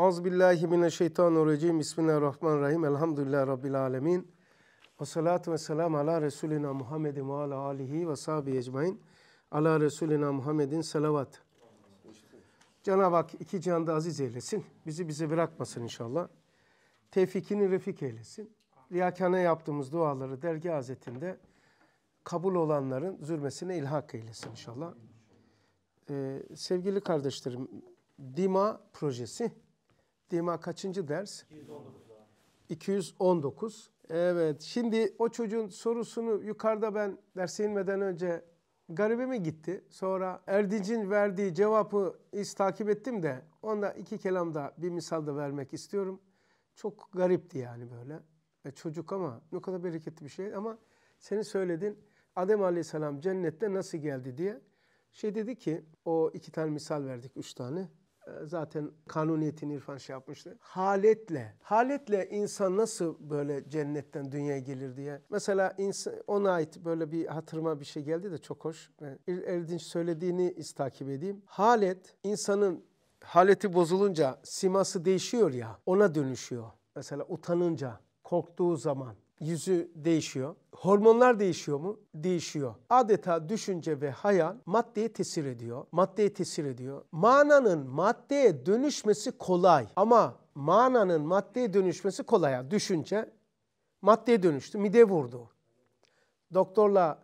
Azbillahiminneşşeytanirracim. Bismillahirrahmanirrahim. Elhamdülillahi Rabbil alemin. Ve salatu ve selam ala Resulina Muhammedin ve ala alihi ve sahibi ecmain. Ala Resulina Muhammedin salavat. Cenab-ı Hak iki canda aziz eylesin. Bizi bize bırakmasın inşallah. Tevfikini refik eylesin. Riyakane yaptığımız duaları dergi hazetinde kabul olanların zürmesine ilhak eylesin inşallah. Ee, sevgili kardeşlerim, DİMA projesi İma kaçıncı ders? 219. 219. Evet şimdi o çocuğun sorusunu yukarıda ben derse inmeden önce garibime gitti. Sonra Erdinç'in verdiği cevabı iz takip ettim de onda iki kelam da bir misal da vermek istiyorum. Çok garipti yani böyle. E çocuk ama ne kadar bereketli bir şey ama seni söyledin Adem Aleyhisselam cennette nasıl geldi diye. Şey dedi ki o iki tane misal verdik üç tane. Ee, zaten kanuniyetini İrfan şey yapmıştı. Haletle, haletle insan nasıl böyle cennetten dünyaya gelir diye. Mesela insan, ona ait böyle bir hatırıma bir şey geldi de çok hoş. Ee, Erdinç söylediğini takip edeyim. Halet insanın haleti bozulunca siması değişiyor ya ona dönüşüyor. Mesela utanınca, korktuğu zaman, yüzü değişiyor. Hormonlar değişiyor mu? Değişiyor. Adeta düşünce ve hayal maddeye tesir ediyor. Maddeye tesir ediyor. Mananın maddeye dönüşmesi kolay ama mananın maddeye dönüşmesi kolay. düşünce maddeye dönüştü, mide vurdu. Doktorla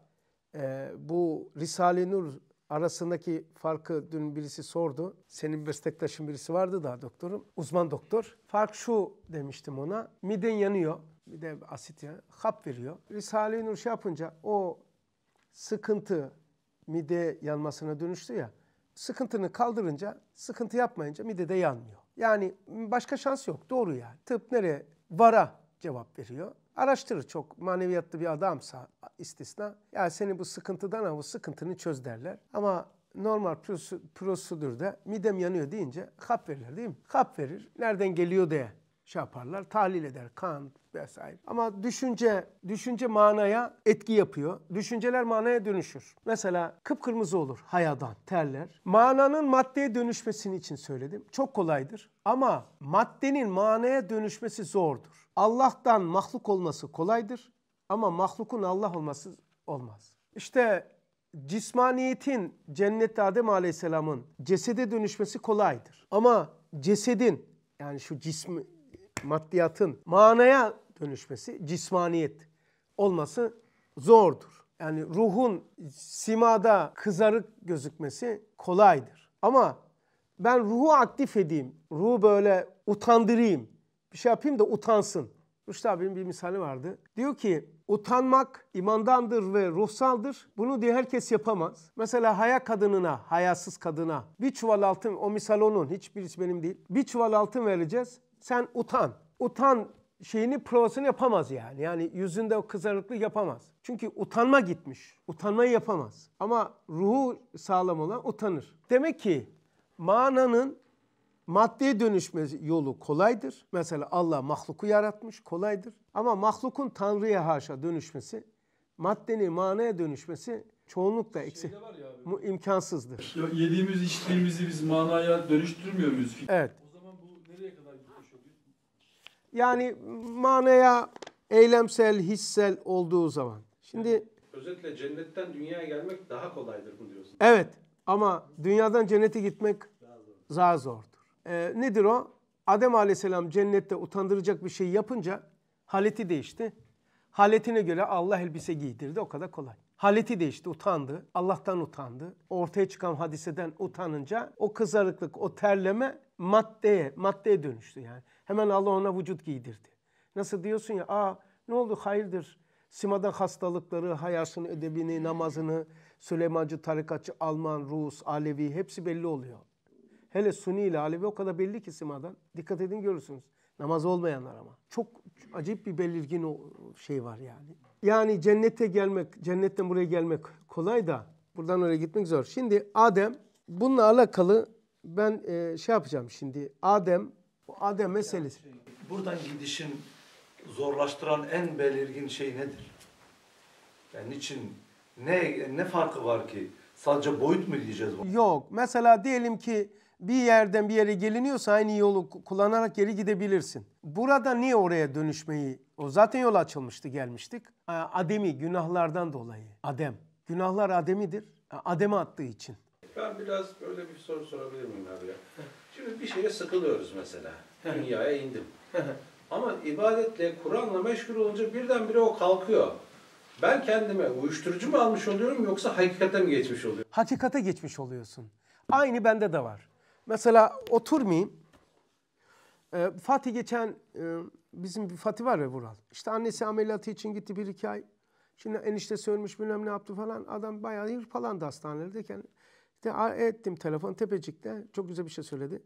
e, bu Risale-i Nur arasındaki farkı dün birisi sordu. Senin meslektaşın birisi vardı daha doktorum. Uzman doktor. Fark şu demiştim ona. Miden yanıyor bir de asit ya hap veriyor. Risale-i Nur şey yapınca o sıkıntı mide yanmasına dönüştü ya. Sıkıntını kaldırınca, sıkıntı yapmayınca mide de yanmıyor. Yani başka şans yok. Doğru yani. Tıp nereye? Vara cevap veriyor. Araştırır çok maneviyatlı bir adamsa istisna. Ya seni bu sıkıntıdan ama bu sıkıntını çöz derler. Ama normal prosedürde midem yanıyor deyince hap verirler değil mi? Hap verir. Nereden geliyor diye şey yaparlar. Tahlil eder. Kan, gerçekliğe Ama düşünce, düşünce manaya etki yapıyor. Düşünceler manaya dönüşür. Mesela kıpkırmızı olur hayadan, terler. Mananın maddeye dönüşmesini için söyledim. Çok kolaydır. Ama maddenin manaya dönüşmesi zordur. Allah'tan mahluk olması kolaydır ama mahlukun Allah olması olmaz. İşte cismaniyetin cennette Adem Aleyhisselam'ın cesede dönüşmesi kolaydır. Ama cesedin yani şu cismi maddiyatın manaya dönüşmesi cismaniyet olması zordur. Yani ruhun simada kızarık gözükmesi kolaydır. Ama ben ruhu aktif edeyim, ruhu böyle utandırayım, bir şey yapayım da utansın. Rüştü abinin bir misali vardı. Diyor ki utanmak imandandır ve ruhsaldır. Bunu diye herkes yapamaz. Mesela haya kadınına, hayasız kadına bir çuval altın, o misal onun hiçbirisi benim değil. Bir çuval altın vereceğiz. Sen utan. Utan şeyini provasını yapamaz yani. Yani yüzünde o kızarıklık yapamaz. Çünkü utanma gitmiş. Utanmayı yapamaz. Ama ruhu sağlam olan utanır. Demek ki mananın maddeye dönüşme yolu kolaydır. Mesela Allah mahluku yaratmış kolaydır. Ama mahlukun Tanrı'ya haşa dönüşmesi, maddenin manaya dönüşmesi çoğunlukla eksik imkansızdır. yediğimiz içtiğimizi biz manaya dönüştürmüyor muyuz? Evet. Yani manaya eylemsel, hissel olduğu zaman. Şimdi özetle cennetten dünyaya gelmek daha kolaydır mı diyorsun? Evet ama dünyadan cennete gitmek daha, zor. daha zordur. Ee, nedir o? Adem Aleyhisselam cennette utandıracak bir şey yapınca haleti değişti. Haletine göre Allah elbise giydirdi. O kadar kolay. Haleti değişti, utandı. Allah'tan utandı. Ortaya çıkan hadiseden utanınca o kızarıklık, o terleme maddeye, maddeye dönüştü yani. Hemen Allah ona vücut giydirdi. Nasıl diyorsun ya, aa ne oldu hayırdır? Simadan hastalıkları, hayasını, ödebini, namazını, Süleymancı, tarikatçı, Alman, Rus, Alevi hepsi belli oluyor. Hele Suni ile Alevi o kadar belli ki simadan. Dikkat edin görürsünüz. Namaz olmayanlar ama. Çok acayip bir belirgin o şey var yani. Yani cennete gelmek, cennetten buraya gelmek kolay da buradan oraya gitmek zor. Şimdi Adem bununla alakalı ben e, şey yapacağım şimdi. Adem, Adem meselesi. Yani şey, buradan gidişin zorlaştıran en belirgin şey nedir? Yani için ne, ne farkı var ki? Sadece boyut mu diyeceğiz? Yok. Mesela diyelim ki bir yerden bir yere geliniyorsa aynı yolu kullanarak geri gidebilirsin. Burada niye oraya dönüşmeyi? O zaten yol açılmıştı gelmiştik. Ademi günahlardan dolayı. Adem. Günahlar ademidir. Adem'e attığı için. Ben biraz böyle bir soru sorabilir miyim abi ya? Şimdi bir şeye sıkılıyoruz mesela. Dünyaya indim. Ama ibadetle, Kur'an'la meşgul olunca birdenbire o kalkıyor. Ben kendime uyuşturucu mu almış oluyorum yoksa hakikate mi geçmiş oluyorum? Hakikate geçmiş oluyorsun. Aynı bende de var. Mesela oturmayayım. Ee, Fatih geçen e, bizim bir Fatih var ya Vural. İşte annesi ameliyatı için gitti bir iki ay. Şimdi enişte ölmüş bilmem ne yaptı falan. Adam bayağı hırpalandı hastanelerdeyken. İşte ettim telefon tepecikte. Çok güzel bir şey söyledi.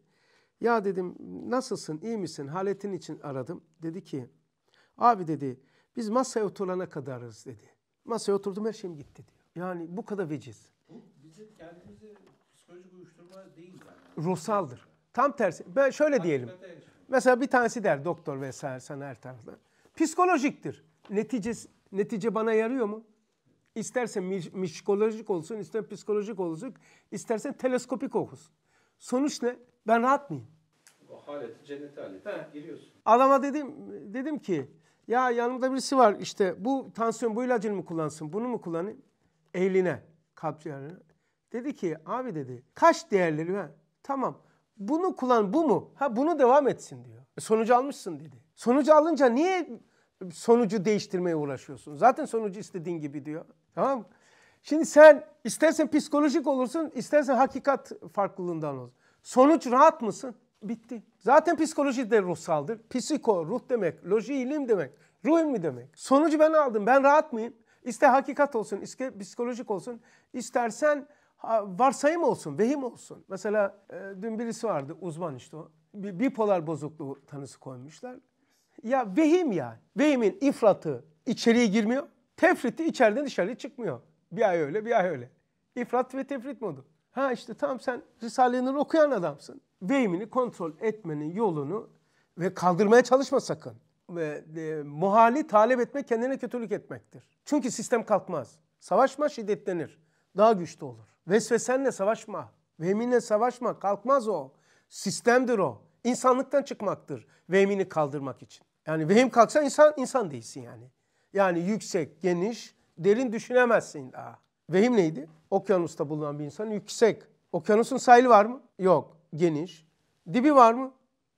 Ya dedim nasılsın iyi misin haletin için aradım. Dedi ki abi dedi biz masaya oturana kadarız dedi. Masaya oturdum her şeyim gitti diyor. Yani bu kadar veciz. Bu bizim kendimizi psikolojik uyuşturma değil ruhsaldır. Tam tersi. Ben şöyle diyelim. Şey. Mesela bir tanesi der doktor vesaire sana her taraftan. Psikolojiktir. Netice, netice bana yarıyor mu? İstersen psikolojik olsun, ister psikolojik olsun, istersen teleskopik olsun. Sonuç ne? Ben rahat mıyım? Haleti cennet haleti. He. Giriyorsun. Adama dedim, dedim ki ya yanımda birisi var işte bu tansiyon bu ilacını mı kullansın bunu mu kullanayım? eline kalp ciğerine. Dedi ki abi dedi kaç değerleri ben Tamam. Bunu kullan bu mu? Ha bunu devam etsin diyor. E, sonucu almışsın dedi. Sonucu alınca niye sonucu değiştirmeye uğraşıyorsun? Zaten sonucu istediğin gibi diyor. Tamam mı? Şimdi sen istersen psikolojik olursun, istersen hakikat farklılığından olsun. Sonuç rahat mısın? Bitti. Zaten psikoloji de ruhsaldır. Psiko ruh demek, loji ilim demek, ruh mi demek. Sonucu ben aldım. Ben rahat mıyım? İster hakikat olsun, ister psikolojik olsun, istersen varsayım olsun, vehim olsun. Mesela e, dün birisi vardı, uzman işte o. Bipolar bozukluğu tanısı koymuşlar. Ya vehim yani. Vehimin ifratı içeriye girmiyor. Tefriti içeriden dışarıya çıkmıyor. Bir ay öyle, bir ay öyle. İfrat ve tefrit modu. Ha işte tam sen Risale-i Nur okuyan adamsın. Vehimini kontrol etmenin yolunu ve kaldırmaya çalışma sakın. Ve e, muhali talep etme kendine kötülük etmektir. Çünkü sistem kalkmaz. Savaşma şiddetlenir. Daha güçlü olur. Vesvesenle savaşma. Veminle savaşma. Kalkmaz o. Sistemdir o. İnsanlıktan çıkmaktır vehmini kaldırmak için. Yani vehim kalksa insan insan değilsin yani. Yani yüksek, geniş, derin düşünemezsin daha. Vehim neydi? Okyanusta bulunan bir insan yüksek. Okyanusun sahili var mı? Yok. Geniş. Dibi var mı?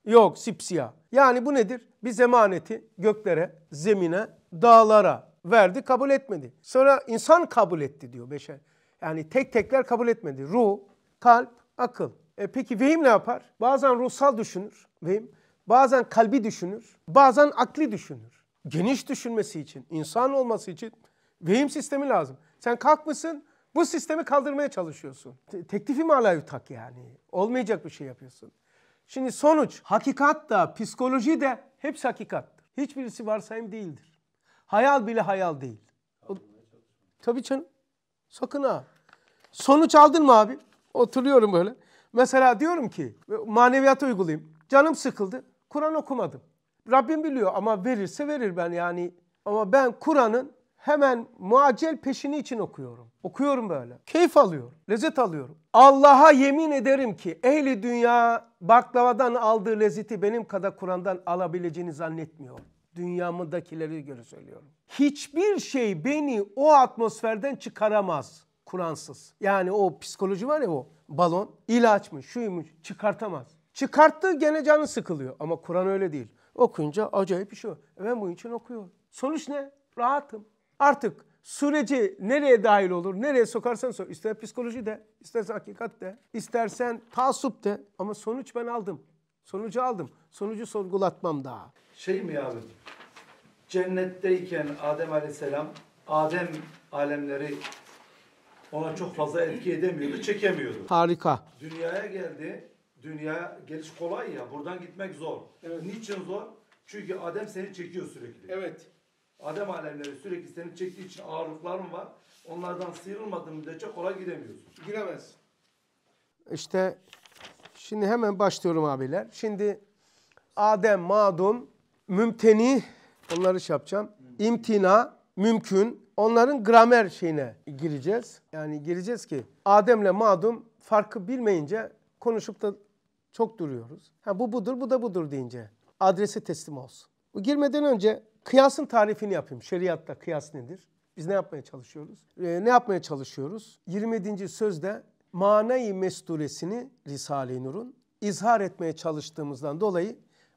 Yok. Sipsiyah. Yani bu nedir? Biz emaneti göklere, zemine, dağlara verdi kabul etmedi. Sonra insan kabul etti diyor beşer. Yani tek tekler kabul etmedi. Ruh, kalp, akıl. E peki vehim ne yapar? Bazen ruhsal düşünür vehim. Bazen kalbi düşünür. Bazen akli düşünür. Geniş düşünmesi için, insan olması için vehim sistemi lazım. Sen kalkmışsın bu sistemi kaldırmaya çalışıyorsun. Te teklifi mi tak yani? Olmayacak bir şey yapıyorsun. Şimdi sonuç hakikat da psikoloji de hepsi hakikattır. Hiçbirisi varsayım değildir. Hayal bile hayal değil. O, tabii canım. Sakın ha. Sonuç aldın mı abi? Oturuyorum böyle. Mesela diyorum ki maneviyata uygulayayım. Canım sıkıldı. Kur'an okumadım. Rabbim biliyor ama verirse verir ben yani. Ama ben Kur'an'ın hemen muacel peşini için okuyorum. Okuyorum böyle. Keyif alıyorum. Lezzet alıyorum. Allah'a yemin ederim ki ehli dünya baklavadan aldığı lezzeti benim kadar Kur'an'dan alabileceğini zannetmiyor. Dünyamındakileri göre söylüyorum. Hiçbir şey beni o atmosferden çıkaramaz. Kur'ansız. Yani o psikoloji var ya o balon ilaçmış şuymuş çıkartamaz. Çıkarttı gene canı sıkılıyor ama Kur'an öyle değil. Okuyunca acayip bir şey var. E ben bu için okuyorum. Sonuç ne? Rahatım. Artık süreci nereye dahil olur, nereye sokarsan sor. İster psikoloji de, istersen hakikat de, istersen taassup de. Ama sonuç ben aldım. Sonucu aldım. Sonucu sorgulatmam daha. Şey mi abi? Cennetteyken Adem Aleyhisselam Adem alemleri ona çok fazla etki edemiyordu, çekemiyordu. Harika. Dünyaya geldi. Dünya geliş kolay ya. Buradan gitmek zor. Evet. Niçin zor? Çünkü Adem seni çekiyor sürekli. Evet. Adem alemleri sürekli seni çektiği için ağırlıkların var. Onlardan sıyrılmadığın müddetçe kolay gidemiyorsun. Giremez. İşte şimdi hemen başlıyorum abiler. Şimdi Adem, Madum, Mümteni onları şey yapacağım. İmtina, mümkün, onların gramer şeyine gireceğiz. Yani gireceğiz ki Adem'le Madum farkı bilmeyince konuşup da çok duruyoruz. Ha bu budur, bu da budur deyince adresi teslim olsun. Bu girmeden önce kıyasın tarifini yapayım. Şeriatta kıyas nedir? Biz ne yapmaya çalışıyoruz? Ee, ne yapmaya çalışıyoruz? 27. sözde manayı mesturesini Risale-i Nur'un izhar etmeye çalıştığımızdan dolayı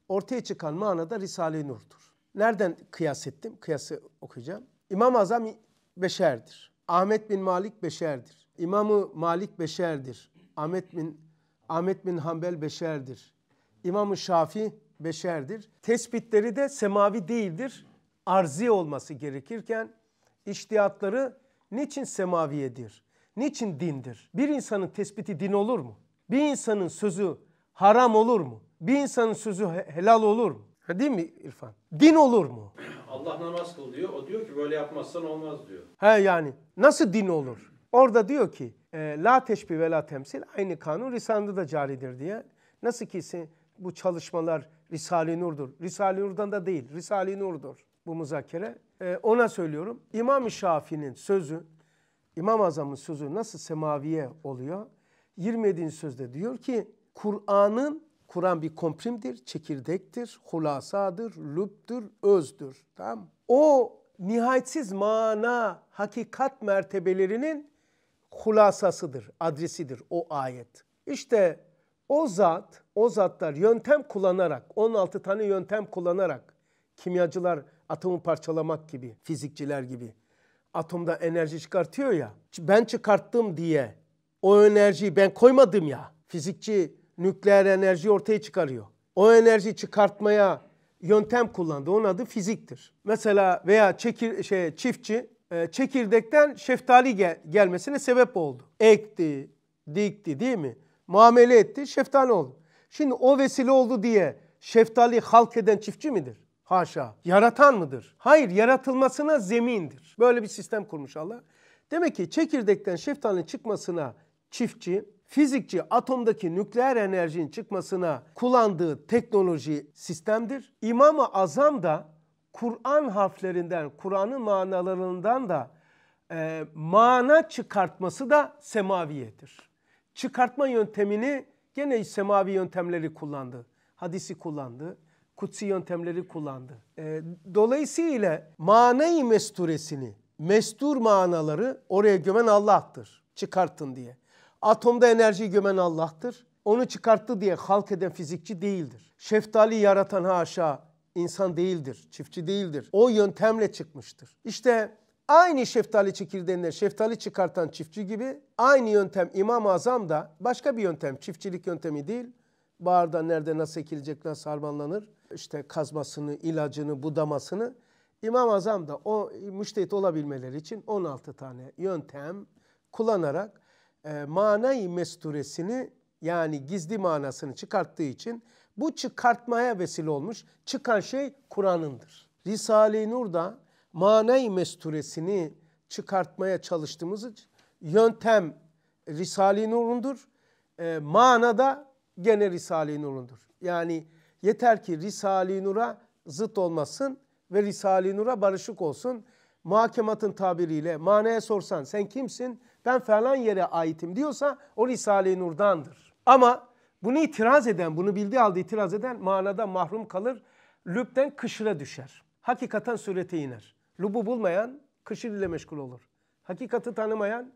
ortaya çıkan manada Risale-i Nur'dur. Nereden kıyas ettim? Kıyası okuyacağım. İmam Azam beşerdir. Ahmet bin Malik beşerdir. İmamı Malik beşerdir. Ahmet bin Ahmet bin Hanbel beşerdir. İmamı Şafi beşerdir. Tespitleri de semavi değildir. Arzi olması gerekirken iştihatları niçin semaviyedir? Niçin dindir? Bir insanın tespiti din olur mu? Bir insanın sözü haram olur mu? Bir insanın sözü helal olur mu? Değil mi İrfan? Din olur mu? Allah namaz kıl diyor. O diyor ki böyle yapmazsan olmaz diyor. He yani nasıl din olur? Orada diyor ki e, la teşbih ve la temsil aynı kanun Risale'de de caridir diye. Nasıl ki bu çalışmalar Risale-i Nur'dur. Risale-i Nur'dan da değil Risale-i Nur'dur bu muzakere. E, ona söylüyorum i̇mam Şafii'nin sözü İmam Azam'ın sözü nasıl semaviye oluyor? 27. sözde diyor ki Kur'an'ın Kur'an bir komprimdir, çekirdektir, hulasadır, lüptür, özdür. Tamam O nihayetsiz mana, hakikat mertebelerinin hulasasıdır, adresidir o ayet. İşte o zat, o zatlar yöntem kullanarak, 16 tane yöntem kullanarak, kimyacılar atomu parçalamak gibi, fizikçiler gibi, atomda enerji çıkartıyor ya, ben çıkarttım diye o enerjiyi ben koymadım ya, fizikçi nükleer enerji ortaya çıkarıyor. O enerji çıkartmaya yöntem kullandı. Onun adı fiziktir. Mesela veya çekir, şey, çiftçi e, çekirdekten şeftali gel, gelmesine sebep oldu. Ekti, dikti değil mi? Muamele etti, şeftali oldu. Şimdi o vesile oldu diye şeftali halk eden çiftçi midir? Haşa. Yaratan mıdır? Hayır, yaratılmasına zemindir. Böyle bir sistem kurmuş Allah. Demek ki çekirdekten şeftalinin çıkmasına çiftçi fizikçi atomdaki nükleer enerjinin çıkmasına kullandığı teknoloji sistemdir. İmam-ı Azam da Kur'an harflerinden, Kur'an'ın manalarından da e, mana çıkartması da semaviyedir. Çıkartma yöntemini gene semavi yöntemleri kullandı. Hadisi kullandı, kutsi yöntemleri kullandı. E, dolayısıyla manayı mesturesini, mestur manaları oraya gömen Allah'tır çıkartın diye. Atomda enerji gömen Allah'tır. Onu çıkarttı diye halk eden fizikçi değildir. Şeftali yaratan haşa insan değildir, çiftçi değildir. O yöntemle çıkmıştır. İşte aynı şeftali çekirdeğinden şeftali çıkartan çiftçi gibi aynı yöntem İmam-ı Azam da başka bir yöntem, çiftçilik yöntemi değil. Bağırda nerede nasıl ekilecek, nasıl harmanlanır, İşte kazmasını, ilacını, budamasını. İmam-ı Azam da o müştehit olabilmeleri için 16 tane yöntem kullanarak e, manayı mesturesini yani gizli manasını çıkarttığı için bu çıkartmaya vesile olmuş çıkan şey Kur'an'ındır. Risale-i Nur'da manayı mesturesini çıkartmaya çalıştığımız yöntem Risale-i Nur'undur. E, manada gene Risale-i Nur'undur. Yani yeter ki Risale-i Nur'a zıt olmasın ve Risale-i Nur'a barışık olsun muhakematın tabiriyle manaya sorsan sen kimsin ben falan yere aitim diyorsa o Risale-i Nur'dandır. Ama bunu itiraz eden, bunu bildiği halde itiraz eden manada mahrum kalır. lüpten kışıra düşer. Hakikaten surete iner. Lubu bulmayan kışır ile meşgul olur. Hakikati tanımayan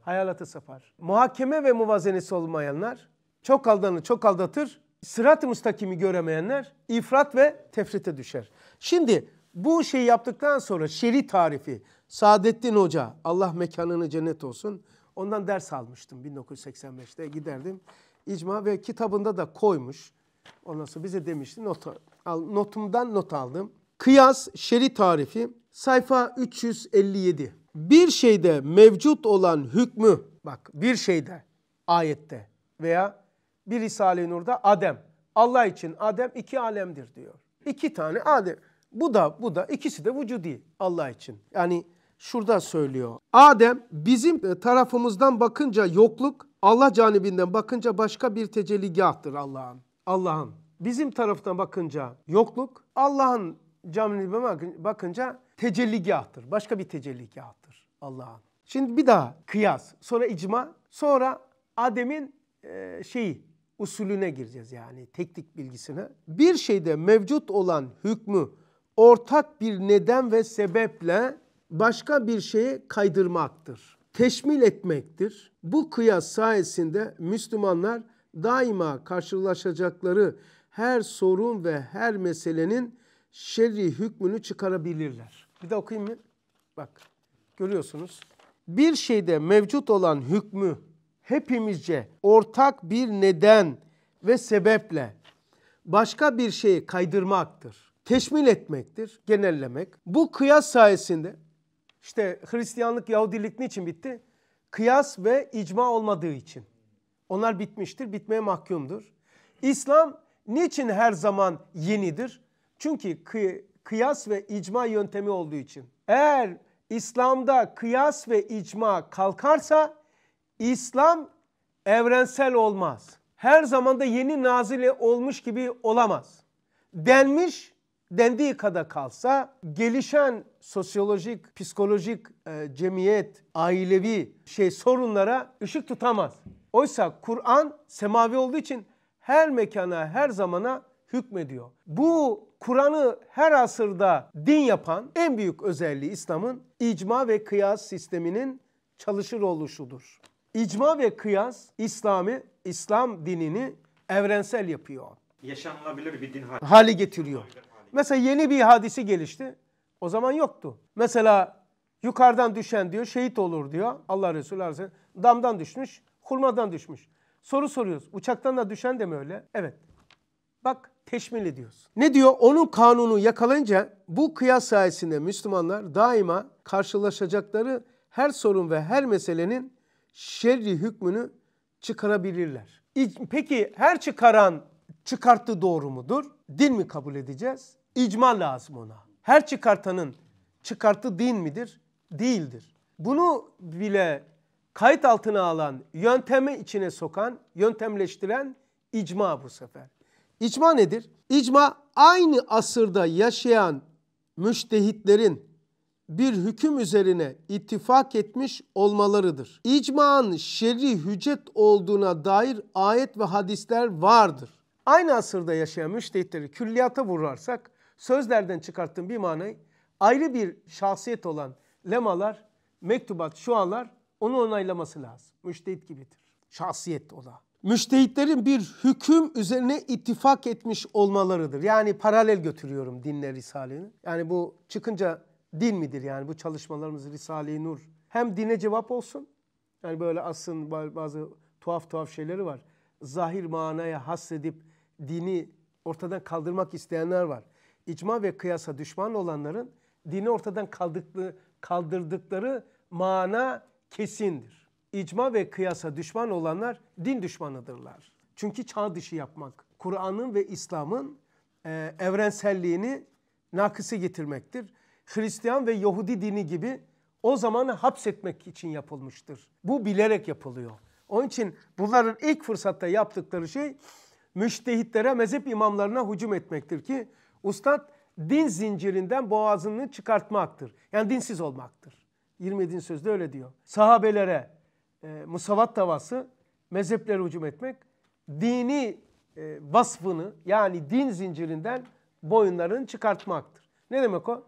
hayalatı sapar. Muhakeme ve muvazenesi olmayanlar çok aldanır, çok aldatır. Sırat-ı müstakimi göremeyenler ifrat ve tefrite düşer. Şimdi bu şeyi yaptıktan sonra şeri tarifi Saadettin Hoca Allah mekanını cennet olsun. Ondan ders almıştım 1985'te giderdim. icma ve kitabında da koymuş. Ondan sonra bize demişti not, al, notumdan not aldım. Kıyas şeri tarifi sayfa 357. Bir şeyde mevcut olan hükmü bak bir şeyde ayette veya bir Risale-i Nur'da Adem. Allah için Adem iki alemdir diyor. İki tane Adem. Bu da bu da ikisi de vücudi Allah için. Yani şurada söylüyor. Adem bizim e, tarafımızdan bakınca yokluk, Allah canibinden bakınca başka bir tecelligahtır Allah'ın. Allah'ın. Bizim taraftan bakınca yokluk, Allah'ın canibinden bakınca tecelligahtır. Başka bir tecelligahtır Allah'ın. Şimdi bir daha kıyas, sonra icma, sonra Adem'in e, şeyi, usulüne gireceğiz yani teknik bilgisine. Bir şeyde mevcut olan hükmü ortak bir neden ve sebeple başka bir şeye kaydırmaktır. Teşmil etmektir. Bu kıyas sayesinde Müslümanlar daima karşılaşacakları her sorun ve her meselenin şerri hükmünü çıkarabilirler. Bir de okuyayım mı? Bak görüyorsunuz. Bir şeyde mevcut olan hükmü hepimizce ortak bir neden ve sebeple başka bir şeye kaydırmaktır teşmil etmektir, genellemek. Bu kıyas sayesinde işte Hristiyanlık, Yahudilik niçin bitti? Kıyas ve icma olmadığı için. Onlar bitmiştir, bitmeye mahkumdur. İslam niçin her zaman yenidir? Çünkü kı kıyas ve icma yöntemi olduğu için. Eğer İslam'da kıyas ve icma kalkarsa İslam evrensel olmaz. Her zaman da yeni nazile olmuş gibi olamaz. Denmiş dendiği kadar kalsa gelişen sosyolojik, psikolojik e, cemiyet, ailevi şey sorunlara ışık tutamaz. Oysa Kur'an semavi olduğu için her mekana, her zamana hükmediyor. Bu Kur'an'ı her asırda din yapan en büyük özelliği İslam'ın icma ve kıyas sisteminin çalışır oluşudur. İcma ve kıyas İslam'ı, İslam dinini evrensel yapıyor. Yaşanılabilir bir din hali, hali getiriyor. Mesela yeni bir hadisi gelişti. O zaman yoktu. Mesela yukarıdan düşen diyor şehit olur diyor. Allah Resulü Aleyhisselam damdan düşmüş, hurmadan düşmüş. Soru soruyoruz. Uçaktan da düşen de mi öyle? Evet. Bak teşmil ediyoruz. Ne diyor? Onun kanunu yakalayınca bu kıyas sayesinde Müslümanlar daima karşılaşacakları her sorun ve her meselenin şerri hükmünü çıkarabilirler. Peki her çıkaran çıkarttı doğru mudur? Din mi kabul edeceğiz? İcma lazım ona. Her çıkartanın çıkartı din midir? Değildir. Bunu bile kayıt altına alan, yönteme içine sokan, yöntemleştiren icma bu sefer. İcma nedir? İcma aynı asırda yaşayan müştehitlerin bir hüküm üzerine ittifak etmiş olmalarıdır. İcma'nın şer'i hücet olduğuna dair ayet ve hadisler vardır. Aynı asırda yaşayan müştehitleri külliyata vurarsak Sözlerden çıkarttığım bir manayı ayrı bir şahsiyet olan lemalar, mektubat, şualar onu onaylaması lazım. Müştehit gibidir. Şahsiyet o da. Müştehitlerin bir hüküm üzerine ittifak etmiş olmalarıdır. Yani paralel götürüyorum dinle Risale'ni. Yani bu çıkınca din midir yani bu çalışmalarımız Risale-i Nur. Hem dine cevap olsun. Yani böyle aslında bazı tuhaf tuhaf şeyleri var. Zahir manaya hasredip dini ortadan kaldırmak isteyenler var icma ve kıyasa düşman olanların dini ortadan kaldırdıkları mana kesindir. İcma ve kıyasa düşman olanlar din düşmanıdırlar. Çünkü çağ dışı yapmak, Kur'an'ın ve İslam'ın e, evrenselliğini nakısı getirmektir. Hristiyan ve Yahudi dini gibi o zamanı hapsetmek için yapılmıştır. Bu bilerek yapılıyor. Onun için bunların ilk fırsatta yaptıkları şey müştehitlere, mezhep imamlarına hücum etmektir ki Ustad din zincirinden boğazını çıkartmaktır. Yani dinsiz olmaktır. 27. sözde öyle diyor. Sahabelere e, musavat davası, mezheplere hücum etmek, dini e, vasfını yani din zincirinden boyunlarını çıkartmaktır. Ne demek o?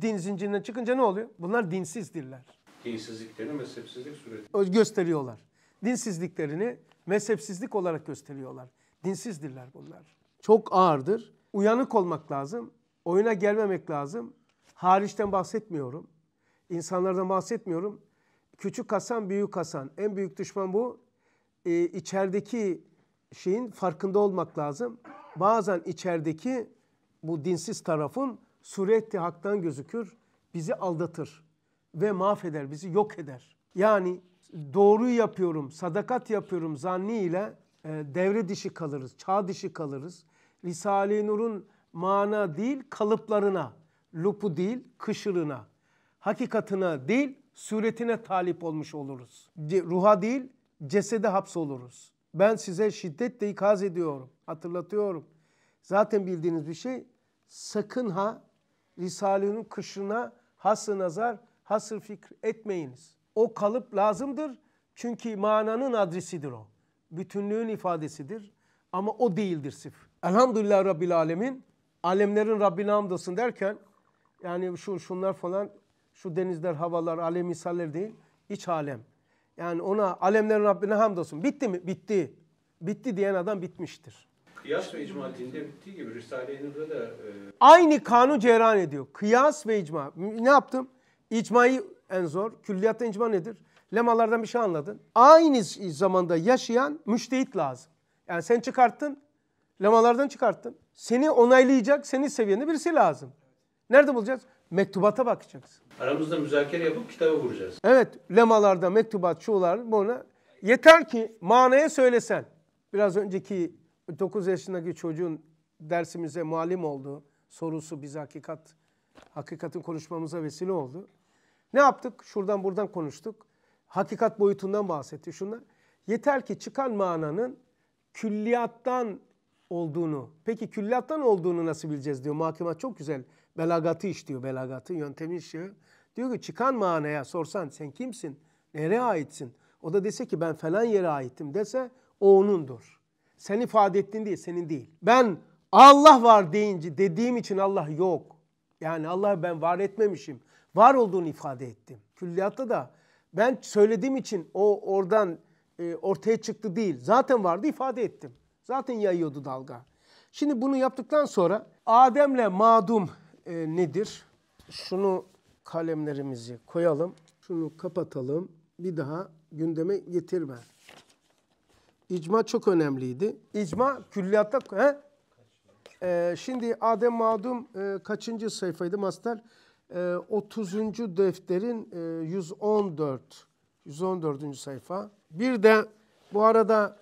Din zincirinden çıkınca ne oluyor? Bunlar dinsizdirler. Dinsizliklerini mezhepsizlik sureti. Gösteriyorlar. Dinsizliklerini mezhepsizlik olarak gösteriyorlar. Dinsizdirler bunlar. Çok ağırdır uyanık olmak lazım. Oyuna gelmemek lazım. Hariçten bahsetmiyorum. İnsanlardan bahsetmiyorum. Küçük Hasan, büyük Hasan. En büyük düşman bu. Ee, içerideki şeyin farkında olmak lazım. Bazen içerideki bu dinsiz tarafın sureti haktan gözükür. Bizi aldatır ve mahveder, bizi yok eder. Yani doğruyu yapıyorum, sadakat yapıyorum zanniyle e, devre dışı kalırız, çağ dışı kalırız. Risale-i Nur'un mana değil kalıplarına, lupu değil kışırına, hakikatına değil suretine talip olmuş oluruz. Ruha değil cesede hapsoluruz. Ben size şiddetle ikaz ediyorum, hatırlatıyorum. Zaten bildiğiniz bir şey sakın ha Risale-i Nur'un kışına hası nazar, hasır fikir etmeyiniz. O kalıp lazımdır çünkü mananın adresidir o. Bütünlüğün ifadesidir ama o değildir sıfır. Elhamdülillah Rabbil Alemin. Alemlerin Rabbine hamdolsun derken yani şu şunlar falan şu denizler, havalar, alem misaller değil. iç alem. Yani ona alemlerin Rabbine hamdolsun. Bitti mi? Bitti. Bitti diyen adam bitmiştir. Kıyas ve icma dinde bittiği gibi Risale-i Nur'da da... E... Aynı kanu cehran ediyor. Kıyas ve icma. Ne yaptım? İcmayı en zor. Külliyatta icma nedir? Lemalardan bir şey anladın. Aynı zamanda yaşayan müştehit lazım. Yani sen çıkarttın lemalardan çıkarttın. Seni onaylayacak, senin seviyende birisi lazım. Nerede bulacağız? Mektubata bakacaksın. Aramızda müzakere yapıp kitabı vuracağız. Evet, lemalarda, mektubat, şular, buna. Yeter ki manaya söylesen. Biraz önceki 9 yaşındaki çocuğun dersimize muallim oldu. Sorusu bize hakikat, hakikatin konuşmamıza vesile oldu. Ne yaptık? Şuradan buradan konuştuk. Hakikat boyutundan bahsetti şunlar. Yeter ki çıkan mananın külliyattan olduğunu, peki külliyattan olduğunu nasıl bileceğiz diyor. Mahkeme çok güzel belagatı işliyor, belagatı yöntemi işliyor. Diyor ki çıkan manaya sorsan sen kimsin, nereye aitsin? O da dese ki ben falan yere aittim dese o onundur. Sen ifade ettin değil, senin değil. Ben Allah var deyince dediğim için Allah yok. Yani Allah ben var etmemişim. Var olduğunu ifade ettim. Külliyatta da ben söylediğim için o oradan e, ortaya çıktı değil. Zaten vardı ifade ettim. Zaten yayıyordu dalga. Şimdi bunu yaptıktan sonra Adem'le madum e, nedir? Şunu kalemlerimizi koyalım. Şunu kapatalım. Bir daha gündeme getirme. İcma çok önemliydi. İcma külliyatta... He? Ee, şimdi Adem Madum e, kaçıncı sayfaydı Master? E, 30. defterin e, 114. 114. sayfa. Bir de bu arada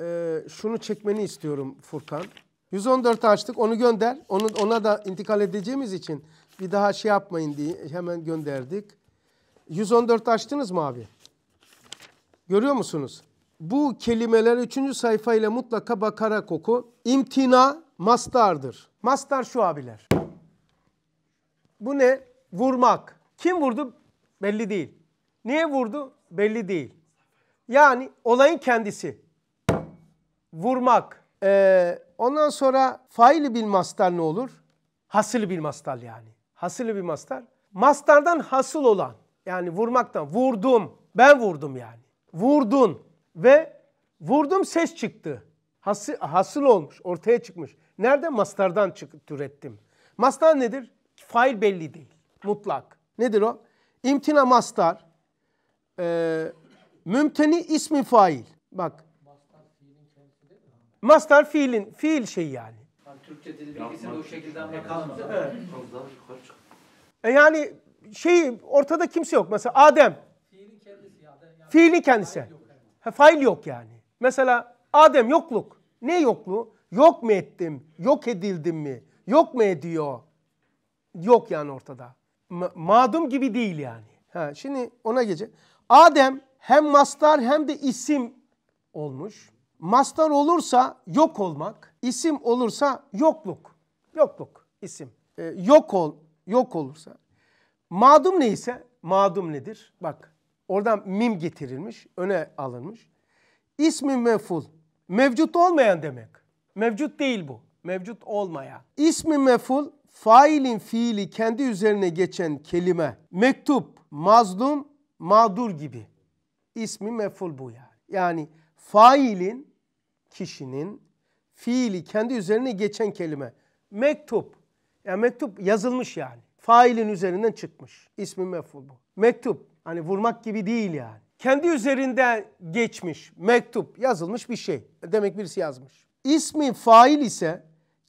e, şunu çekmeni istiyorum Furkan. 114 açtık onu gönder. Onu, ona da intikal edeceğimiz için bir daha şey yapmayın diye hemen gönderdik. 114 açtınız mı abi? Görüyor musunuz? Bu kelimeler 3. sayfayla mutlaka bakara koku İmtina mastardır. Mastar şu abiler. Bu ne? Vurmak. Kim vurdu? Belli değil. Niye vurdu? Belli değil. Yani olayın kendisi vurmak. Ee, ondan sonra faili bil mastar ne olur? Hasılı bil mastar yani. Hasılı bil mastar. Mastardan hasıl olan yani vurmaktan vurdum. Ben vurdum yani. Vurdun ve vurdum ses çıktı. Hasıl, hasıl olmuş, ortaya çıkmış. Nerede? Mastardan çık, türettim. Mastar nedir? Fail belli değil. Mutlak. Nedir o? İmtina mastar. E, mümteni ismi fail. Bak Mastar fiilin, fiil şey yani. Türkçe dil bilgisi o şekilde anlatılmaz. Evet. E yani şey ortada kimse yok. Mesela Adem. Fiilin kendisi. Ya, yani fiilin kendisi. Fail yok, yani. ha, fail yok yani. Mesela Adem yokluk. Ne yokluğu? Yok mu ettim? Yok edildim mi? Yok mu ediyor? Yok yani ortada. madum gibi değil yani. Ha, şimdi ona gece. Adem hem mastar hem de isim olmuş. Mastar olursa yok olmak, isim olursa yokluk. Yokluk isim. Ee, yok ol, yok olursa. Madum neyse, madum nedir? Bak oradan mim getirilmiş, öne alınmış. İsmi meful, mevcut olmayan demek. Mevcut değil bu, mevcut olmayan. İsmi meful, failin fiili kendi üzerine geçen kelime. Mektup, mazlum, mağdur gibi. İsmi meful bu yani. Yani failin, kişinin fiili kendi üzerine geçen kelime. Mektup. Ya yani mektup yazılmış yani. Failin üzerinden çıkmış. İsmi meful bu. Mektup. Hani vurmak gibi değil yani. Kendi üzerinden geçmiş mektup yazılmış bir şey. Demek birisi yazmış. İsmi fail ise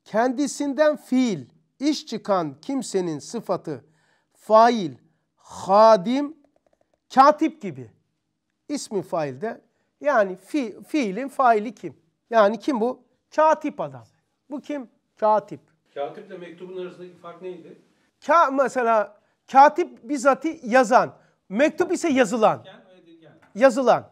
kendisinden fiil, iş çıkan kimsenin sıfatı fail, hadim, katip gibi. İsmi fail de yani fi, fiilin faili kim? Yani kim bu? Katip adam. Bu kim? Katip. Katiple mektubun arasındaki fark neydi? Ka mesela katip bizati yazan. Mektup ise yazılan. Yazılan.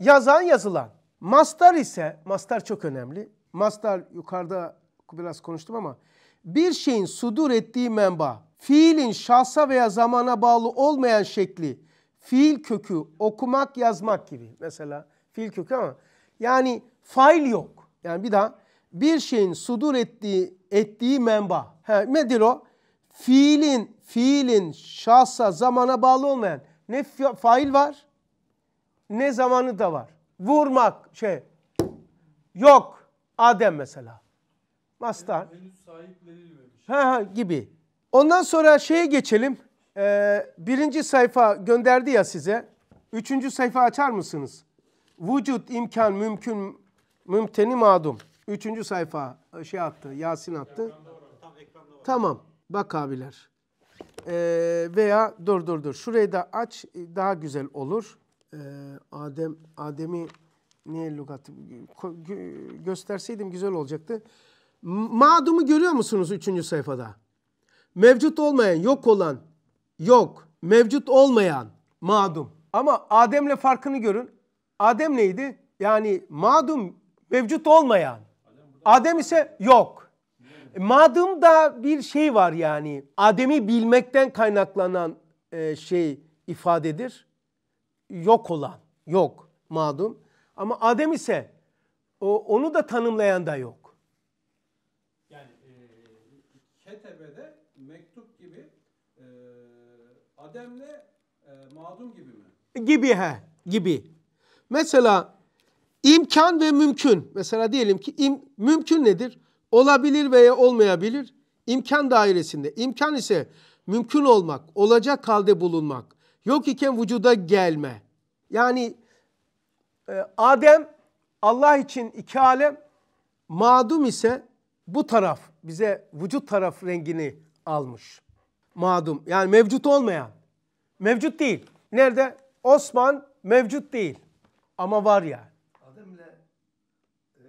Yazan yazılan. Mastar ise, mastar çok önemli. Mastar yukarıda biraz konuştum ama bir şeyin sudur ettiği menba, fiilin şahsa veya zamana bağlı olmayan şekli fiil kökü okumak yazmak gibi mesela fiil kökü ama yani fail yok. Yani bir daha bir şeyin sudur ettiği ettiği menba. He, nedir o? Fiilin fiilin şahsa zamana bağlı olmayan ne fail var ne zamanı da var. Vurmak şey yok Adem mesela. Mastar. Ha, ha, gibi. Ondan sonra şeye geçelim. Ee, birinci sayfa gönderdi ya size. Üçüncü sayfa açar mısınız? Vücut, imkan, mümkün, mümteni madum. Üçüncü sayfa şey attı, Yasin attı. Tamam, bak abiler. Ee, veya dur dur dur, şurayı da aç, daha güzel olur. Ee, Adem, Adem'i niye lügatı gösterseydim güzel olacaktı. Madumu görüyor musunuz üçüncü sayfada? Mevcut olmayan, yok olan, yok, mevcut olmayan madum. Ama Adem'le farkını görün. Adem neydi? Yani madum mevcut olmayan. Adem ise yok. Madum da bir şey var yani. Adem'i bilmekten kaynaklanan e, şey ifadedir. Yok olan, yok madum. Ama Adem ise onu da tanımlayan da yok. Ademle e, madum gibi mi? Gibi he, gibi. Mesela imkan ve mümkün. Mesela diyelim ki im, mümkün nedir? Olabilir veya olmayabilir. İmkan dairesinde. İmkan ise mümkün olmak, olacak halde bulunmak. Yok iken vücuda gelme. Yani e, Adem Allah için iki alem, madum ise bu taraf bize vücut taraf rengini almış. Madum yani mevcut olmayan. Mevcut değil. Nerede? Osman mevcut değil. Ama var ya. Adem'le e,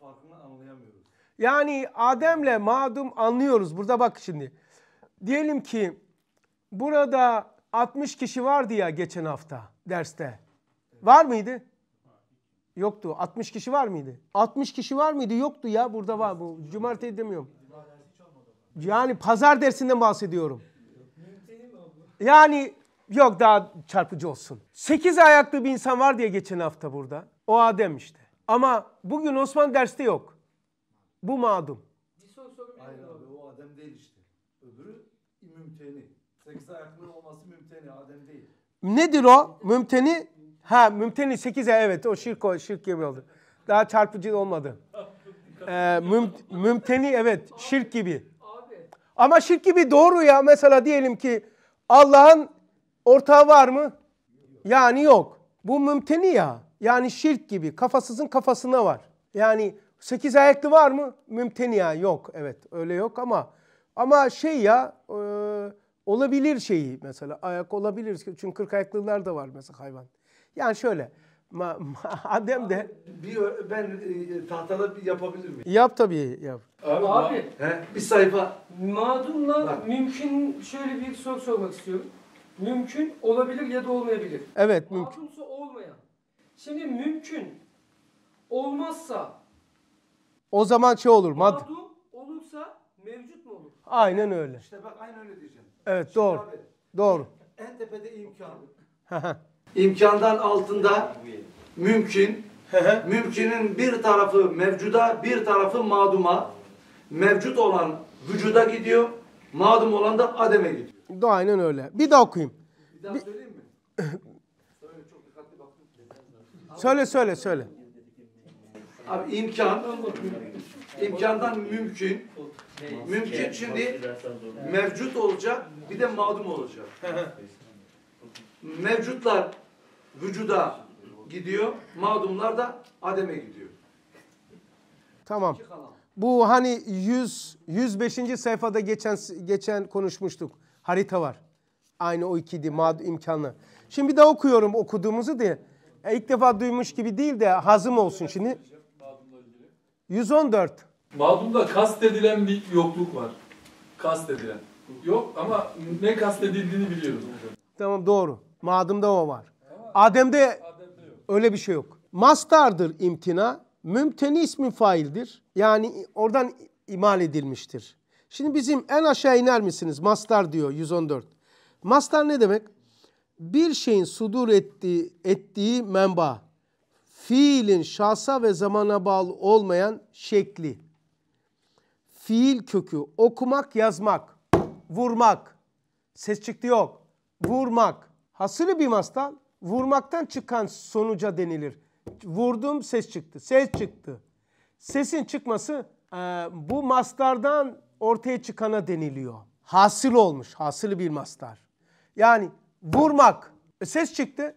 farkını anlayamıyoruz. Yani Adem'le madum anlıyoruz. Burada bak şimdi. Diyelim ki burada 60 kişi vardı ya geçen hafta derste. Var mıydı? Yoktu. 60 kişi var mıydı? 60 kişi var mıydı? Yoktu ya. Burada var bu. Cumartesi demiyorum. Yani pazar dersinden bahsediyorum. Yani Yok daha çarpıcı olsun. Sekiz ayaklı bir insan var diye geçen hafta burada. O Adem işte. Ama bugün Osman derste yok. Bu madum. Bir son sorum Hayır abi o Adem değil işte. Öbürü mümteni. Sekiz ayaklı olması mümteni Adem değil. Nedir o? Mümteni? Ha mümteni sekiz ay evet o şirk o şirk gibi oldu. Daha çarpıcı olmadı. Ee, müm, mümteni evet şirk gibi. Ama şirk gibi doğru ya mesela diyelim ki Allah'ın Ortağı var mı? Yani yok. Bu mümteni ya. Yani şirk gibi kafasızın kafasına var. Yani sekiz ayaklı var mı? Mümteni ya yok. Evet öyle yok ama ama şey ya e, olabilir şeyi mesela ayak olabilir. Çünkü kırk ayaklılar da var mesela hayvan. Yani şöyle ma, ma, Adem de bir, ben e, tahtada bir yapabilir miyim? Yap tabii yap. Abi, Abi he, bir sayfa. Madunla Bak. mümkün şöyle bir soru sormak istiyorum mümkün olabilir ya da olmayabilir. Evet. Mümkünse olmayan. Şimdi mümkün olmazsa o zaman şey olur. Mad madum olursa mevcut mu olur? Aynen öyle. İşte bak aynen öyle diyeceğim. Evet Şimdi doğru. Abi, doğru. En tepede imkan. İmkandan altında mümkün. Mümkünün bir tarafı mevcuda, bir tarafı maduma. Mevcut olan vücuda gidiyor. Madum olan da ademe gidiyor. Da aynen öyle. Bir daha okuyayım. Bir daha söyleyeyim mi? söyle söyle söyle. Abi imkan imkandan mümkün. Mümkün şimdi mevcut olacak bir de madum olacak. Mevcutlar vücuda gidiyor, madumlar da ademe gidiyor. Tamam. Bu hani 100 105. sayfada geçen geçen konuşmuştuk harita var. Aynı o ikiydi mad imkanlı. Şimdi bir daha okuyorum okuduğumuzu diye. E, ilk defa duymuş gibi değil de hazım olsun şimdi. 114. Mağdumda kastedilen bir yokluk var. Kastedilen. Yok ama ne kastedildiğini biliyoruz. Tamam doğru. Madımda o var. Adem'de, Adem'de öyle bir şey yok. Mastardır imtina. Mümteni ismin faildir. Yani oradan imal edilmiştir. Şimdi bizim en aşağı iner misiniz? Mastar diyor 114. Mastar ne demek? Bir şeyin sudur ettiği, ettiği menba. Fiilin şahsa ve zamana bağlı olmayan şekli. Fiil kökü okumak, yazmak, vurmak. Ses çıktı yok. Vurmak. Hasılı bir mastar. vurmaktan çıkan sonuca denilir. Vurdum ses çıktı. Ses çıktı. Sesin çıkması bu mastardan ortaya çıkana deniliyor. Hasıl olmuş, hasılı bir mastar. Yani vurmak, e, ses çıktı,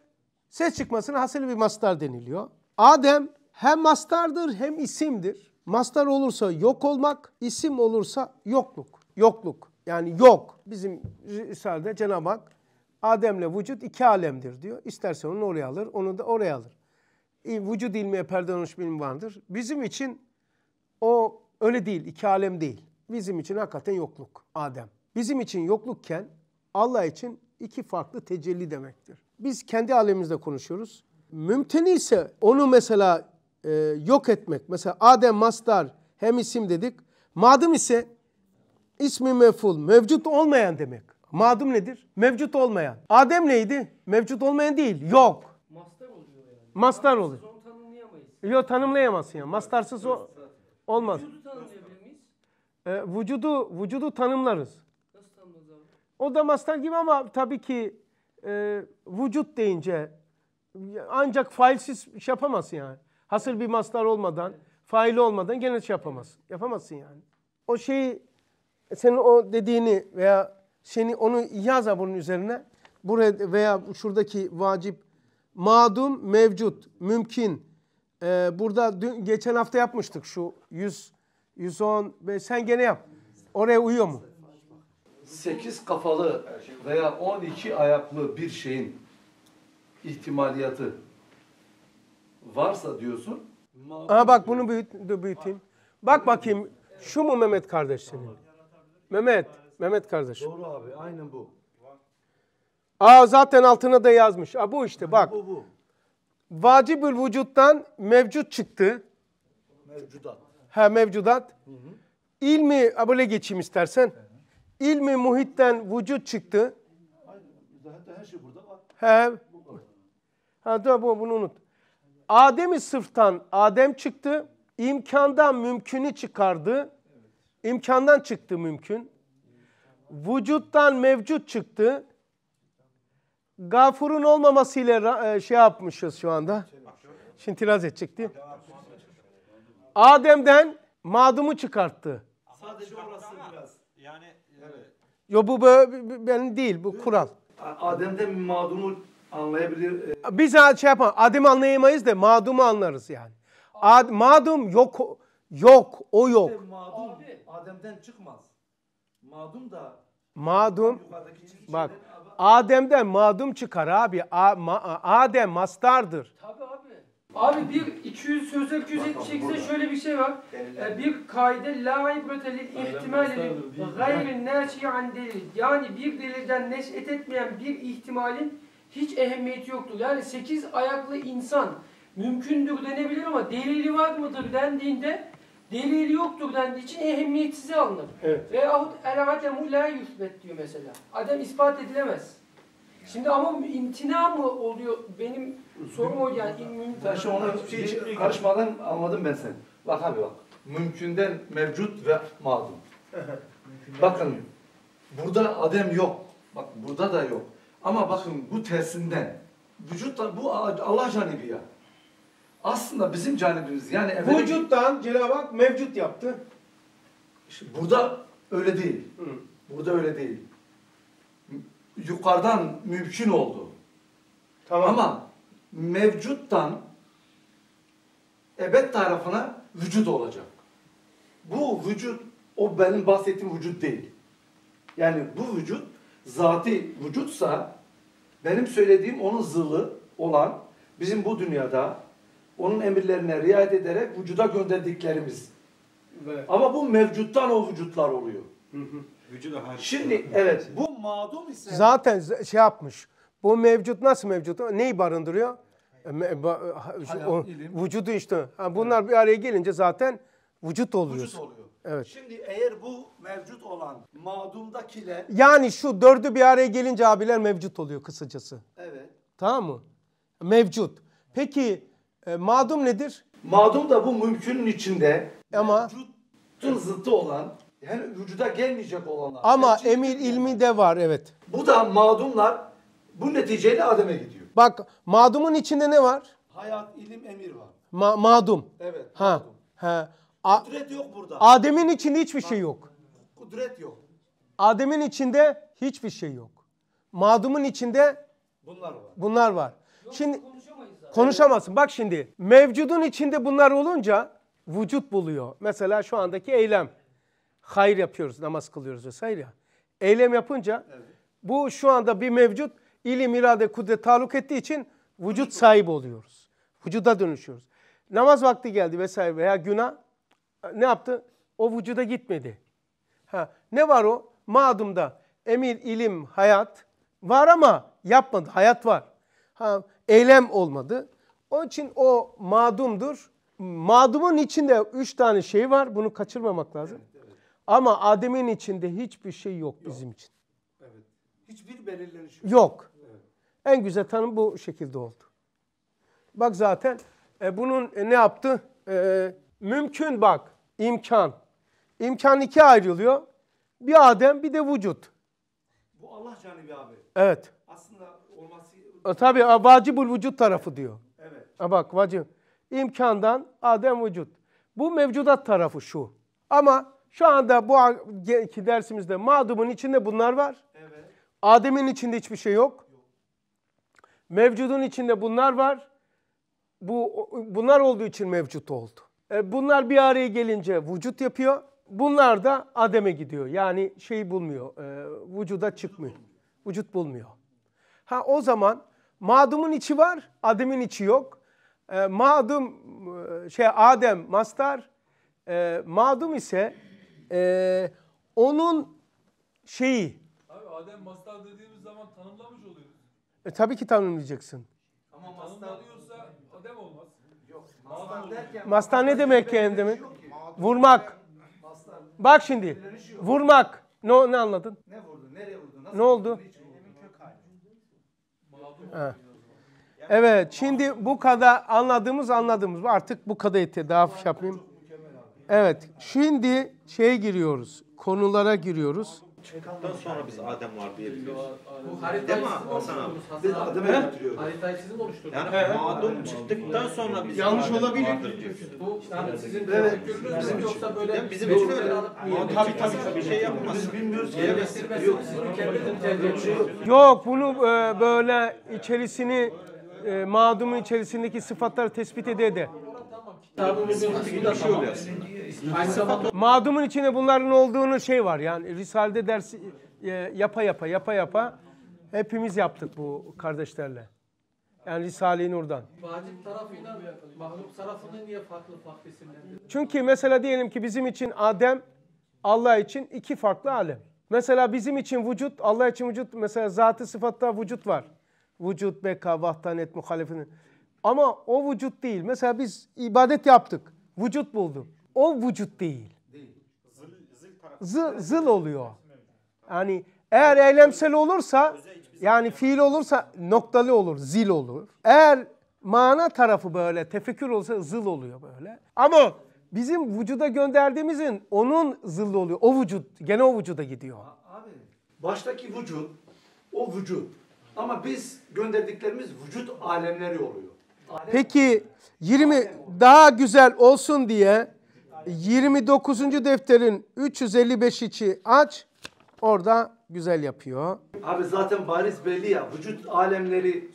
ses çıkmasına hasılı bir mastar deniliyor. Adem hem mastardır hem isimdir. Mastar olursa yok olmak, isim olursa yokluk. Yokluk yani yok. Bizim İsa'da Cenab-ı Hak Adem'le vücut iki alemdir diyor. İstersen onu oraya alır, onu da oraya alır. E, vücut ilmiye perde olmuş bilim vardır. Bizim için o öyle değil, iki alem değil bizim için hakikaten yokluk Adem. Bizim için yoklukken Allah için iki farklı tecelli demektir. Biz kendi alemimizde konuşuyoruz. Mümteni ise onu mesela e, yok etmek. Mesela Adem mastar hem isim dedik. Madım ise ismi meful, mevcut olmayan demek. Madım nedir? Mevcut olmayan. Adem neydi? Mevcut olmayan değil, yok. Mastar oluyor yani. Mastar oluyor. Mastar Yok tanımlayamazsın ya. Yani. Mastarsız o olmaz e, vücudu vücudu tanımlarız. Nasıl tanımlarız O da mastar gibi ama tabii ki e, vücut deyince ancak failsiz şey yapamazsın yani. hasıl bir mastar olmadan, faili olmadan gene şey yapamazsın. Yapamazsın yani. O şeyi senin o dediğini veya seni onu yaz bunun üzerine. Buraya veya şuradaki vacip madum mevcut, mümkün. Ee, burada dün, geçen hafta yapmıştık şu 100 110 sen gene yap. Oraya uyuyor mu? 8 kafalı veya 12 ayaklı bir şeyin ihtimaliyatı varsa diyorsun. Aa bak bunu büyüt, büyüteyim. Bak bakayım şu mu Mehmet kardeş senin? Mehmet, Mehmet kardeş. Doğru abi aynen bu. Aa zaten altına da yazmış. Aa bu işte bak. Bu bu. Vacibül vücuttan mevcut çıktı. Mevcudat. Ha mevcudat. Hı hı. İlmi, abone geçeyim istersen. Hı hı. İlmi muhitten vücut çıktı. Aynen. Zaten her şey burada var. He. Bu ha dur bunu unut. Adem'i sıftan Adem çıktı. İmkandan mümkünü çıkardı. İmkandan çıktı mümkün. Vücuttan mevcut çıktı. Gafurun olmamasıyla e, şey yapmışız şu anda. tiraz edecek değil mi? Adem'den madımı çıkarttı. Sadece orası biraz. Yani e, evet. Yo bu böyle benim değil bu kural. Adem'den madumu anlayabilir. E, Biz şey yapalım? Adem anlayamayız da madumu anlarız yani. Ad, madum yok yok o yok. İşte madum Abi. Adem'den çıkmaz. Madum da Madum bak Adem'den madum çıkar abi. A, ma, Adem mastardır. Tabii. Abi bir 200 sözler 278'de şöyle bir şey var. E, bir kaide la ibrete li ihtimali şey. gayri naşi delil. Yani bir delilden neşet etmeyen bir ihtimalin hiç ehemmiyeti yoktu. Yani 8 ayaklı insan mümkündür denebilir ama delili var mıdır dendiğinde delili yoktur dendiği için ehemmiyetsiz alınır. Evet. Veyahut el ademu la yusbet diyor mesela. Adam ispat edilemez. Şimdi ama imtina mı oluyor benim Sorun o yani Ben şu onu şey karışmadan anladım ben seni. Bak abi bak. Mümkünden mevcut ve madum. bakın burada adem yok. Bak burada da yok. Ama bakın bu tersinden. Vücut da bu Allah canibi ya. Aslında bizim canibimiz yani evvel... Vücuttan Cenab-ı Hak mevcut yaptı. İşte burada öyle değil. Hı. Burada öyle değil. Yukarıdan mümkün oldu. Tamam. Ama mevcuttan ebed tarafına vücut olacak. Bu vücut o benim bahsettiğim vücut değil. Yani bu vücut zati vücutsa benim söylediğim onun zılı olan bizim bu dünyada onun emirlerine riayet ederek vücuda gönderdiklerimiz. Evet. Ama bu mevcuttan o vücutlar oluyor. Hı hı. Vücuda Şimdi evet şey. bu madum ise zaten şey yapmış. O mevcut nasıl mevcut? Neyi barındırıyor? E, Halal, o, ilim. Vücudu işte. bunlar evet. bir araya gelince zaten vücut oluyor. Vücut oluyor. Evet. Şimdi eğer bu mevcut olan madumdakiler... Yani şu dördü bir araya gelince abiler mevcut oluyor kısacası. Evet. Tamam mı? Mevcut. Peki e, madum nedir? Madum da bu mümkünün içinde ama vücutun zıttı olan yani vücuda gelmeyecek olanlar. Ama emir ilmi de var evet. Bu da madumlar bu neticeyle Adem'e gidiyor. Bak madumun içinde ne var? Hayat, ilim, emir var. Ma madum. Evet. Ha. Ha. A Kudret yok burada. Adem'in içinde hiçbir şey yok. Kudret yok. Adem'in içinde hiçbir şey yok. Madumun içinde bunlar var. Bunlar var. Yok, şimdi konuşamazsın. Bak şimdi mevcudun içinde bunlar olunca vücut buluyor. Mesela şu andaki eylem. Hayır yapıyoruz, namaz kılıyoruz vesaire ya. Eylem yapınca evet. bu şu anda bir mevcut ilim, irade, kudret taluk ettiği için vücut sahibi oluyoruz. Vücuda dönüşüyoruz. Namaz vakti geldi vesaire veya günah ne yaptı? O vücuda gitmedi. Ha, ne var o? Madumda emir, ilim, hayat var ama yapmadı. Hayat var. Ha, eylem olmadı. Onun için o madumdur. Madumun içinde üç tane şey var. Bunu kaçırmamak lazım. Evet, evet. Ama Adem'in içinde hiçbir şey yok, yok. bizim için. Hiçbir belirleniş yok. Yok. Evet. En güzel tanım bu şekilde oldu. Bak zaten e, bunun e, ne yaptı? E, mümkün bak imkan. İmkan ikiye ayrılıyor. Bir Adem bir de vücut. Bu Allah canibi abi. Evet. Aslında olması... E, tabii vacibul vücut tarafı diyor. Evet. E, bak vacib. İmkandan Adem vücut. Bu mevcudat tarafı şu. Ama şu anda bu iki dersimizde madumun içinde bunlar var. Adem'in içinde hiçbir şey yok. Mevcudun içinde bunlar var. Bu bunlar olduğu için mevcut oldu. E, bunlar bir araya gelince vücut yapıyor. Bunlar da Adem'e gidiyor. Yani şeyi bulmuyor. E, vücuda çıkmıyor. Vücut bulmuyor. Ha o zaman madumun içi var, Adem'in içi yok. E, madum e, şey Adem mastar, e, madum ise e, onun şeyi Adem mastar dediğimiz zaman tanımlamış oluyoruz. E, tabii ki tanımlayacaksın. Ama mastar diyorsa Adem olmaz. Yok. Mastar derken... Mastar ne demek yani demek? Şey vurmak. Mastar. Bak şimdi. Şey vurmak. Ne, ne anladın? Ne vurdu? Nereye vurdu? Nasıl ne oldu? Ha. Evet şimdi bu kadar anladığımız anladığımız artık bu kadar yeter daha şey yapayım. Evet şimdi şey giriyoruz konulara giriyoruz çıktıktan şey sonra biz Adem var diyebiliyoruz. Bu harita Değil mi Hasan abi? Biz Adem'e götürüyoruz. Haritayı sizin oluşturdunuz. Yani evet. Adem çıktıktan sonra biz Yanlış olabilir. Bu yani sizin evet. bizim yoksa böyle bizim için öyle. Tabii tabii tabii şey yapamaz. Biz bilmiyoruz ki. Yok. Yok bunu e, böyle içerisini e, madumun içerisindeki sıfatları tespit ede de şey Madumun içinde bunların olduğunu şey var yani Risale'de ders e, yapa yapa yapa yapa hepimiz yaptık bu kardeşlerle. Yani Risale-i Nur'dan. Vacip tarafıyla mahluk tarafını niye farklı farklı isimlendiriyor? Çünkü mesela diyelim ki bizim için Adem, Allah için iki farklı alem. Mesela bizim için vücut, Allah için vücut. Mesela zatı sıfatta vücut var. Vücut, beka, vahdanet, muhalefetin. Ama o vücut değil. Mesela biz ibadet yaptık. Vücut buldu. O vücut değil. Zıl, zıl oluyor. Yani eğer eylemsel olursa yani fiil olursa noktalı olur, zil olur. Eğer mana tarafı böyle tefekkür olsa zıl oluyor böyle. Ama bizim vücuda gönderdiğimizin onun zıllı oluyor. O vücut gene o vücuda gidiyor. Abi baştaki vücut o vücut ama biz gönderdiklerimiz vücut alemleri oluyor. Peki 20 daha güzel olsun diye 29. defterin 355 içi aç. Orada güzel yapıyor. Abi zaten bariz belli ya. Vücut alemleri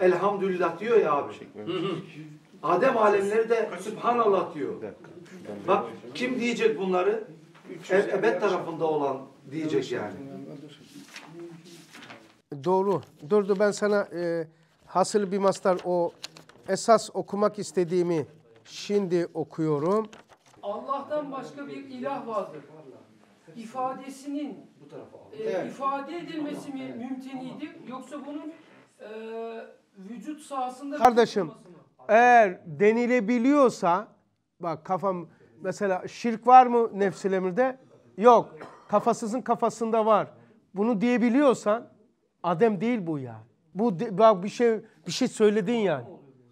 elhamdülillah diyor ya abi. Adem alemleri de Sübhanallah diyor. Bak kim diyecek bunları? E, ebed tarafında olan diyecek yani. Doğru. Durdu ben sana e, hasıl bir mastar o esas okumak istediğimi şimdi okuyorum. Allah'tan başka bir ilah vardır. İfadesinin e, ifade edilmesi mi mümtenidir yoksa bunun e, vücut sahasında Kardeşim eğer denilebiliyorsa bak kafam mesela şirk var mı nefsil emirde? Yok. Kafasızın kafasında var. Bunu diyebiliyorsan Adem değil bu ya. Bu bak bir şey bir şey söyledin yani.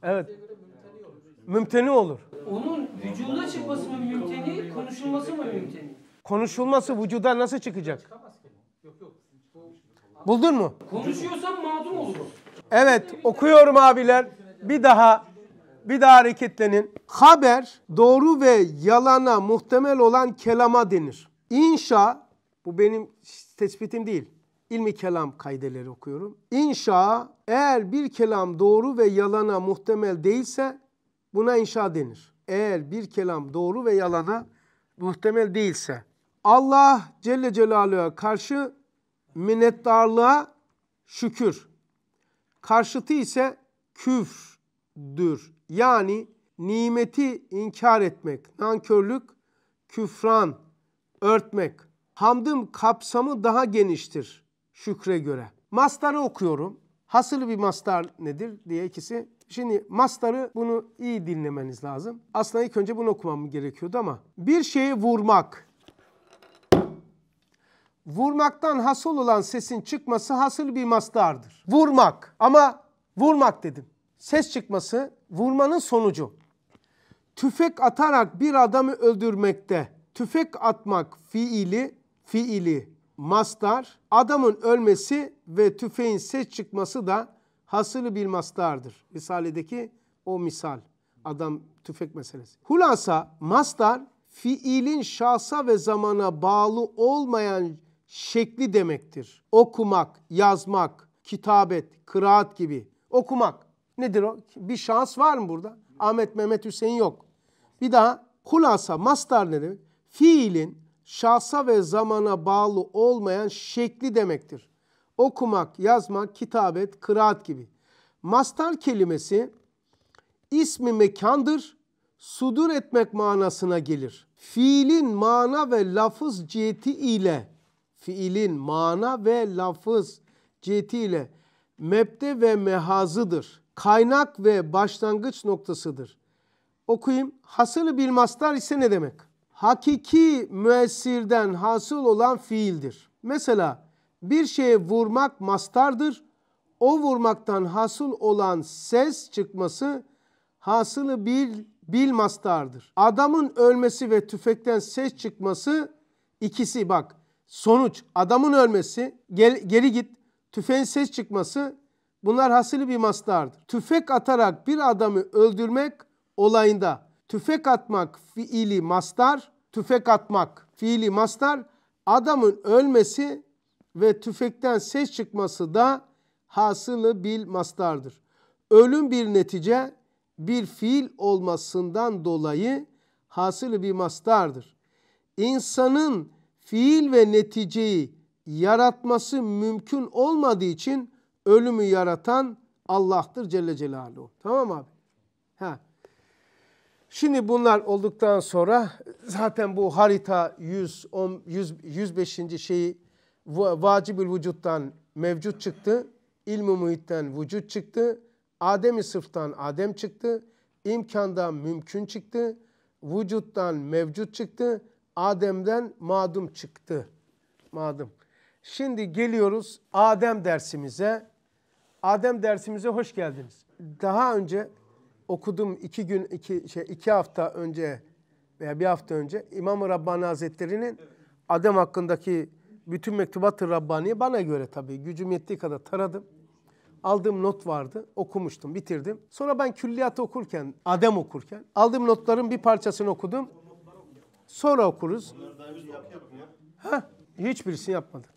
Evet. Mümteni olur. Onun vücuda çıkması mı mümteni, konuşulması mı mümteni? Konuşulması vücuda nasıl çıkacak? Buldun mu? Konuşuyorsan mağdur olur. Evet, okuyorum abiler. Bir daha bir daha hareketlenin. Haber doğru ve yalana muhtemel olan kelama denir. İnşa bu benim tespitim değil ilmi kelam kaydeleri okuyorum. İnşa eğer bir kelam doğru ve yalana muhtemel değilse buna inşa denir. Eğer bir kelam doğru ve yalana muhtemel değilse Allah Celle Celaluhu'ya karşı minnettarlığa şükür. Karşıtı ise küfdür. Yani nimeti inkar etmek, nankörlük, küfran, örtmek. Hamdım kapsamı daha geniştir şükre göre. Mastarı okuyorum. Hasıl bir mastar nedir diye ikisi. Şimdi mastarı bunu iyi dinlemeniz lazım. Aslında ilk önce bunu okumam gerekiyordu ama. Bir şeyi vurmak. Vurmaktan hasıl olan sesin çıkması hasıl bir mastardır. Vurmak ama vurmak dedim. Ses çıkması vurmanın sonucu. Tüfek atarak bir adamı öldürmekte. Tüfek atmak fiili, fiili mastar adamın ölmesi ve tüfeğin ses çıkması da hasılı bir mastardır. Misaledeki o misal adam tüfek meselesi. Hulasa mastar fiilin şahsa ve zamana bağlı olmayan şekli demektir. Okumak, yazmak, kitabet, kıraat gibi. Okumak nedir o? Bir şans var mı burada? Ahmet, Mehmet, Hüseyin yok. Bir daha hulasa mastar ne demek? Fiilin şahsa ve zamana bağlı olmayan şekli demektir. Okumak, yazmak, kitabet, kıraat gibi. Mastar kelimesi ismi mekandır, sudur etmek manasına gelir. Fiilin mana ve lafız ciheti ile fiilin mana ve lafız ciheti ile mebde ve mehazıdır. Kaynak ve başlangıç noktasıdır. Okuyayım. Hasılı bir mastar ise ne demek? hakiki müessirden hasıl olan fiildir. Mesela bir şeye vurmak mastardır. O vurmaktan hasıl olan ses çıkması hasılı bir bil mastardır. Adamın ölmesi ve tüfekten ses çıkması ikisi bak. Sonuç adamın ölmesi, gel, geri git, tüfeğin ses çıkması bunlar hasılı bir mastardır. Tüfek atarak bir adamı öldürmek olayında Tüfek atmak fiili mastar, tüfek atmak fiili mastar adamın ölmesi ve tüfekten ses çıkması da hasılı bil mastardır. Ölüm bir netice bir fiil olmasından dolayı hasılı bir mastardır. İnsanın fiil ve neticeyi yaratması mümkün olmadığı için ölümü yaratan Allah'tır Celle Celaluhu. Tamam abi? Ha. Şimdi bunlar olduktan sonra zaten bu harita 100, 100 105. şeyi vacibül vücuttan mevcut çıktı. İlmi muhitten vücut çıktı. Adem-i sıftan Adem çıktı. İmkandan mümkün çıktı. Vücuttan mevcut çıktı. Adem'den madum çıktı. Madum. Şimdi geliyoruz Adem dersimize. Adem dersimize hoş geldiniz. Daha önce okudum iki gün iki şey iki hafta önce veya bir hafta önce İmam-ı Rabbani Hazretleri'nin Adem hakkındaki bütün mektubat-ı Rabbani'yi bana göre tabii gücüm yettiği kadar taradım. Aldığım not vardı. Okumuştum, bitirdim. Sonra ben külliyatı okurken, Adem okurken aldığım notların bir parçasını okudum. Sonra okuruz. Ha, hiçbirisini yapmadık.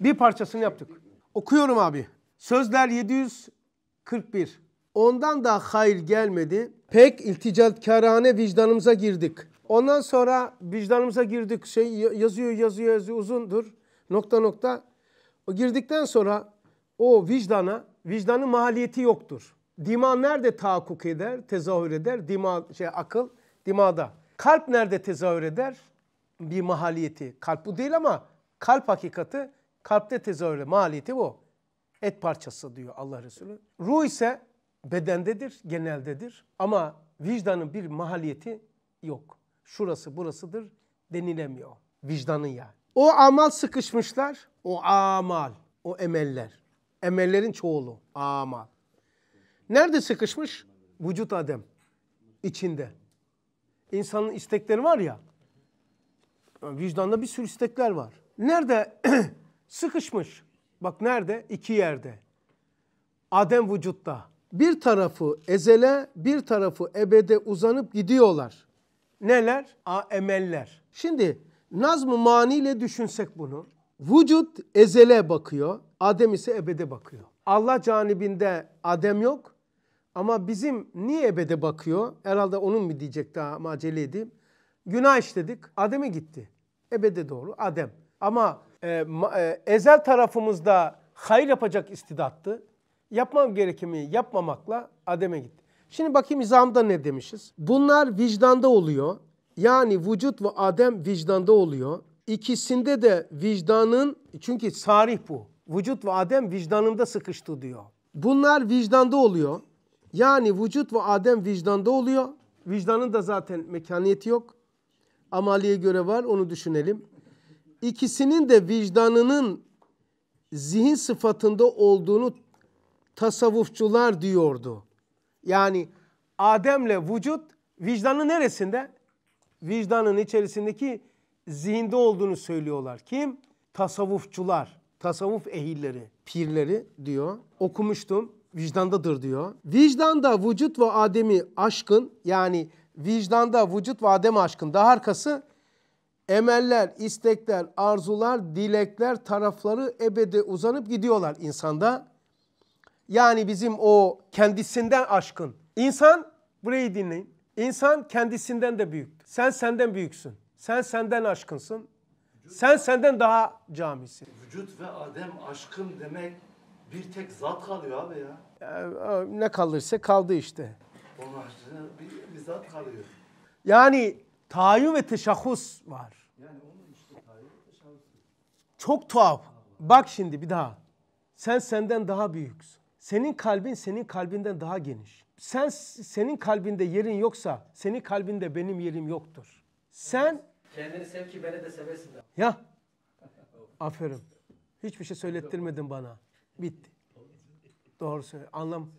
Bir parçasını yaptık. Okuyorum abi. Sözler 741. Ondan da hayır gelmedi. Pek ilticatkarane vicdanımıza girdik. Ondan sonra vicdanımıza girdik. Şey yazıyor yazıyor yazıyor uzundur. Nokta nokta. O girdikten sonra o vicdana, vicdanın maliyeti yoktur. Dima nerede tahakkuk eder, tezahür eder? Dima, şey akıl, dimada. Kalp nerede tezahür eder? Bir mahaliyeti. Kalp bu değil ama kalp hakikati, kalpte tezahür eder. Maliyeti bu. Et parçası diyor Allah Resulü. Ruh ise bedendedir, geneldedir ama vicdanın bir mahaliyeti yok. Şurası burasıdır denilemiyor vicdanın yani. O amal sıkışmışlar, o amal, o emeller. Emellerin çoğulu amal. Nerede sıkışmış? Vücut adem içinde. İnsanın istekleri var ya, vicdanda bir sürü istekler var. Nerede sıkışmış? Bak nerede? İki yerde. Adem vücutta bir tarafı ezele, bir tarafı ebede uzanıp gidiyorlar. Neler? A, emeller. Şimdi nazm-ı maniyle düşünsek bunu. Vücut ezele bakıyor, Adem ise ebede bakıyor. Allah canibinde Adem yok ama bizim niye ebede bakıyor? Herhalde onun bir diyecek daha ama acele Günah işledik, Adem'e gitti. Ebede doğru Adem. Ama e, e, ezel tarafımızda hayır yapacak istidattı. Yapmam gerekeni yapmamakla ademe gitti. Şimdi bakayım izamda ne demişiz? Bunlar vicdanda oluyor. Yani vücut ve adem vicdanda oluyor. İkisinde de vicdanın, çünkü sarih bu. Vücut ve adem vicdanında sıkıştı diyor. Bunlar vicdanda oluyor. Yani vücut ve adem vicdanda oluyor. Vicdanın da zaten mekaniyeti yok. Amaliye göre var onu düşünelim. İkisinin de vicdanının zihin sıfatında olduğunu tasavvufçular diyordu. Yani Adem'le vücut vicdanı neresinde? Vicdanın içerisindeki zihinde olduğunu söylüyorlar. Kim? Tasavvufçular, tasavvuf ehilleri, pirleri diyor. Okumuştum, vicdandadır diyor. Vicdanda vücut ve Adem'i aşkın yani vicdanda vücut ve Adem aşkın. Daha arkası emeller, istekler, arzular, dilekler tarafları ebede uzanıp gidiyorlar insanda. Yani bizim o kendisinden aşkın. İnsan burayı dinleyin. İnsan kendisinden de büyük. Sen senden büyüksün. Sen senden aşkınsın. Sen senden daha camisin. Vücut ve Adem aşkım demek bir tek zat kalıyor abi ya. ya ne kalırsa kaldı işte. Onun haricinde bir, bir zat kalıyor. Yani tayin ve teşahhus var. Yani onun işte tayin ve teşahhus. Çok tuhaf. Bak şimdi bir daha. Sen senden daha büyüksün. Senin kalbin senin kalbinden daha geniş. Sen senin kalbinde yerin yoksa senin kalbinde benim yerim yoktur. Sen kendini sev ki beni de sevesin. De. Ya. Aferin. Hiçbir şey söylettirmedin bana. Bitti. Doğru söyle. Anlam.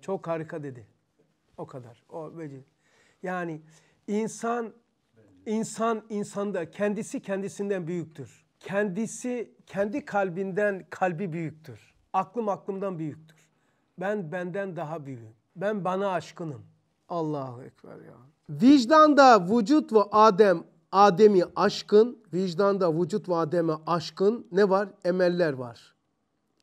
Çok harika dedi. O kadar. O böyle. Yani insan insan insanda kendisi kendisinden büyüktür. Kendisi kendi kalbinden kalbi büyüktür. Aklım aklımdan büyüktür. Ben benden daha büyüğüm. Ben bana aşkınım. Allahu Ekber ya. Vicdanda vücut ve Adem, Adem'i aşkın. Vicdanda vücut ve Adem'e aşkın. Ne var? Emeller var.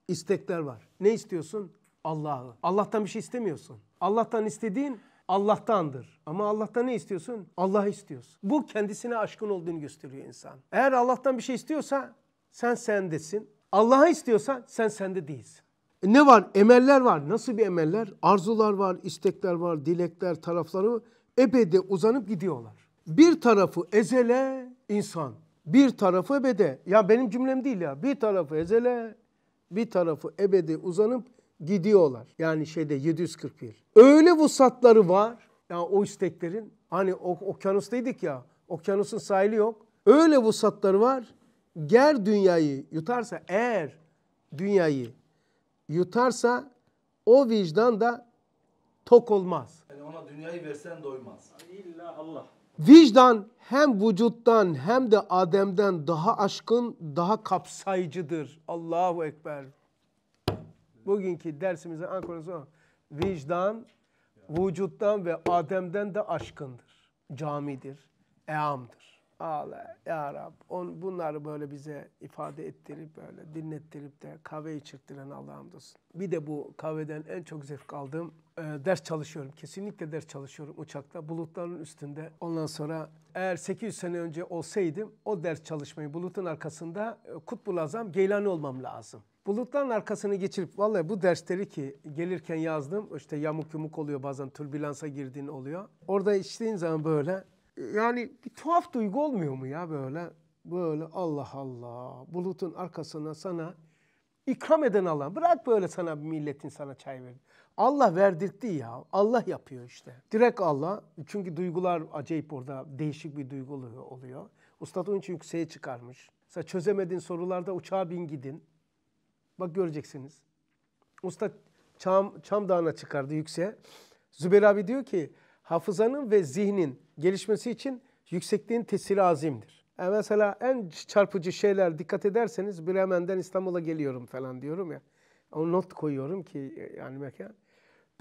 İstekler var. Ne istiyorsun? Allah'ı. Allah'tan bir şey istemiyorsun. Allah'tan istediğin Allah'tandır. Ama Allah'tan ne istiyorsun? Allah'ı istiyorsun. Bu kendisine aşkın olduğunu gösteriyor insan. Eğer Allah'tan bir şey istiyorsa sen sendesin. Allah'a istiyorsan sen sende değilsin. E ne var? Emeller var. Nasıl bir emeller? Arzular var, istekler var, dilekler, tarafları ebede uzanıp gidiyorlar. Bir tarafı ezele insan, bir tarafı ebede. Ya benim cümlem değil ya. Bir tarafı ezele, bir tarafı ebede uzanıp gidiyorlar. Yani şeyde 741. Öyle vusatları var. Ya yani o isteklerin hani o okyanustaydık ya. Okyanusun sahili yok. Öyle vusatları var ger dünyayı yutarsa eğer dünyayı yutarsa o vicdan da tok olmaz. Yani ona dünyayı versen doymaz. İlla Allah. Vicdan hem vücuttan hem de Adem'den daha aşkın, daha kapsayıcıdır. Allahu Ekber. Bugünkü dersimizin an konusu Vicdan vücuttan ve Adem'den de aşkındır. Camidir, eamdır. Ağla ya Rab. On, bunları böyle bize ifade ettirip böyle dinlettirip de kahve içirttiren Allah'ımdasın. Bir de bu kahveden en çok zevk aldığım e, ders çalışıyorum. Kesinlikle ders çalışıyorum uçakta. Bulutların üstünde. Ondan sonra eğer 800 sene önce olsaydım o ders çalışmayı bulutun arkasında e, Kutbul Azam Geylani olmam lazım. Bulutların arkasını geçirip vallahi bu dersleri ki gelirken yazdım işte yamuk yumuk oluyor bazen türbülansa girdiğin oluyor. Orada içtiğin zaman böyle yani bir tuhaf duygu olmuyor mu ya böyle? Böyle Allah Allah. Bulutun arkasına sana ikram eden Allah. Bırak böyle sana bir milletin sana çay ver. Allah verdirtti ya. Allah yapıyor işte. Direkt Allah. Çünkü duygular acayip orada değişik bir duygu oluyor. Ustad onun için yükseğe çıkarmış. Mesela çözemediğin sorularda uçağa bin gidin. Bak göreceksiniz. Usta Çam, Çam Dağı'na çıkardı yükseğe. Zübeyir abi diyor ki hafızanın ve zihnin gelişmesi için yüksekliğin tesiri azimdir. Yani e, mesela en çarpıcı şeyler dikkat ederseniz Bremen'den İstanbul'a geliyorum falan diyorum ya. O not koyuyorum ki e, yani mekan.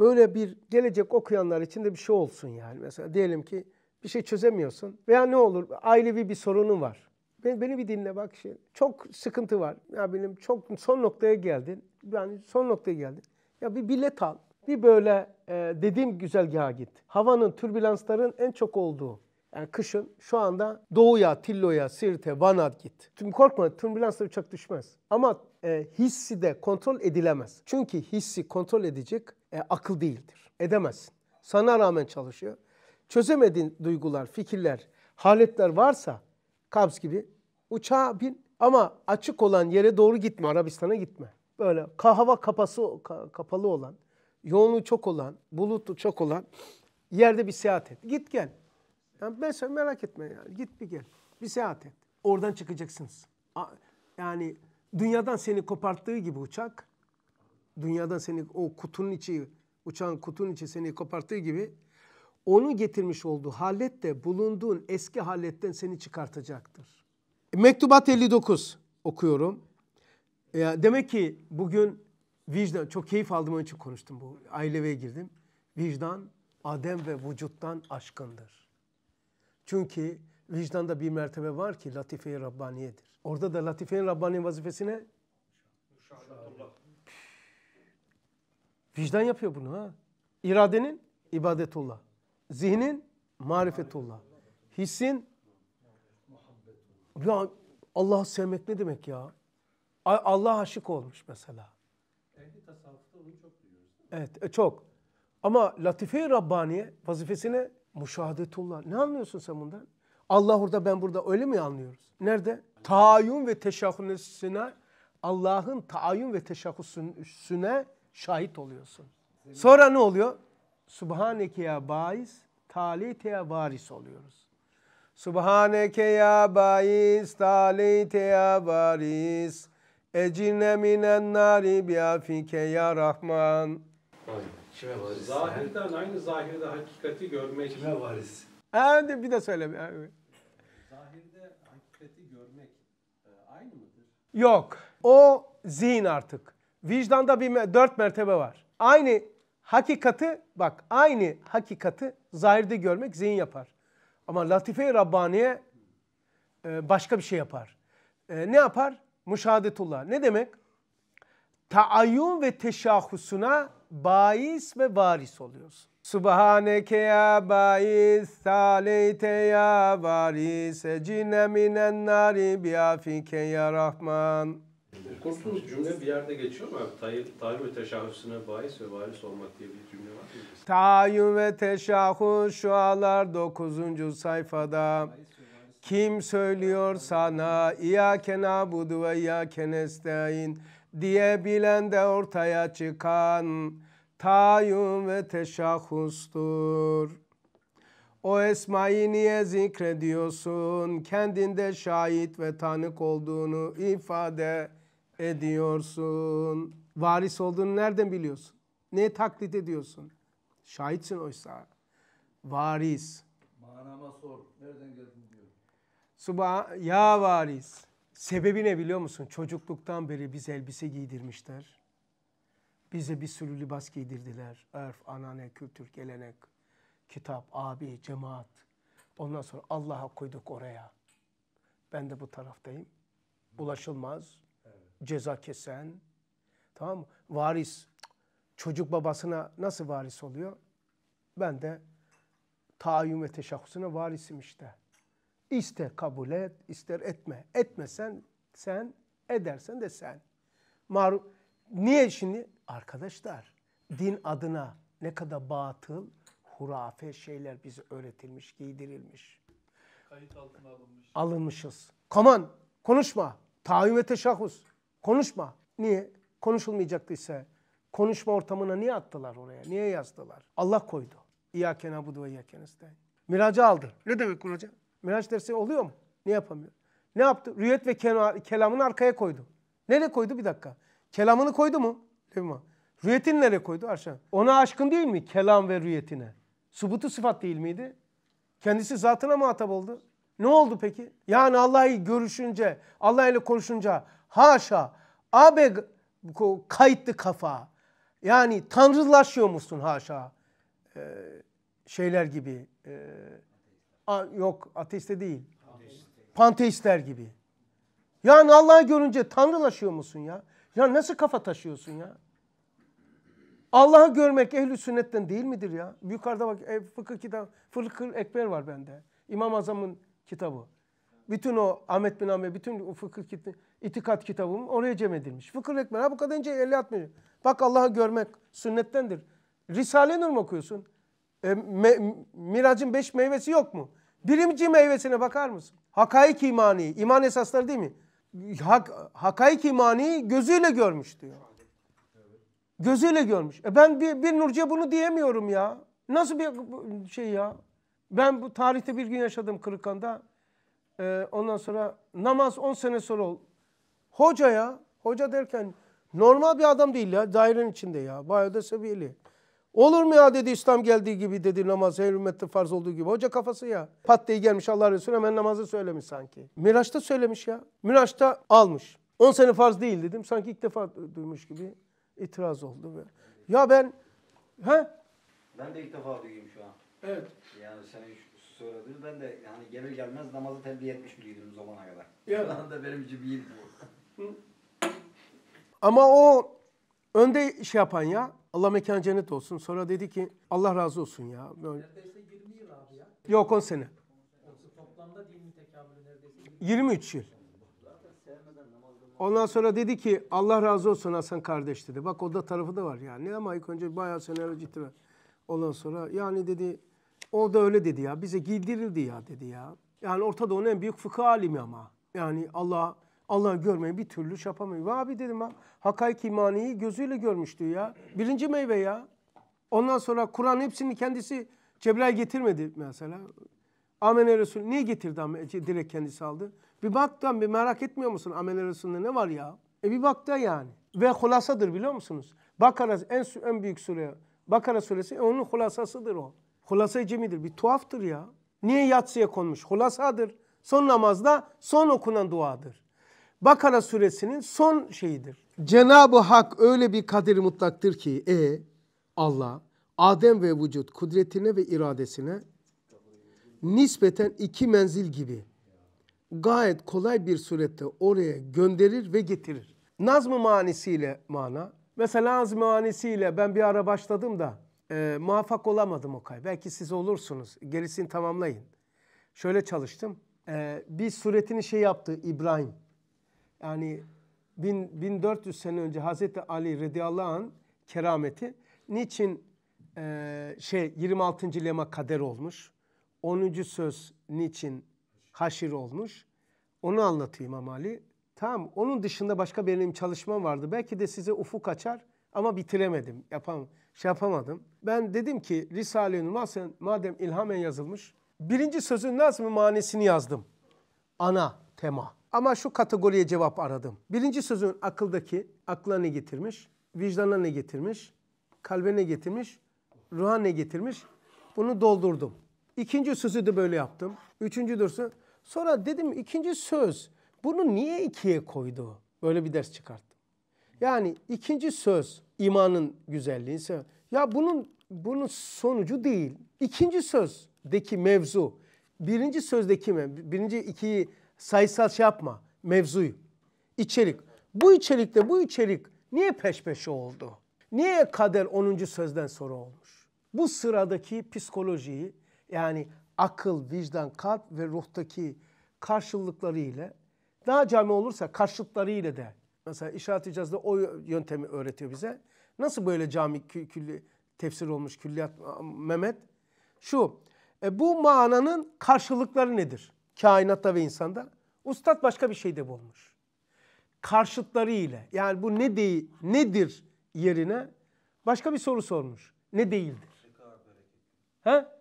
Böyle bir gelecek okuyanlar için de bir şey olsun yani. Mesela diyelim ki bir şey çözemiyorsun veya ne olur ailevi bir sorunun var. Beni, beni bir dinle bak şey. Çok sıkıntı var. Ya benim çok son noktaya geldin. Yani son noktaya geldin. Ya bir bilet al bir böyle e, dediğim güzelgaha git. Havanın, türbülansların en çok olduğu. Yani kışın şu anda doğuya, Tillo'ya, Sirt'e, Van'a git. Tüm korkma türbülanslar uçak düşmez. Ama e, hissi de kontrol edilemez. Çünkü hissi kontrol edecek e, akıl değildir. Edemezsin. Sana rağmen çalışıyor. Çözemediğin duygular, fikirler, haletler varsa kabz gibi uçağa bin ama açık olan yere doğru gitme, Arabistan'a gitme. Böyle hava kapası, kapalı olan yoğunluğu çok olan, bulutlu çok olan yerde bir seyahat et. Git gel. Yani mesela merak etme yani. Git bir gel. Bir seyahat et. Oradan çıkacaksınız. Yani dünyadan seni koparttığı gibi uçak, dünyadan seni o kutunun içi, uçağın kutunun içi seni koparttığı gibi onu getirmiş olduğu hallet de bulunduğun eski haletten seni çıkartacaktır. Mektubat 59 okuyorum. Demek ki bugün vicdan çok keyif aldığım onun için konuştum bu aileye girdim. Vicdan Adem ve vücuttan aşkındır. Çünkü vicdanda bir mertebe var ki latife-i Rabbaniye'dir. Orada da latife-i Rabbaniye vazifesine vicdan yapıyor bunu ha. İradenin ibadetullah. Zihnin marifetullah. Hissin ya Allah sevmek ne demek ya? Allah aşık olmuş mesela tasavvufta onu çok duyuyoruz. Evet e, çok. Ama latife-i Rabbaniye vazifesine müşahadetullah. Ne anlıyorsun sen bundan? Allah orada ben burada öyle mi anlıyoruz? Nerede? Taayyun ve teşahhüsüne Allah'ın taayyun ve teşahhüsüne şahit oluyorsun. Sonra ne oluyor? Subhaneke ya baiz, talite ya varis oluyoruz. Subhaneke ya baiz, talite ya varis. Ecirne minen nari bi afike ya Rahman. Kime varis? Zahirden aynı zahirde hakikati görmek. Kime varis? Ha, bir de söyle. Zahirde hakikati görmek e, aynı mıdır? Yok. O zihin artık. Vicdanda bir dört mertebe var. Aynı hakikati bak aynı hakikati zahirde görmek zihin yapar. Ama Latife-i Rabbaniye e, başka bir şey yapar. E, ne yapar? Müşahadetullah ne demek? Taayyun ve teşahhusuna bahis ve varis oluyorsun. Subhaneke ya bahis saleyte ya varis ecine minen nari biafike ya rahman. Okurduğunuz cümle bir yerde geçiyor mu abi? Tayin, ve teşahhusuna bahis ve varis olmak diye bir cümle var mı? Tayin ve teşahhüs şu alar 9. sayfada. Bahis kim söylüyor sana İyâke nâbudu ve iyâke diye bilen de ortaya çıkan tayyum ve teşahhustur. O esmayı niye zikrediyorsun? Kendinde şahit ve tanık olduğunu ifade ediyorsun. Varis olduğunu nereden biliyorsun? Ne taklit ediyorsun? Şahitsin oysa. Varis. Manama sor. Nereden geldin? Suba ya varis. Sebebi ne biliyor musun? Çocukluktan beri biz elbise giydirmişler. Bize bir sürü libas giydirdiler. Örf, anane, kültür, gelenek, kitap, abi, cemaat. Ondan sonra Allah'a koyduk oraya. Ben de bu taraftayım. Ulaşılmaz. Ceza kesen. Tamam mı? Varis. Çocuk babasına nasıl varis oluyor? Ben de tayin ve teşahhusuna varisim işte. İster kabul et, ister etme. Etmesen sen, edersen de sen. Maru Niye şimdi? Arkadaşlar, din adına ne kadar batıl, hurafe şeyler bize öğretilmiş, giydirilmiş. Kayıt altına alınmış. Alınmışız. Koman, konuşma. Tahayyüm ve teşahhus. Konuşma. Niye? Konuşulmayacaktıysa konuşma ortamına niye attılar oraya? Niye yazdılar? Allah koydu. İyâken abudu ve iyâken isteyin. Miraca aldı. Ne demek kuracak? Miraç dersi oluyor mu? Ne yapamıyor? Ne yaptı? Rüyet ve kelamını arkaya koydu. Nereye koydu? Bir dakika. Kelamını koydu mu? Değil mi? Rüyetini nereye koydu? Aşağı. Ona aşkın değil mi? Kelam ve rüyetine. Subutu sıfat değil miydi? Kendisi zatına muhatap oldu. Ne oldu peki? Yani Allah'ı görüşünce, Allah ile konuşunca haşa abe kayıttı kafa. Yani tanrılaşıyor musun haşa? Ee, şeyler gibi. Ee, A, yok ateiste değil. Ateist. Panteistler gibi. Yani Allah'ı görünce tanrılaşıyor musun ya? Ya nasıl kafa taşıyorsun ya? Allah'ı görmek ehli sünnetten değil midir ya? Yukarıda bak e, fıkıh kitabı, fıkıh ekber var bende. İmam Azam'ın kitabı. Bütün o Ahmet bin Ahmet, bütün o fıkıh kitabı, itikat kitabım oraya cem edilmiş. Fıkıh ekber ha bu kadar ince elle atmıyor. Bak Allah'ı görmek sünnettendir. Risale-i Nur mu okuyorsun? E, me, miracın beş meyvesi yok mu? Birinci meyvesine bakar mısın? Hakaik imani, iman esasları değil mi? Hak, hakaik imani gözüyle görmüş diyor. Gözüyle görmüş. E ben bir, bir Nurcu'ya bunu diyemiyorum ya. Nasıl bir şey ya? Ben bu tarihte bir gün yaşadım Kırıkkan'da. Ee, ondan sonra namaz 10 sene sonra ol. Hoca ya, hoca derken normal bir adam değil ya. Dairenin içinde ya. Bayağı da seviyeli. Olur mu ya dedi İslam geldiği gibi dedi namaz her ümmette farz olduğu gibi. Hoca kafası ya. Pat diye gelmiş Allah Resulü hemen namazı söylemiş sanki. Miraç'ta söylemiş ya. Miraç'ta almış. 10 sene farz değil dedim. Sanki ilk defa duymuş gibi itiraz oldu. Böyle. Ya ben... He? Ben de ilk defa duyuyorum şu an. Evet. Yani senin söylediğini ben de yani gelir gelmez namazı tebliğ etmiş biriydim zamana kadar. Ya. Şu anda benim için bir bu. Ama o Önde şey yapan ya. Allah mekan cennet olsun. Sonra dedi ki Allah razı olsun ya. Böyle. Yok 10 sene. 23 yıl. Ondan sonra dedi ki Allah razı olsun Hasan kardeş dedi. Bak o da tarafı da var yani ama ilk önce bayağı seneler ciddi var. Ondan sonra yani dedi o da öyle dedi ya bize giydirildi ya dedi ya. Yani Orta Doğu'nun en büyük fıkıh alimi ama. Yani Allah Allah'ı görmeyi bir türlü şey yapamıyor. Ve abi dedim ha hakaik imaniyi gözüyle görmüştü ya. Birinci meyve ya. Ondan sonra Kur'an hepsini kendisi Cebrail getirmedi mesela. Amen Resul niye getirdi ama e, direkt kendisi aldı? Bir baktan bir merak etmiyor musun Amen Resul'de ne var ya? E bir bak yani. Ve hulasadır biliyor musunuz? Bakara en, en büyük sure. Bakara suresi e, onun hulasasıdır o. Hulasa cemidir. Bir tuhaftır ya. Niye yatsıya konmuş? Hulasadır. Son namazda son okunan duadır. Bakara suresinin son şeyidir. Cenab-ı Hak öyle bir kadir mutlaktır ki e Allah Adem ve vücut kudretine ve iradesine nispeten iki menzil gibi gayet kolay bir surette oraya gönderir ve getirir. Nazm-ı manisiyle mana. Mesela nazm-ı manisiyle ben bir ara başladım da e, muvaffak olamadım o kay. Belki siz olursunuz. Gerisini tamamlayın. Şöyle çalıştım. E, bir suretini şey yaptı İbrahim yani 1400 sene önce Hazreti Ali radıyallahu anh kerameti niçin e, şey 26. lema kader olmuş? 10. söz niçin haşir olmuş? Onu anlatayım Amali. Tamam onun dışında başka benim çalışmam vardı. Belki de size ufuk açar ama bitiremedim. Yapam şey yapamadım. Ben dedim ki Risale-i Nur madem ilhamen yazılmış birinci sözün nazmı manesini yazdım. Ana tema. Ama şu kategoriye cevap aradım. Birinci sözün akıldaki akla ne getirmiş? Vicdana ne getirmiş? Kalbe ne getirmiş? Ruha ne getirmiş? Bunu doldurdum. İkinci sözü de böyle yaptım. Üçüncü dursun. Sonra dedim ikinci söz bunu niye ikiye koydu? Böyle bir ders çıkarttım. Yani ikinci söz imanın güzelliği ise ya bunun bunun sonucu değil. İkinci sözdeki mevzu birinci sözdeki mi? Birinci ikiyi sayısal şey yapma. Mevzuyu. İçerik. Bu içerikte bu içerik niye peş peşe oldu? Niye kader 10. sözden sonra olmuş? Bu sıradaki psikolojiyi yani akıl, vicdan, kalp ve ruhtaki karşılıkları ile daha cami olursa karşılıkları ile de mesela işaret cazda o yöntemi öğretiyor bize. Nasıl böyle cami külli tefsir olmuş külliyat Mehmet? Şu e, bu mananın karşılıkları nedir? kainatta ve insanda. Ustad başka bir şey de bulmuş. Karşıtları ile yani bu ne değil, nedir yerine başka bir soru sormuş. Ne değildir? Ne kadar bereketli.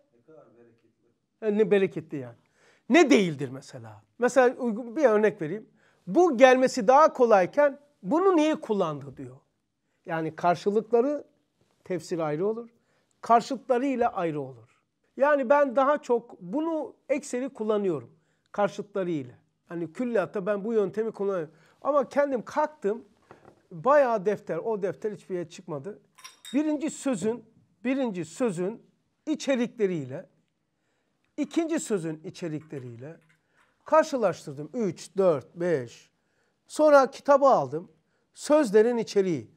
He? Ne bereketli yani. Ne değildir mesela? Mesela bir örnek vereyim. Bu gelmesi daha kolayken bunu niye kullandı diyor. Yani karşılıkları tefsir ayrı olur. Karşıtları ile ayrı olur. Yani ben daha çok bunu ekseri kullanıyorum. Karşıtları ile. Hani külliyatta ben bu yöntemi kullanıyorum. Ama kendim kalktım. Bayağı defter, o defter hiçbir yere çıkmadı. Birinci sözün, birinci sözün içerikleriyle, ikinci sözün içerikleriyle karşılaştırdım. 3, 4, 5. Sonra kitabı aldım. Sözlerin içeriği.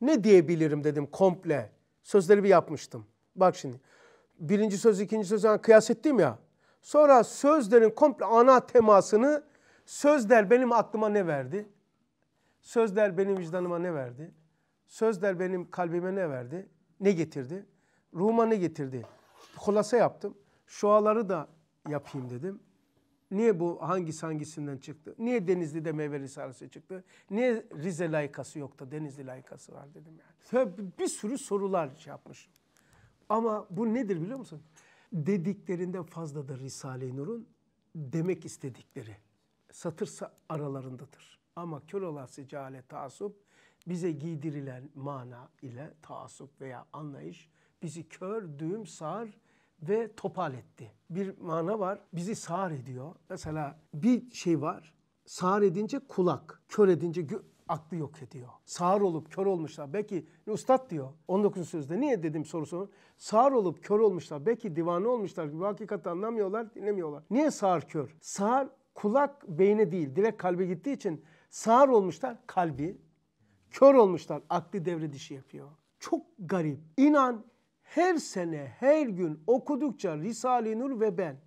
Ne diyebilirim dedim komple. Sözleri bir yapmıştım. Bak şimdi. Birinci söz, ikinci söz hani kıyas ettim ya. Sonra sözlerin komple ana temasını sözler benim aklıma ne verdi? Sözler benim vicdanıma ne verdi? Sözler benim kalbime ne verdi? Ne getirdi? Ruhuma ne getirdi? Kolasa yaptım. Şuaları da yapayım dedim. Niye bu hangisi hangisinden çıktı? Niye Denizli'de meyve risalesi çıktı? Niye Rize layıkası yok da Denizli layıkası var dedim yani. Bir sürü sorular şey yapmış. Ama bu nedir biliyor musun? dediklerinden fazladır Risale-i Nur'un demek istedikleri. Satırsa aralarındadır. Ama kör olası cehale taasup bize giydirilen mana ile taasup veya anlayış bizi kör, düğüm, sağır ve topal etti. Bir mana var bizi sağır ediyor. Mesela bir şey var sağır edince kulak, kör edince gö- aklı yok ediyor. Sağır olup kör olmuşlar. Belki üstad diyor 19. sözde niye dedim sorusu. Sağır olup kör olmuşlar. Belki divanı olmuşlar. Bu hakikati anlamıyorlar, dinlemiyorlar. Niye sağır kör? Sağır kulak beyne değil direkt kalbe gittiği için sağır olmuşlar kalbi. Kör olmuşlar aklı devre dışı yapıyor. Çok garip. İnan her sene her gün okudukça Risale-i Nur ve ben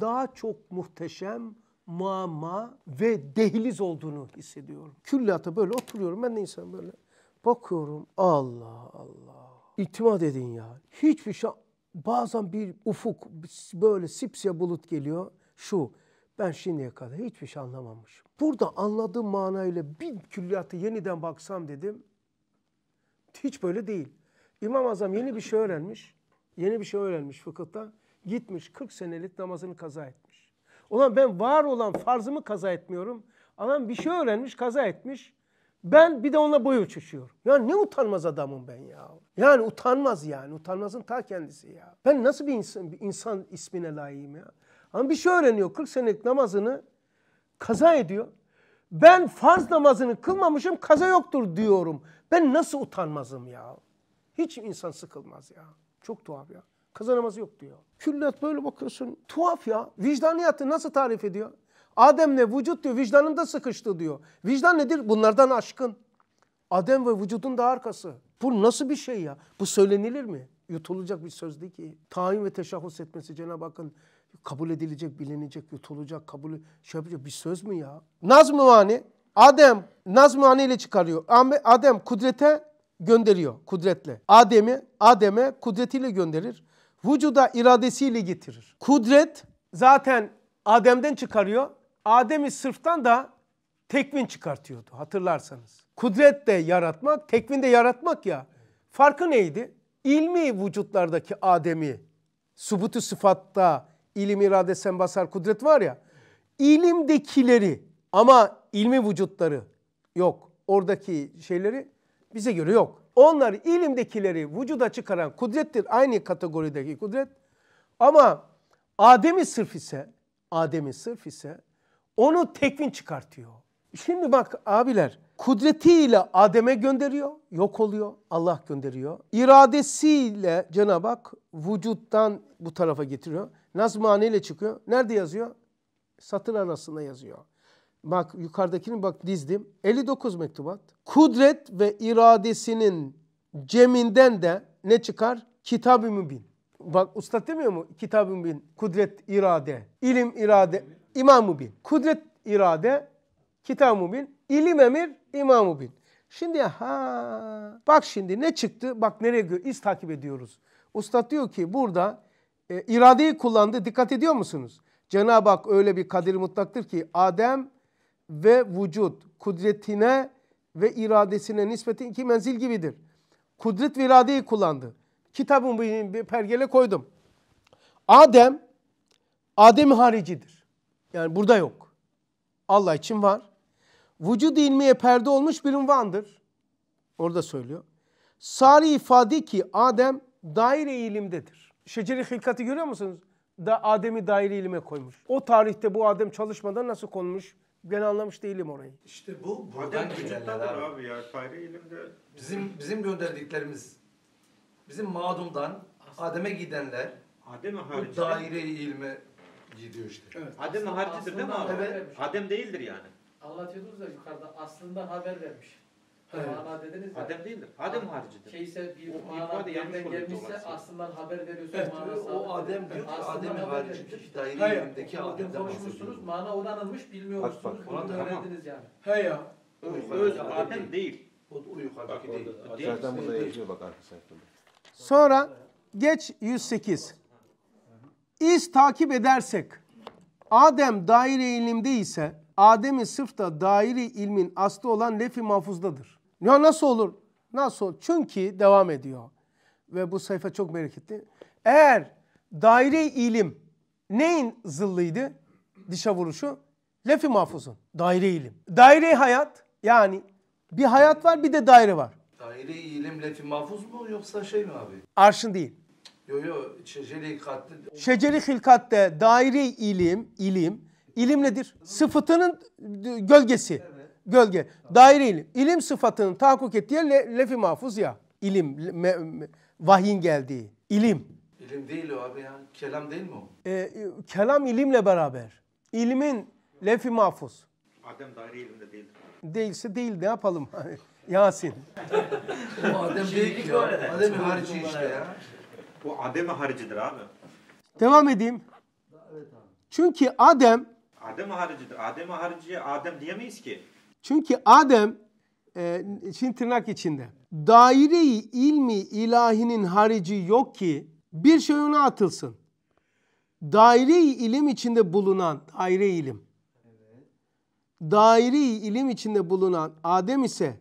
daha çok muhteşem muamma ve dehliz olduğunu hissediyorum. Külliyata böyle oturuyorum. Ben de insan böyle bakıyorum. Allah Allah. İtimat edin ya. Hiçbir şey bazen bir ufuk böyle sipsiye bulut geliyor. Şu ben şimdiye kadar hiçbir şey anlamamışım. Burada anladığım manayla bir külliyata yeniden baksam dedim. Hiç böyle değil. İmam Azam yeni bir şey öğrenmiş. Yeni bir şey öğrenmiş fıkıhta. Gitmiş 40 senelik namazını kaza etmiş. Ulan ben var olan farzımı kaza etmiyorum. Adam bir şey öğrenmiş, kaza etmiş. Ben bir de onunla boy uçuşuyorum. Ya ne utanmaz adamım ben ya. Yani utanmaz yani. Utanmazın ta kendisi ya. Ben nasıl bir insan, bir insan ismine layığım ya. Ama bir şey öğreniyor. 40 senelik namazını kaza ediyor. Ben farz namazını kılmamışım kaza yoktur diyorum. Ben nasıl utanmazım ya. Hiç insan sıkılmaz ya. Çok tuhaf ya. Kazanamazı yok diyor. Külliyat böyle bakıyorsun. Tuhaf ya. Vicdaniyatı nasıl tarif ediyor? Adem ne vücut diyor vicdanımda sıkıştı diyor. Vicdan nedir? Bunlardan aşkın. Adem ve vücudun da arkası. Bu nasıl bir şey ya? Bu söylenilir mi? Yutulacak bir söz değil ki. Tayin ve teşahhus etmesi Cenab-ı Hakk'ın kabul edilecek, bilinecek, yutulacak, kabul şey yapacak bir söz mü ya? Nazm-ı Mani, Adem nazm-ı Mani ile çıkarıyor. Adem kudrete gönderiyor kudretle. Adem'i Adem'e kudretiyle gönderir vücuda iradesiyle getirir. Kudret zaten Adem'den çıkarıyor. Adem'i sırftan da tekvin çıkartıyordu hatırlarsanız. Kudret de yaratmak, tekvin de yaratmak ya. Farkı neydi? İlmi vücutlardaki Adem'i, subutu sıfatta ilim, irade, senbasar, kudret var ya. İlimdekileri ama ilmi vücutları yok. Oradaki şeyleri bize göre yok. Onlar ilimdekileri vücuda çıkaran kudrettir. Aynı kategorideki kudret. Ama Adem'i sırf ise, Adem'i sırf ise onu tekvin çıkartıyor. Şimdi bak abiler kudretiyle Adem'e gönderiyor, yok oluyor, Allah gönderiyor. İradesiyle Cenab-ı Hak vücuttan bu tarafa getiriyor. Nazmane ile çıkıyor. Nerede yazıyor? Satır arasında yazıyor. Bak yukarıdakini bak dizdim. 59 mektubat. Kudret ve iradesinin ceminden de ne çıkar? Kitab-ı Mübin. Bak usta demiyor mu? Kitab-ı Mübin. Kudret, irade. ilim irade. İmam Mübin. Kudret, irade. Kitab-ı Mübin. İlim emir, İmam Mübin. Şimdi ha bak şimdi ne çıktı? Bak nereye göre iz takip ediyoruz. Ustad diyor ki burada e, iradeyi kullandı. Dikkat ediyor musunuz? Cenab-ı Hak öyle bir kadir mutlaktır ki Adem ve vücut kudretine ve iradesine nispetin iki menzil gibidir. Kudret ve iradeyi kullandı. Kitabımı bir pergele koydum. Adem, Adem haricidir. Yani burada yok. Allah için var. Vücud ilmiye perde olmuş bir unvandır. Orada söylüyor. Sari ifade ki Adem daire ilimdedir. Şeceri hilkati görüyor musunuz? Da Adem'i daire ilime koymuş. O tarihte bu Adem çalışmadan nasıl konmuş? Ben anlamış değilim orayı. İşte bu buradan Adem abi. abi ya. Fare ilimde Bizim bizim gönderdiklerimiz bizim madumdan Adem'e gidenler Adem bu daire ilme gidiyor işte. Evet. Adem haricidir değil mi abi? Evet. Adem değildir yani. Anlatıyordunuz da yukarıda aslında haber vermiş. Evet. Mana dediniz ya. Adem değildir. Adem haricidir. Şeyse bir o mana yerden gelmişse aslında haber veriyorsun evet, manası. O Adem diyor ki Adem harici bir daire yerindeki Adem'den konuşmuşsunuz. Mana oranılmış bilmiyorsunuz. Bak, bak, Bunu da öğrendiniz yani. He ya. Öz Adem değil. O yukarıdaki değil. Zaten burada yazıyor bak arka sayfada. Sonra geç 108. İz takip edersek Adem daire ilimde ise Adem'in sırf da daire ilmin aslı olan lefi mahfuzdadır. Ya nasıl olur? Nasıl olur? Çünkü devam ediyor. Ve bu sayfa çok bereketli. Eğer daire ilim neyin zıllıydı? Dişe vuruşu. Lefi mahfuzun. Daire ilim. Daire hayat yani bir hayat var bir de daire var. Daire ilim lefi mahfuz mu yoksa şey mi abi? Arşın değil. Yo yo şeceri hilkatte. Şeceri hilkatte daire ilim, ilim. ilim nedir? Sıfıtının gölgesi gölge. Daire ilim. İlim sıfatının tahakkuk ettiği le, lefi mahfuz ya. İlim, me, me, vahyin geldiği. İlim. İlim değil o abi ya. Kelam değil mi o? E, kelam ilimle beraber. İlimin lefi mahfuz. Adem daire ilimde değil. Değilse değil ne yapalım? Yasin. Adem şey, değil ki o. Adem harici işte ya. Bu Adem haricidir abi. Devam edeyim. Evet abi. Çünkü Adem Adem haricidir. Adem hariciye Adem diyemeyiz ki. Çünkü Adem e, için tırnak içinde daireyi ilmi ilahinin harici yok ki bir şey ona atılsın. daire ilim içinde bulunan daire ilim. daire ilim içinde bulunan Adem ise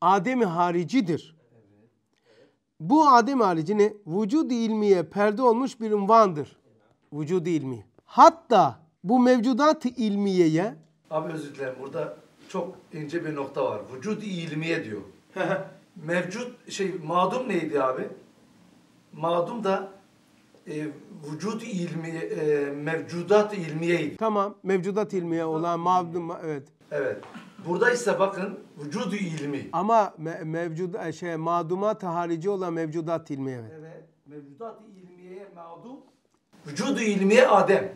Adem'i haricidir. Bu Adem haricini ne? Vücud ilmiye perde olmuş bir ünvandır. Vücud ilmi. Hatta bu mevcudat ilmiyeye Abi özür dilerim burada çok ince bir nokta var. Vücud ilmiye diyor. Mevcut şey madum neydi abi? Madum da e, vücut ilmi e, mevcudat ilmiyeydi. Tamam. Mevcudat ilmiye olan madum evet. Evet. Burada ise bakın vücudu ilmi. Ama me- mevcud e, şey madumat harici olan mevcudat ilmi evet. Evet. Mevcudat ilmiye madum. Vücudu ilmiye Adem.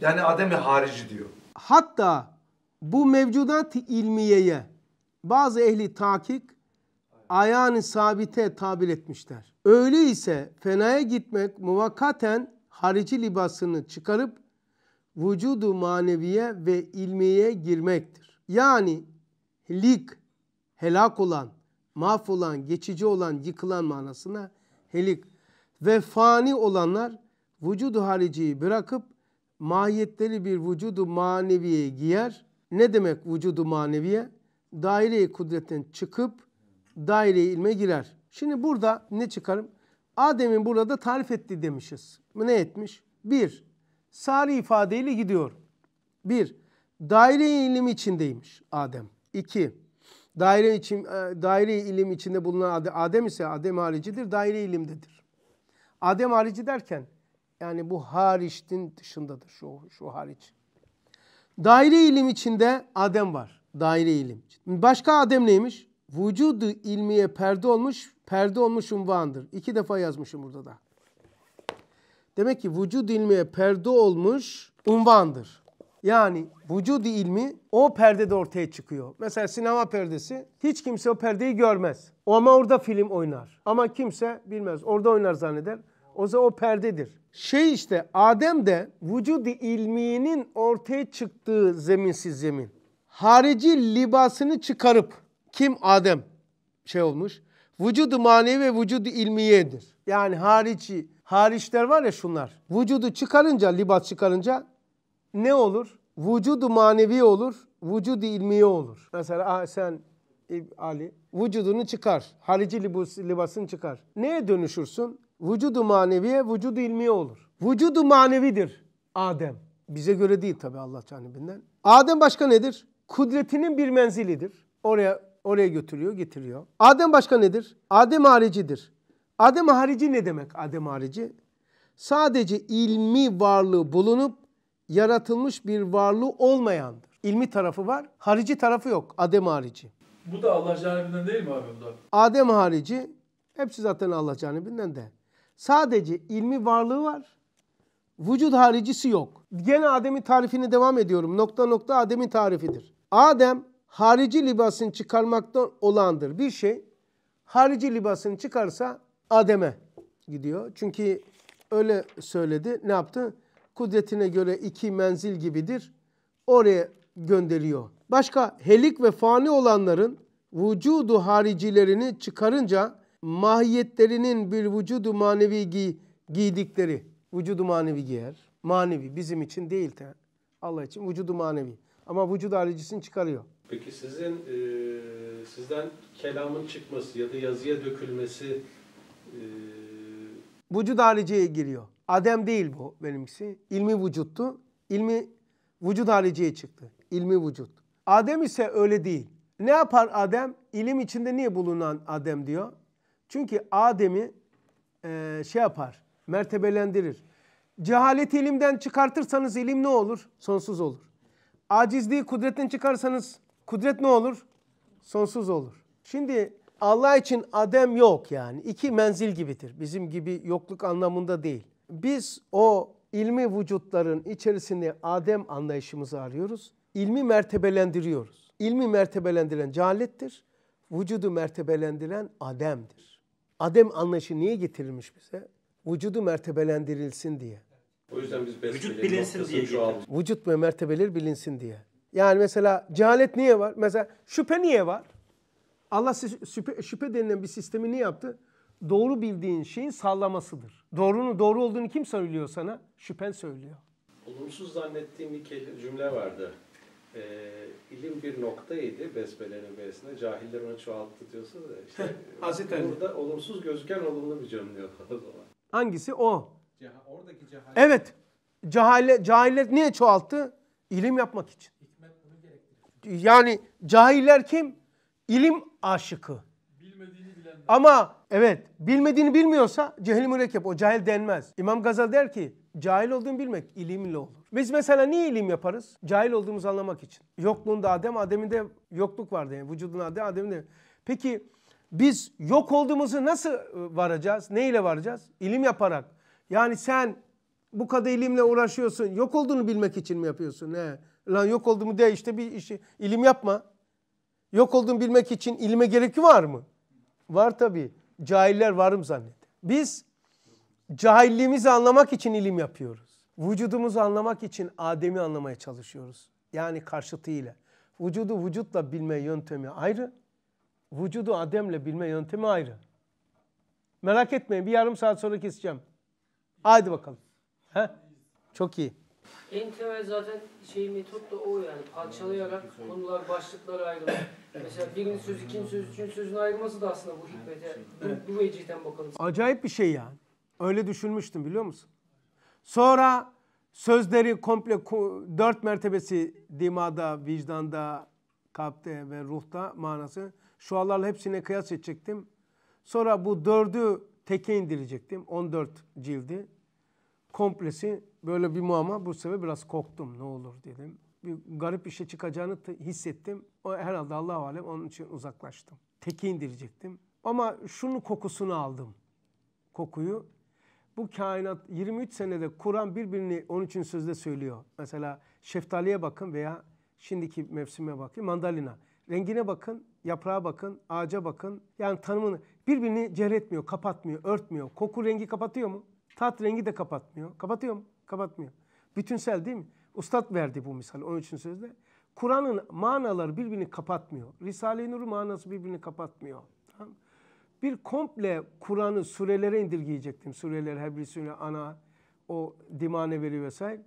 Yani Adem'i harici diyor. Hatta bu mevcudat ilmiyeye bazı ehli takik ayağını sabite tabir etmişler. Öyleyse fenaya gitmek muvakkaten harici libasını çıkarıp vücudu maneviye ve ilmiye girmektir. Yani helik, helak olan, mahvolan, geçici olan, yıkılan manasına helik ve fani olanlar vücudu hariciyi bırakıp mahiyetleri bir vücudu maneviye giyer ne demek vücudu maneviye? Daire-i kudretten çıkıp daire-i ilme girer. Şimdi burada ne çıkarım? Adem'in burada tarif etti demişiz. Ne etmiş? Bir, sari ifadeyle gidiyor. Bir, daire-i ilim içindeymiş Adem. İki, daire için e, daire ilim içinde bulunan Adem ise Adem haricidir, daire ilimdedir. Adem harici derken yani bu hariçtin dışındadır şu şu hariç. Daire ilim içinde Adem var. Daire ilim. Başka Adem neymiş? Vücudu ilmiye perde olmuş, perde olmuş unvandır. İki defa yazmışım burada da. Demek ki vücud ilmiye perde olmuş unvandır. Yani vücud ilmi o perdede ortaya çıkıyor. Mesela sinema perdesi hiç kimse o perdeyi görmez. Ama orada film oynar. Ama kimse bilmez. Orada oynar zanneder. O zaman o perdedir. Şey işte Adem de vücudu ilminin ortaya çıktığı zeminsiz zemin. Harici libasını çıkarıp kim Adem şey olmuş. Vücudu manevi ve vücudu ilmiyedir. Yani harici, hariçler var ya şunlar. Vücudu çıkarınca, libas çıkarınca ne olur? Vücudu manevi olur, vücudu ilmiye olur. Mesela sen Ali vücudunu çıkar, harici libasını çıkar. Neye dönüşürsün? vücudu maneviye vücudu ilmiye olur. Vücudu manevidir Adem. Bize göre değil tabi Allah canibinden. Adem başka nedir? Kudretinin bir menzilidir. Oraya oraya götürüyor, getiriyor. Adem başka nedir? Adem haricidir. Adem harici ne demek Adem harici? Sadece ilmi varlığı bulunup yaratılmış bir varlığı olmayandır. İlmi tarafı var, harici tarafı yok. Adem harici. Bu da Allah canibinden değil mi abi? Adem harici, hepsi zaten Allah canibinden de. Sadece ilmi varlığı var. Vücut haricisi yok. Gene Adem'in tarifini devam ediyorum. Nokta nokta Adem'in tarifidir. Adem harici libasını çıkarmaktan olandır. Bir şey harici libasını çıkarsa Adem'e gidiyor. Çünkü öyle söyledi. Ne yaptı? Kudretine göre iki menzil gibidir. Oraya gönderiyor. Başka helik ve fani olanların vücudu haricilerini çıkarınca mahiyetlerinin bir vücudu manevi gi giydikleri vücudu manevi giyer. Manevi bizim için değil de Allah için vücudu manevi. Ama vücud haricisini çıkarıyor. Peki sizin e, sizden kelamın çıkması ya da yazıya dökülmesi e... vücut hariciye giriyor. Adem değil bu benimkisi. İlmi vücuttu. İlmi vücut hariciye çıktı. İlmi vücut. Adem ise öyle değil. Ne yapar Adem? İlim içinde niye bulunan Adem diyor. Çünkü Adem'i e, şey yapar, mertebelendirir. Cehaleti ilimden çıkartırsanız ilim ne olur? Sonsuz olur. Acizliği kudretten çıkarsanız kudret ne olur? Sonsuz olur. Şimdi Allah için Adem yok yani. iki menzil gibidir. Bizim gibi yokluk anlamında değil. Biz o ilmi vücutların içerisinde Adem anlayışımızı arıyoruz. İlmi mertebelendiriyoruz. İlmi mertebelendiren cehalettir. Vücudu mertebelendiren Adem'dir. Adem anlayışı niye getirilmiş bize? Vücudu mertebelendirilsin diye. O yüzden biz vücut bilinsin diye getirilmiş. Vücut ve mertebeleri bilinsin diye. Yani mesela cehalet niye var? Mesela şüphe niye var? Allah şüphe, şüphe denilen bir sistemi ne yaptı? Doğru bildiğin şeyin sallamasıdır. Doğrunun doğru olduğunu kim söylüyor sana? Şüphen söylüyor. Olumsuz zannettiğim bir cümle vardı e, ilim bir noktaydı besmelenin besine. Cahiller onu çoğalttı diyorsa da işte burada olumsuz gözüken olumlu bir cümle yok o zaman. Hangisi? O. Ceha, oradaki cahil. Evet. Cahile, cahiller niye çoğalttı? İlim yapmak için. Yani cahiller kim? İlim aşıkı. Bilmediğini bilenler. Ama evet bilmediğini bilmiyorsa cehil mürekkep o cahil denmez. İmam Gazal der ki Cahil olduğunu bilmek ilimle olur. Biz mesela niye ilim yaparız? Cahil olduğumuzu anlamak için. Yokluğunda Adem, Adem'inde yokluk vardı. Yani vücudun Adem, Adem'inde. Peki biz yok olduğumuzu nasıl e, varacağız? Ne ile varacağız? İlim yaparak. Yani sen bu kadar ilimle uğraşıyorsun. Yok olduğunu bilmek için mi yapıyorsun? He. Lan yok olduğumu de işte bir işi ilim yapma. Yok olduğunu bilmek için ilime gerek var mı? Var tabii. Cahiller varım zannet. Biz Cahilliğimizi anlamak için ilim yapıyoruz. Vücudumuzu anlamak için Adem'i anlamaya çalışıyoruz. Yani karşıtıyla. Vücudu vücutla bilme yöntemi ayrı. Vücudu Adem'le bilme yöntemi ayrı. Merak etmeyin bir yarım saat sonra keseceğim. Haydi bakalım. He? Çok iyi. En temel zaten şey metot da o yani parçalayarak konular başlıklara ayrılıyor. Mesela birinin sözü, ikinci sözü, üçüncü sözün ayrılması da aslında bu hikmete. Bu, bu vecihten bakalım. Acayip bir şey yani. Öyle düşünmüştüm biliyor musun? Sonra sözleri komple dört mertebesi dimada, vicdanda, kalpte ve ruhta manası. Şualarla hepsine kıyas edecektim. Sonra bu dördü teke indirecektim. 14 cildi. Komplesi böyle bir muamma. Bu sefer biraz korktum ne olur dedim. Bir garip işe çıkacağını hissettim. O herhalde Allah alem onun için uzaklaştım. Teke indirecektim. Ama şunun kokusunu aldım. Kokuyu bu kainat 23 senede Kur'an birbirini onun için sözde söylüyor. Mesela şeftaliye bakın veya şimdiki mevsime bakın mandalina. Rengine bakın, yaprağa bakın, ağaca bakın. Yani tanımını birbirini cehretmiyor, kapatmıyor, örtmüyor. Koku rengi kapatıyor mu? Tat rengi de kapatmıyor. Kapatıyor mu? Kapatmıyor. Bütünsel değil mi? Ustad verdi bu misal onun için sözde. Kur'an'ın manaları birbirini kapatmıyor. Risale-i Nur manası birbirini kapatmıyor bir komple Kur'an'ı surelere indirgeyecektim. Sureler her birisine ana, o dimane veri vesaire.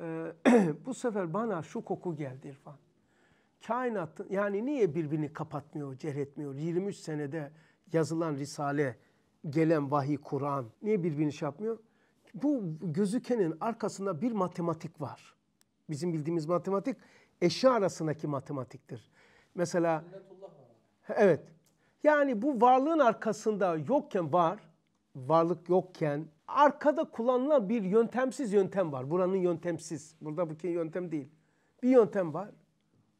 Ee, bu sefer bana şu koku geldi İrfan. kainat yani niye birbirini kapatmıyor, ceretmiyor? 23 senede yazılan risale, gelen vahiy, Kur'an niye birbirini şey yapmıyor? Bu gözükenin arkasında bir matematik var. Bizim bildiğimiz matematik eşya arasındaki matematiktir. Mesela evet yani bu varlığın arkasında yokken var, varlık yokken arkada kullanılan bir yöntemsiz yöntem var. Buranın yöntemsiz, burada bukin yöntem değil. Bir yöntem var,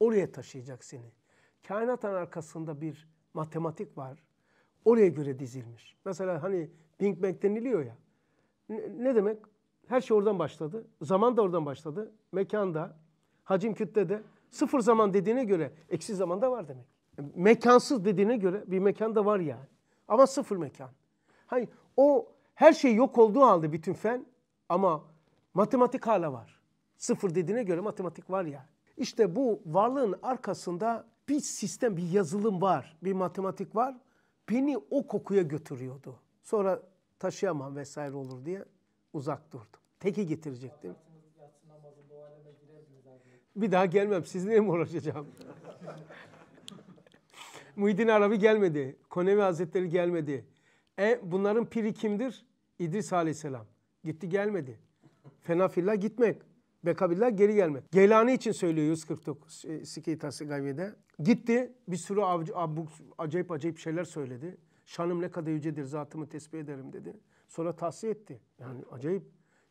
oraya taşıyacak seni. Kainatın arkasında bir matematik var, oraya göre dizilmiş. Mesela hani Big Bang deniliyor ya. Ne demek? Her şey oradan başladı. Zaman da oradan başladı. Mekanda, hacim kütle Sıfır zaman dediğine göre eksi zaman da var demek. Mekansız dediğine göre bir mekan da var yani. Ama sıfır mekan. Hani o her şey yok olduğu halde bütün fen ama matematik hala var. Sıfır dediğine göre matematik var ya. İşte bu varlığın arkasında bir sistem, bir yazılım var, bir matematik var. Beni o kokuya götürüyordu. Sonra taşıyamam vesaire olur diye uzak durdum. Teki getirecektim. Bir daha gelmem. Sizinle mi uğraşacağım? Muhyiddin Arabi gelmedi. Konevi Hazretleri gelmedi. E bunların piri kimdir? İdris Aleyhisselam. Gitti gelmedi. Fena fillah gitmek. Bekabillah geri gelmek. Gelani için söylüyor 149 e, Sikeytası Gitti bir sürü avcı, abuk, acayip acayip şeyler söyledi. Şanım ne kadar yücedir zatımı tesbih ederim dedi. Sonra tahsiye etti. Yani acayip.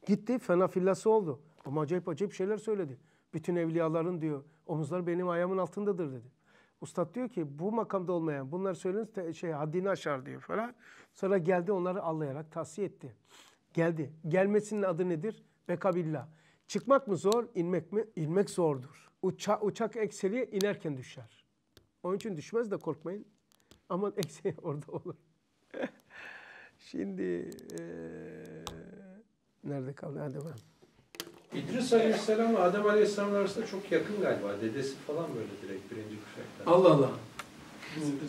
Gitti fena fillası oldu. Ama acayip acayip şeyler söyledi. Bütün evliyaların diyor omuzlar benim ayağımın altındadır dedi. Ustad diyor ki bu makamda olmayan bunlar söylenirse şey haddini aşar diyor falan. Sonra geldi onları allayarak tavsiye etti. Geldi. Gelmesinin adı nedir? bekabilla Çıkmak mı zor, inmek mi? İnmek zordur. Uça, uçak ekseriye inerken düşer. Onun için düşmez de korkmayın. Ama ekseri orada olur. Şimdi ee, nerede kaldı? Hadi bakalım. İdris Aleyhisselam ile Adem Aleyhisselam arasında çok yakın galiba. Dedesi falan böyle direkt birinci kuşaktan. Allah Allah.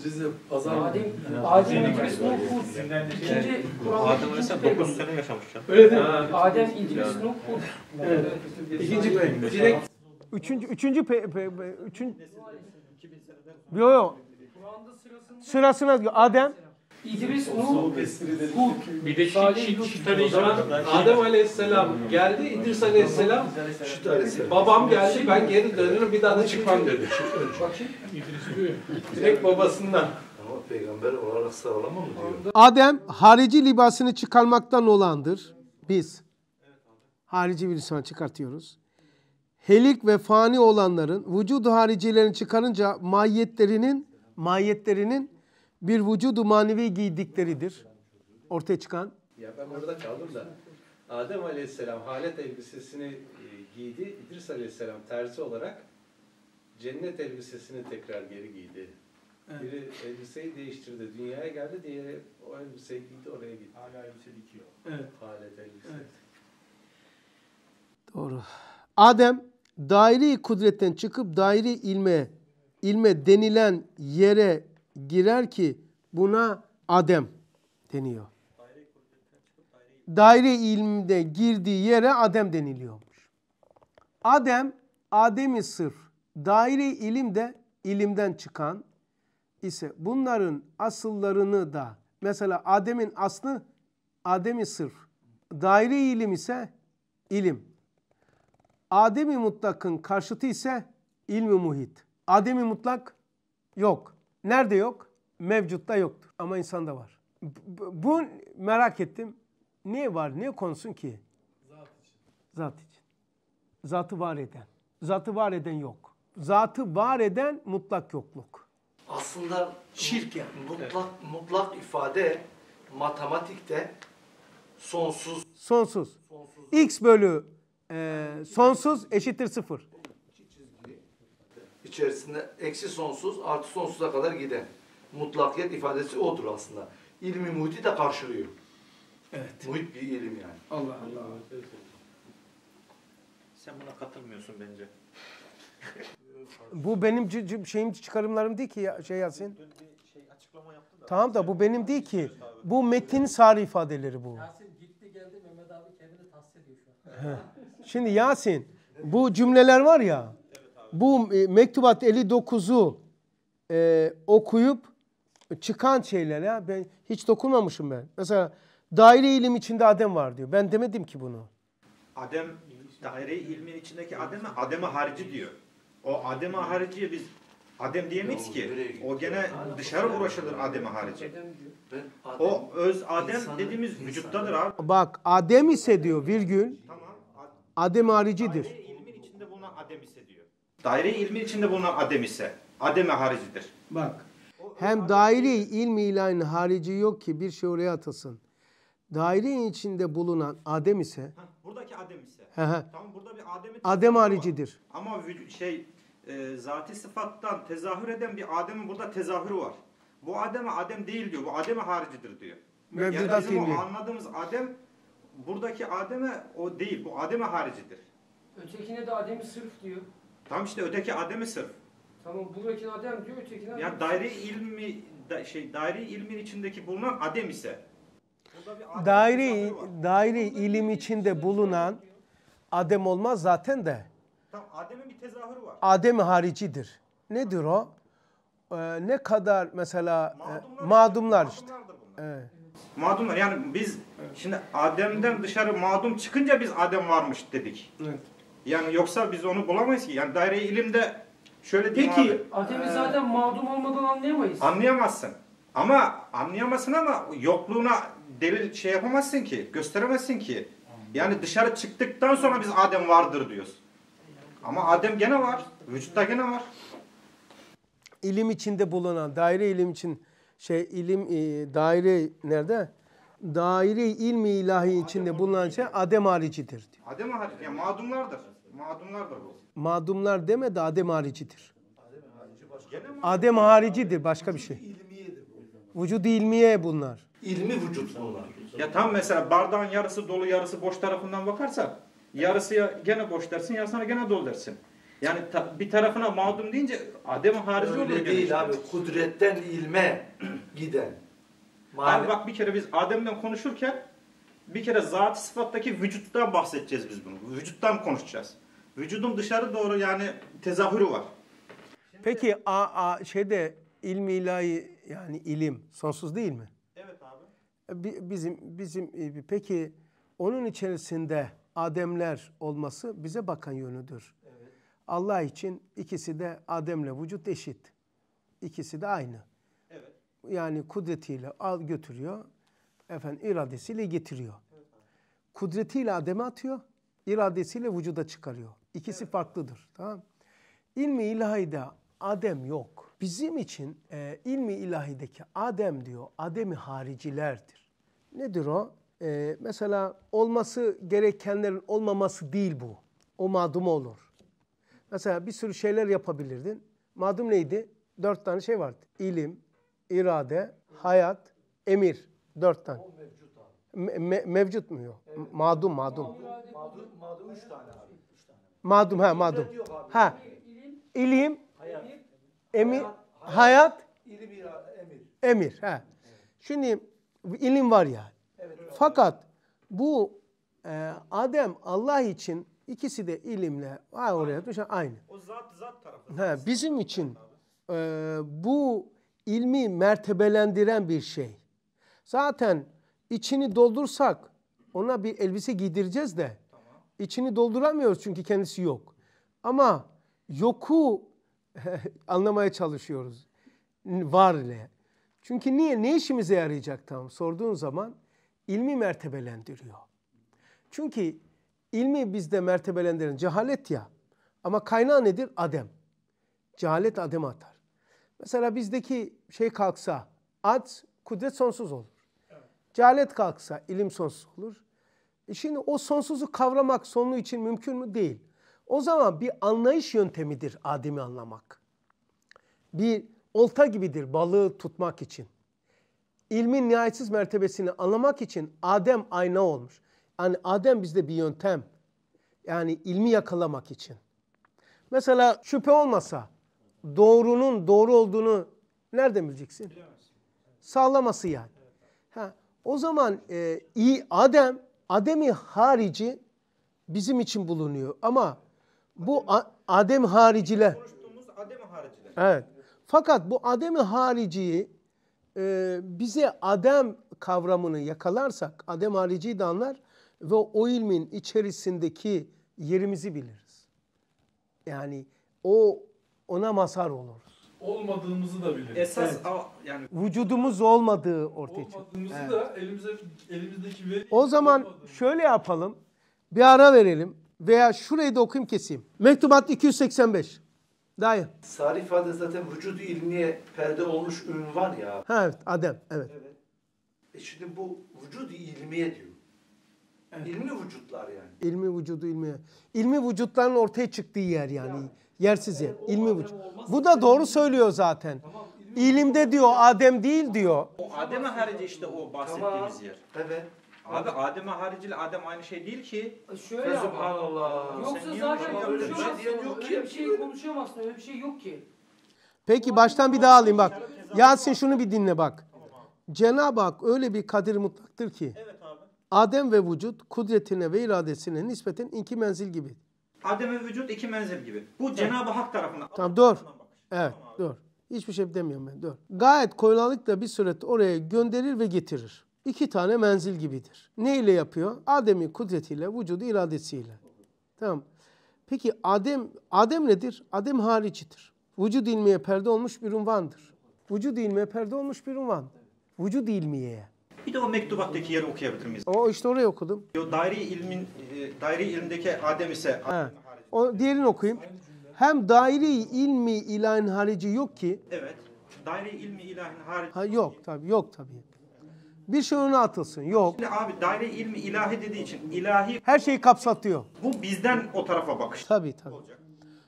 Rize pazar Adem, şey Adem İdris Nuh Hud. İkinci Kur'an'da Adem Aleyhisselam 9 sene yaşamış. Öyle değil mi? Adem İdris Nuh Hud. Evet. İkinci peygamber. Direkt Üçüncü, üçüncü pe, pe, pe, üçüncü. Yok yok. Sırasına diyor. Adem, İdris onu Hud. Bir de Şit, Şit, Adem Aleyhisselam hmm. geldi, İdris Aleyhisselam babam geldi, ben geri dönerim, bir daha da çıkmam dedi. Direkt babasından. Peygamber olarak sağlamam mı diyor? Adem harici libasını çıkarmaktan olandır. Biz harici bir insan çıkartıyoruz. Helik ve fani olanların vücudu haricilerini çıkarınca mahiyetlerinin mahiyetlerinin bir vücudu manevi giydikleridir. Ortaya çıkan. Ya ben orada kaldım da. Adem Aleyhisselam halet elbisesini e, giydi. İdris Aleyhisselam tersi olarak cennet elbisesini tekrar geri giydi. Evet. Biri elbiseyi değiştirdi. Dünyaya geldi. Diğeri o elbiseyi giydi. Oraya gitti. Hala elbise dikiyor. Evet. Halet elbise. Evet. Doğru. Adem daire kudretten çıkıp daire ilme ilme denilen yere girer ki buna adem deniyor. Daire ilmde girdiği yere adem deniliyormuş. Adem, ademi sır. Daire ilim de ilimden çıkan ise bunların asıllarını da mesela Adem'in aslı Adem'i sırf Daire ilim ise ilim. Adem'i mutlakın karşıtı ise ilmi muhit. Adem'i mutlak yok. Nerede yok? Mevcutta yoktur. Ama insanda var. Bu merak ettim. Niye var? Niye konsun ki? Zat için. Zat için. Zatı var eden. Zatı var eden yok. Zatı var eden mutlak yokluk. Aslında şirk yani. Mutlak, evet. mutlak ifade matematikte sonsuz. Sonsuz. sonsuz. X bölü e, sonsuz eşittir sıfır içerisinde eksi sonsuz artı sonsuza kadar giden mutlakiyet ifadesi odur aslında. İlmi muhiti de karşılıyor. Evet. Muhit bir ilim yani. Allah Allah. Sen buna katılmıyorsun bence. bu benim şeyim çıkarımlarım değil ki ya, şey Yasin. Dün bir şey açıklama yaptı da. Tamam da bu şey, benim değil şey, ki. Şey, bu metin sarı ifadeleri bu. Yasin gitti geldi Mehmet abi kendini tahsil ediyor şu an. Şimdi Yasin bu cümleler var ya bu e, mektubat 59'u e, okuyup çıkan şeylere ben hiç dokunmamışım ben. Mesela daire ilim içinde Adem var diyor. Ben demedim ki bunu. Adem daire ilmin içindeki Adem'e Adem'e harici diyor. O Adem'e harici biz Adem diyemeyiz ki. O gene dışarı uğraşılır Adem'e harici. O öz Adem dediğimiz vücuttadır abi. Bak Adem ise diyor virgül. Adem haricidir daire ilmi içinde bulunan adem ise ademe haricidir. Bak hem daire ilmi ilahinin harici yok ki bir şey oraya atasın. Daire içinde bulunan adem ise Heh, buradaki adem ise tamam burada bir Adem. adem haricidir. Var. Ama şey e, zati sıfattan tezahür eden bir ademin burada tezahürü var. Bu ademe adem değil diyor. Bu ademe haricidir diyor. Mevcudat yani bizim o anladığımız adem buradaki ademe o değil. Bu ademe haricidir. Ötekine de ademi sırf diyor. Tamam işte öteki ademi sırf. Tamam buradaki adem diyor ötekine. Ya daire ilmi da, şey daire ilmin içindeki bulunan adem ise. Adem daire daire ilim içinde bulunan adem olmaz zaten de. Tam Adem'in bir tezahürü var. Adem haricidir. Nedir o? Ee, ne kadar mesela mağdumlar, e, mağdumlar işte. Evet. Mağdumlar yani biz evet. şimdi Adem'den dışarı mağdum çıkınca biz Adem varmış dedik. Evet. Yani yoksa biz onu bulamayız ki. Yani daire ilimde şöyle diyeyim Peki Adem'i ee, zaten mağdum olmadan anlayamayız. Anlayamazsın. Ama anlayamazsın ama yokluğuna delil şey yapamazsın ki. Gösteremezsin ki. Yani dışarı çıktıktan sonra biz Adem vardır diyoruz. Ama Adem gene var. Vücutta gene var. İlim içinde bulunan, daire ilim için şey ilim e, daire nerede? Daire ilmi ilahi içinde bulunan şey Adem haricidir diyor. Adem harici yani mağdumlardır da bu. Madumlar demedi Adem haricidir. Adem harici başka. Gene şey. Adem haricidir başka bir şey. İlmiyedir bu. Vücudu ilmiye bunlar. İlmi vücut bunlar. Ya tam mesela bardağın yarısı dolu yarısı boş tarafından bakarsak yarısı gene boş dersin yarısına gene dolu dersin. Yani ta, bir tarafına mağdum deyince Adem harici Öyle oluyor. değil yani. abi. Kudretten ilme giden. Abi bak bir kere biz Adem'den konuşurken bir kere zat sıfattaki vücuttan bahsedeceğiz biz bunu. Vücuttan konuşacağız. Vücudum dışarı doğru yani tezahürü var. Peki a, a, şeyde ilmi ilahi yani ilim sonsuz değil mi? Evet abi. E, bizim bizim e, peki onun içerisinde Ademler olması bize bakan yönüdür. Evet. Allah için ikisi de Adem'le vücut eşit. İkisi de aynı. Evet. Yani kudretiyle al götürüyor. Efendim iradesiyle getiriyor. Evet. Kudretiyle Adem'e atıyor. iradesiyle vücuda çıkarıyor. İkisi evet. farklıdır. Tamam İlmi ilahide Adem yok. Bizim için e, ilmi ilahideki Adem diyor, Adem'i haricilerdir. Nedir o? E, mesela olması gerekenlerin olmaması değil bu. O madum olur. Mesela bir sürü şeyler yapabilirdin. Madum neydi? Dört tane şey vardı. İlim, irade, hayat, emir. Dört tane. O mevcut abi. Me- mevcut mu yok? Evet. Madum, madum. Madum, madum üç tane abi. Madum ha madum. Ha. İlim, hayat, emir, hayat, hayat emir. Emir ha. Şimdi ilim var ya. Evet, Fakat bu e, Adem Allah için ikisi de ilimle ha, oraya yapmış aynı. O zat zat tarafı. Ha, bizim için e, bu ilmi mertebelendiren bir şey. Zaten içini doldursak ona bir elbise giydireceğiz de içini dolduramıyoruz çünkü kendisi yok. Ama yoku anlamaya çalışıyoruz. Var ile. Çünkü niye? Ne işimize yarayacak tam sorduğun zaman ilmi mertebelendiriyor. Çünkü ilmi bizde mertebelendiren cehalet ya. Ama kaynağı nedir? Adem. Cehalet adem atar. Mesela bizdeki şey kalksa, ad, kudret sonsuz olur. Cehalet kalksa, ilim sonsuz olur. E şimdi o sonsuzu kavramak sonlu için mümkün mü? Değil. O zaman bir anlayış yöntemidir Adem'i anlamak. Bir olta gibidir balığı tutmak için. İlmin nihayetsiz mertebesini anlamak için Adem ayna olmuş. Yani Adem bizde bir yöntem. Yani ilmi yakalamak için. Mesela şüphe olmasa doğrunun doğru olduğunu nereden bileceksin? Sağlaması yani. Ha, o zaman e, iyi Adem Adem'i harici bizim için bulunuyor ama bu Adem, Adem hariciler. Adem hariciler. Evet. Fakat bu Adem hariciyi e, bize Adem kavramını yakalarsak, Adem hariciyi de anlar ve o ilmin içerisindeki yerimizi biliriz. Yani o ona mazhar olur olmadığımızı da biliriz. Esas evet. a, yani vücudumuz olmadığı ortaya çıkıyor. Olmadığımızı evet. da elimize elimizdeki veri O zaman olmadığını. şöyle yapalım. Bir ara verelim veya şurayı da okuyayım keseyim. Mektubat 285. Dayı. Sarı ifade zaten vücudu ilmiye perde olmuş ünvan ya. Ha evet Adem evet. evet. E şimdi bu vücudu ilmiye diyor. Evet. İlmi vücutlar yani. İlmi vücudu ilmiye. İlmi vücutların ortaya çıktığı yer yani. yani. Yersiz yer. İlmi bu. Bu da doğru söylüyor zaten. İlimde diyor Adem değil diyor. O Adem'e harici işte o bahsettiğimiz yer. Evet. Abi Adem'e haricil, Adem aynı şey değil ki. E, şöyle ya Subhanallah. Yoksa zaten şey konuşamazsın. Öyle, yok öyle bir şey konuşamazsın. Öyle bir şey yok ki. Peki baştan bir daha alayım bak. Yasin şunu bir dinle bak. Cenab-ı Hak öyle bir kadir mutlaktır ki. Evet abi. Adem ve vücut kudretine ve iradesine nispeten iki menzil gibi. Adem vücut iki menzil gibi. Bu evet. Cenab-ı Hak tarafından. Tamam dur. Evet tamam dur. Hiçbir şey demiyorum ben dur. Gayet kolaylıkla bir suret oraya gönderir ve getirir. İki tane menzil gibidir. Ne ile yapıyor? Adem'in kudretiyle, vücudu iradesiyle. Tamam. Peki Adem, Adem nedir? Adem haricidir. Vücud ilmiye perde olmuş bir unvandır. Vücud ilmiye perde olmuş bir unvan. Vücud ilmiyeye. Bir de o mektubattaki yeri okuyabilir miyiz? O işte orayı okudum. O daire ilmin e, daire ilimdeki Adem ise Ha. O diğerini okuyayım. Hem daire ilmi ilahin harici yok ki. Evet. Daire ilmi ilahin harici. Ha, yok tabi, yok tabii. Bir şey öne atılsın. Yok. Şimdi abi daire ilmi ilahi dediği için ilahi her şeyi kapsatıyor. Bu bizden o tarafa bakış. Tabii tabii. Olacak.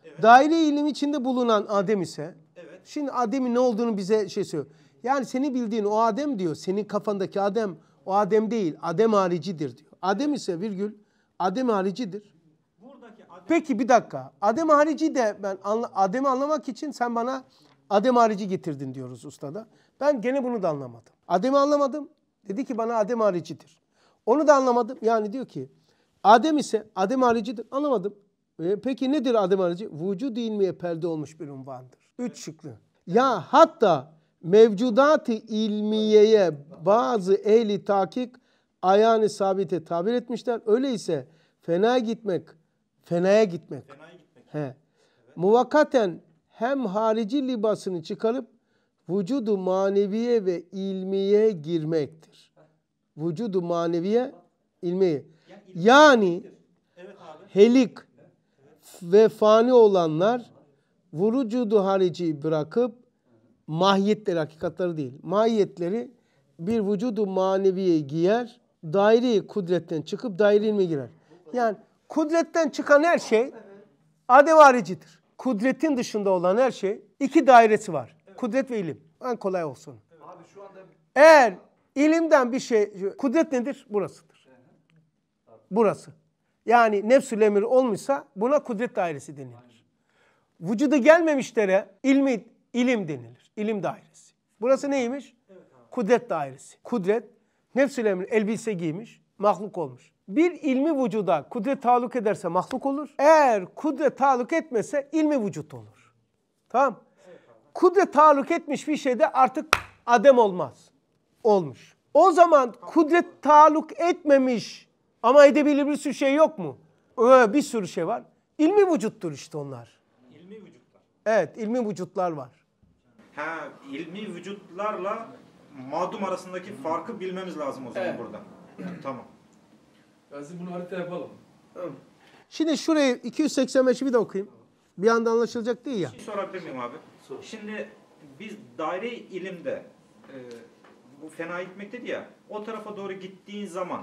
Evet. Daire ilim içinde bulunan Adem ise evet. Şimdi Adem'in ne olduğunu bize şey söylüyor. Yani seni bildiğin o Adem diyor. Senin kafandaki Adem o Adem değil. Adem haricidir diyor. Adem ise virgül Adem haricidir. Adem... Peki bir dakika. Adem harici de ben anla, Adem'i anlamak için sen bana Adem harici getirdin diyoruz ustada. Ben gene bunu da anlamadım. Adem'i anlamadım. Dedi ki bana Adem haricidir. Onu da anlamadım. Yani diyor ki Adem ise Adem haricidir. Anlamadım. E, peki nedir Adem harici? Vücud ilmiye perde olmuş bir unvandır. Üç şıklı. Ya hatta mevcudat-ı ilmiyeye bazı ehli takik ayağını sabite tabir etmişler. Öyleyse fena gitmek, fenaya gitmek. Fenaya gitmek. He. Evet. Muvakkaten hem harici libasını çıkarıp vücudu maneviye ve ilmiye girmektir. Vücudu maneviye, ilmiye. Yani helik ve fani olanlar vücudu harici bırakıp mahiyetleri, hakikatları değil. Mahiyetleri bir vücudu maneviye giyer, daire kudretten çıkıp daire ilme girer. Yani kudretten çıkan her şey adevaricidir. Kudretin dışında olan her şey iki dairesi var. Kudret ve ilim. En kolay olsun. Eğer ilimden bir şey, kudret nedir? Burasıdır. Burası. Yani nefsül emir olmuşsa buna kudret dairesi denilir. Vücuda gelmemişlere ilmi ilim denilir. İlim dairesi. Burası neymiş? Kudret dairesi. Kudret nefsül emri elbise giymiş, mahluk olmuş. Bir ilmi vücuda kudret taluk ederse mahluk olur. Eğer kudret taluk etmese ilmi vücut olur. Tamam? tamam. Kudret taluk etmiş bir şeyde artık adem olmaz. Olmuş. O zaman kudret taluk etmemiş ama edebilir bir sürü şey yok mu? Ee, bir sürü şey var. İlmi vücuttur işte onlar. İlmi vücutlar. Evet ilmi vücutlar var. Ha, ilmi vücutlarla madum arasındaki farkı bilmemiz lazım o zaman evet. burada. tamam. Gazi bunu harita yapalım. Şimdi şurayı 285'i bir de okuyayım. Bir anda anlaşılacak değil ya. Bir şey sorabilir miyim abi? Sor. Şimdi biz daire ilimde e, bu fena gitmek dedi ya o tarafa doğru gittiğin zaman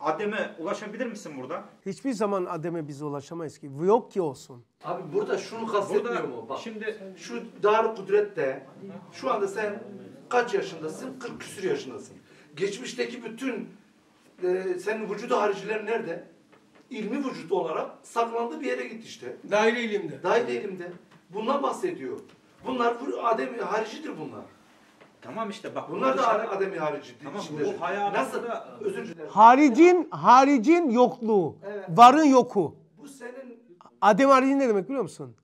Adem'e ulaşabilir misin burada? Hiçbir zaman Adem'e biz ulaşamayız ki. Yok ki olsun. Abi burada şunu kastetmiyor mu? Bak şimdi şu dar kudrette şu anda sen kaç yaşındasın? 40 küsür yaşındasın. Geçmişteki bütün e, senin vücudu hariciler nerede? İlmi vücut olarak saklandı bir yere gitti işte. Daire ilimde. Daire ilimde. Bundan bahsediyor. Bunlar Adem haricidir bunlar. Tamam işte bak. Bunlar da ad- ademi harici. Tamam bu hayal Nasıl? Özür dilerim. Haricin, haricin yokluğu. Evet. Varın yoku. Bu senin Adem harici ne demek biliyor musun?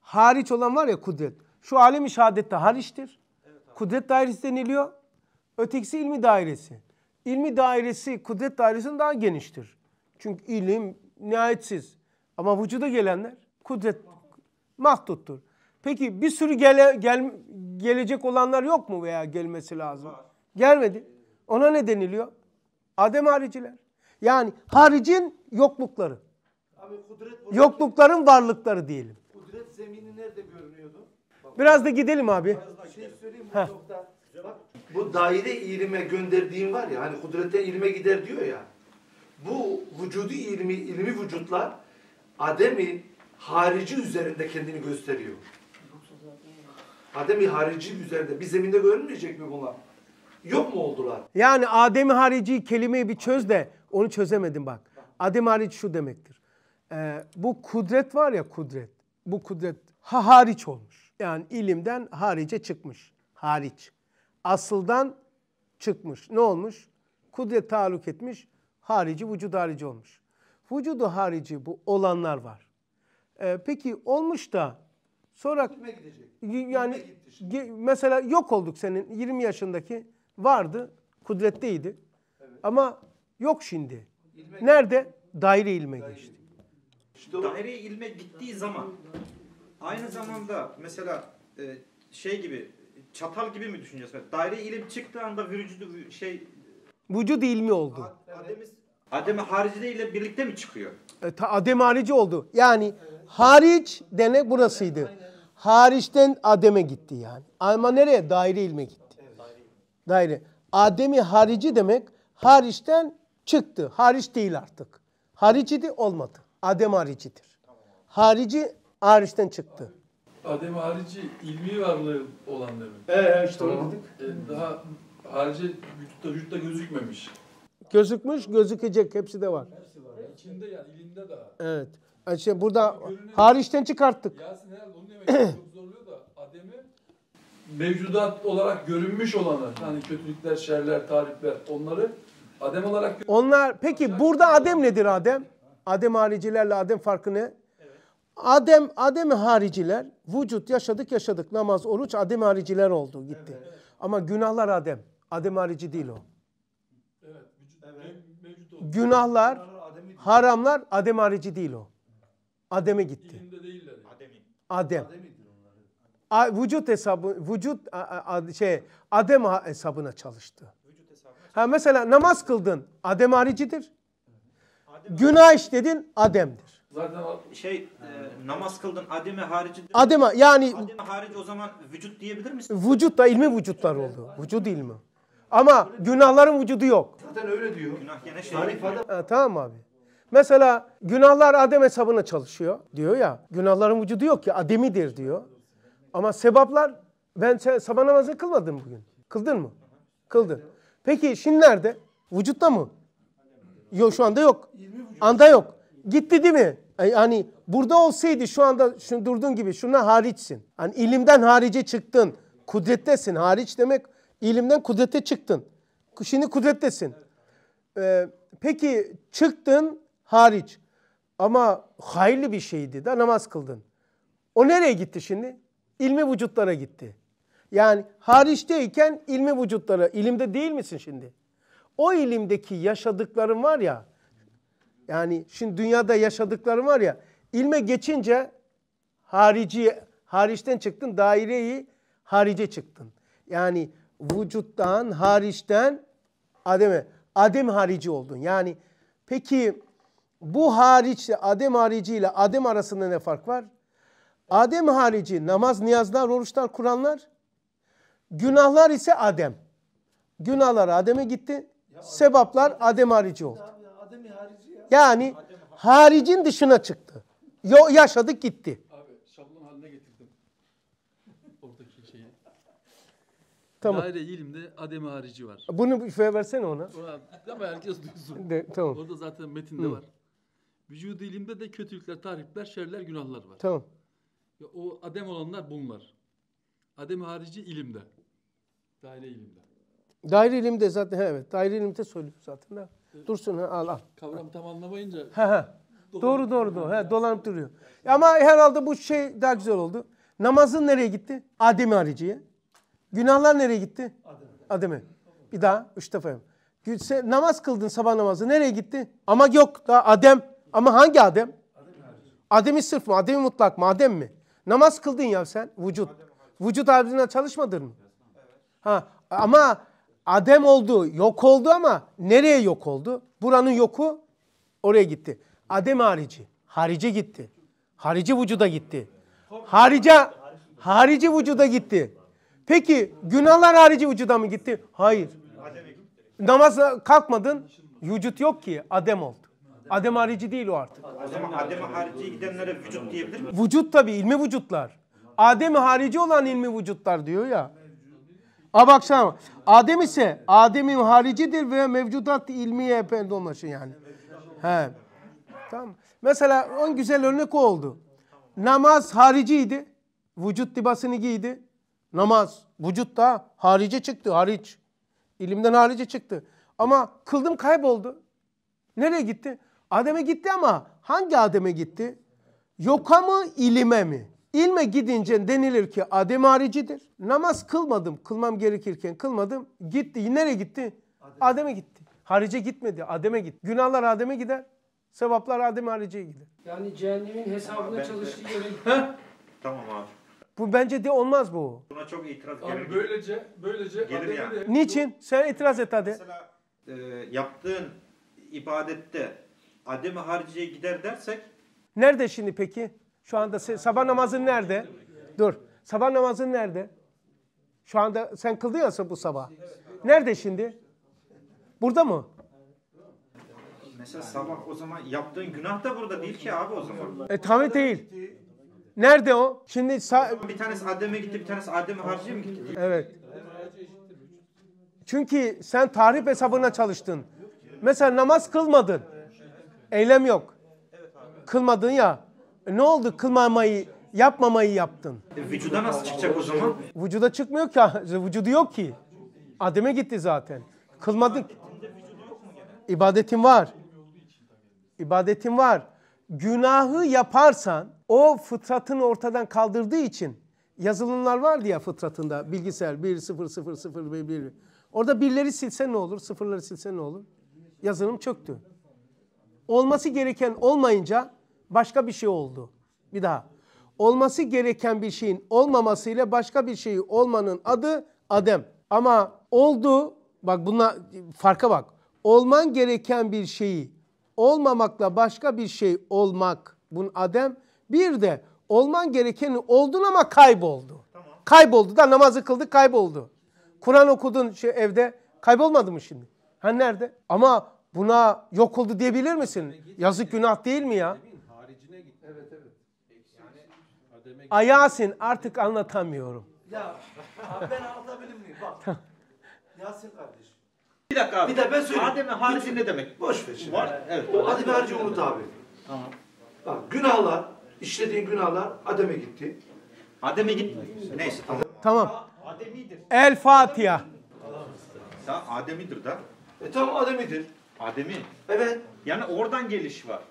Hariç olan var ya kudret. Şu alemi şehadette hariçtir. Kudret dairesi deniliyor. Ötekisi ilmi dairesi. İlmi dairesi kudret dairesinin daha geniştir. Çünkü ilim nihayetsiz. Ama vücuda gelenler kudret mahduttur. Peki bir sürü gele, gel, gelecek olanlar yok mu veya gelmesi lazım? Var. Gelmedi. Ona ne deniliyor? Adem hariciler. Yani haricin yoklukları. Abi kudret buradaki, Yoklukların varlıkları diyelim. Kudret zemini nerede görünüyordu? Biraz da gidelim abi. şey söyleyeyim bu nokta. Bak bu daire ilime gönderdiğim var ya hani kudrette ilme gider diyor ya. Bu vücudu ilmi, ilmi vücutlar Adem'in harici üzerinde kendini gösteriyor. Adem-i Harici üzerinde bir zeminde görünmeyecek mi bunlar? Yok mu oldular? Yani Adem-i Harici kelimeyi bir çöz de onu çözemedim bak. Adem-i Harici şu demektir. Ee, bu kudret var ya kudret. Bu kudret ha hariç olmuş. Yani ilimden harice çıkmış. Hariç. Asıldan çıkmış. Ne olmuş? Kudret taluk etmiş. Harici vücud harici olmuş. Vücudu harici bu olanlar var. Ee, peki olmuş da Sonra Yani mesela yok olduk senin 20 yaşındaki vardı, kudretteydi. Evet. Ama yok şimdi. İlme Nerede? Daire ilme Daire. geçti. İşte Daire ilme gittiği zaman aynı zamanda mesela e, şey gibi çatal gibi mi düşüneceğiz? Daire ilim çıktığı anda vücudu şey vücud ilmi oldu. Adem'i Adem harici ile birlikte mi çıkıyor? E, Adem harici oldu. Yani evet. hariç dene burasıydı. Aynen hariçten Adem'e gitti yani. Ama nereye? Daire ilme gitti. Daire. Adem'i harici demek hariçten çıktı. Hariç değil artık. Harici de olmadı. Adem haricidir. Harici hariçten çıktı. Adem harici ilmi varlığı olan demek. Ee işte onu dedik. E, daha harici vücutta, vücutta gözükmemiş. Gözükmüş, gözükecek hepsi de var. Hepsi var. İçinde yani ilimde daha. Evet. Yani işte burada Görünüm, hariçten çıkarttık. Yasin herhalde onu demek çok zorluyor da Adem'i mevcudat olarak görünmüş olanı hani kötülükler, şerler, tarifler onları Adem olarak Onlar peki Aşağı burada Adem nedir Adem? Adem haricilerle Adem farkı ne? Adem Adem hariciler vücut yaşadık yaşadık namaz oruç Adem hariciler oldu gitti. Evet, evet. Ama günahlar Adem. Adem harici değil o. Evet, vücut, evet. Günahlar, haramlar Adem harici değil o. Adem'e gitti. Adem. Adem. Vücut hesabı, vücut şey Adem hesabına çalıştı. Vücut hesabına Ha mesela namaz kıldın, Adem haricidir. Adem Günah işledin, Adem'dir. Zaten şey e, namaz kıldın Adem'e harici. Adem'e yani. Adem'e harici o zaman vücut diyebilir misin? Vücut da ilmi vücutlar oldu. Vücut ilmi. Ama günahların vücudu yok. Zaten öyle diyor. Günah gene şey. Ha, tamam abi. Mesela günahlar Adem hesabına çalışıyor diyor ya. Günahların vücudu yok ki Ademidir diyor. Ama sebaplar ben sabah namazını kılmadım bugün. Kıldın mı? Kıldın. Peki şimdi nerede? Vücutta mı? Yok şu anda yok. Anda yok. Gitti değil mi? E, yani burada olsaydı şu anda şu durduğun gibi şuna hariçsin. Hani ilimden harice çıktın. Kudrettesin. Hariç demek ilimden kudrete çıktın. Şimdi kudrettesin. Ee, peki çıktın hariç ama hayırlı bir şeydi de namaz kıldın. O nereye gitti şimdi? İlmi vücutlara gitti. Yani hariçteyken ilmi vücutlara, ilimde değil misin şimdi? O ilimdeki yaşadıkların var ya, yani şimdi dünyada yaşadıkların var ya, ilme geçince harici, hariçten çıktın, daireyi harice çıktın. Yani vücuttan, hariçten Adem'e, Adem harici oldun. Yani peki bu hariçle Adem harici ile Adem arasında ne fark var? Adem harici namaz, niyazlar, oruçlar, Kur'anlar. Günahlar ise Adem. Günahlar Adem'e gitti. Ya Sebaplar Adem, Adem harici oldu. Adem harici ya. Yani Adem. haricin dışına çıktı. Yo, yaşadık gitti. Abi şablon haline getirdim. Oradaki şeyi. Tamam. Daire ilimde Adem harici var. Bunu şöyle versene ona. Ama herkes duysun. De, tamam. Orada zaten metinde Hı. var. Vücudu ilimde de kötülükler, tahripler, şerler, günahlar var. Tamam. Ya o adem olanlar bunlar. Adem harici ilimde. Daire ilimde. Daire ilimde zaten he, evet. Daire ilimde söylüyor zaten. Ha. E, Dursun ha, al al. Kavram tam anlamayınca. He he. Doğru doğru doğru. He, dolanıp duruyor. Ama herhalde bu şey daha güzel oldu. Namazın nereye gitti? Adem hariciye. Günahlar nereye gitti? Adem'e. Bir daha üç defa. Namaz kıldın sabah namazı. Nereye gitti? Ama yok daha Adem. Ama hangi Adem? Ademi sırf mı? Ademi mutlak mı? Adem mi? Namaz kıldın ya sen. Vücut. Vücut abidine çalışmadın mı? Ha, ama Adem oldu, yok oldu ama nereye yok oldu? Buranın yoku oraya gitti. Adem harici. harici gitti. Harici vücuda gitti. Harica harici vücuda gitti. Peki günahlar harici vücuda mı gitti? Hayır. Namaz kalkmadın. Vücut yok ki. Adem ol. Adem harici değil o artık. Adem, Adem harici gidenlere vücut diyebilir miyiz? Vücut tabii ilmi vücutlar. Adem harici olan ilmi vücutlar diyor ya. A bak sana. Adem ise Adem'in haricidir ve mevcudat ilmiye efendi olması yani. He. Tamam. Mesela on güzel örnek oldu. Namaz hariciydi. Vücut libasını giydi. Namaz. Vücut da harici çıktı. Hariç. İlimden harici çıktı. Ama kıldım kayboldu. Nereye gitti? Adem'e gitti ama hangi Adem'e gitti? Yoka mı ilime mi? İlme gidince denilir ki Adem haricidir. Namaz kılmadım, kılmam gerekirken kılmadım. Gitti. Nereye gitti? Adem'e Adem gitti. Harice gitmedi, Adem'e gitti. Günahlar Adem'e gider, sevaplar Adem hariciye gider. Yani cehennemin hesabına ben çalıştığı de... tamam abi. Bu bence de olmaz bu. Buna çok itiraz abi böylece, böylece... Gelir yani. De... Niçin? Sen itiraz et hadi. Mesela e, yaptığın ibadette adem hariciye gider dersek. Nerede şimdi peki? Şu anda sabah namazın nerede? Dur. Sabah namazın nerede? Şu anda sen kıldın ya bu sabah. Nerede şimdi? Burada mı? Mesela sabah o zaman yaptığın günah da burada değil ki abi o zaman. E tabi değil. Nerede o? Şimdi bir tanesi Adem'e gitti, bir tanesi Adem'e harcıya mı gitti? Evet. Çünkü sen tahrip hesabına çalıştın. Mesela namaz kılmadın. Eylem yok. Kılmadın ya. E, ne oldu kılmamayı, yapmamayı yaptın? E, vücuda nasıl çıkacak o zaman? Vücuda çıkmıyor ki. Vücudu yok ki. Adem'e gitti zaten. Kılmadık. İbadetin var. İbadetin var. Günahı yaparsan o fıtratını ortadan kaldırdığı için yazılımlar vardı ya fıtratında bilgisayar 1 0 0 0 1 1. Orada birleri silse ne olur? Sıfırları silse ne olur? Yazılım çöktü. Olması gereken olmayınca başka bir şey oldu. Bir daha. Olması gereken bir şeyin olmamasıyla başka bir şey olmanın adı Adem. Ama oldu, bak buna farka bak. Olman gereken bir şeyi olmamakla başka bir şey olmak bun Adem. Bir de olman gerekeni oldun ama kayboldu. Tamam. Kayboldu da namazı kıldı kayboldu. Kur'an okudun şu şey evde kaybolmadı mı şimdi? Ha nerede? Ama Buna yok oldu diyebilir misin? Yazık günah değil mi ya? Ayasin artık anlatamıyorum. Ya ben anlatabilir miyim? Bak. Yasin kardeş. Bir dakika abi. Bir de ben söyleyeyim. Adem'in harici ne demek? Boş ver şimdi. Var. Evet. O Adem harici unut abi. Tamam. Bak günahlar, işlediğin günahlar Adem'e gitti. Adem'e gitti. Neyse tamam. Tamam. Ademidir. El Fatiha. Ademidir. Ademidir da. E tamam Ademidir. Adem'in Evet. Yani oradan geliş var.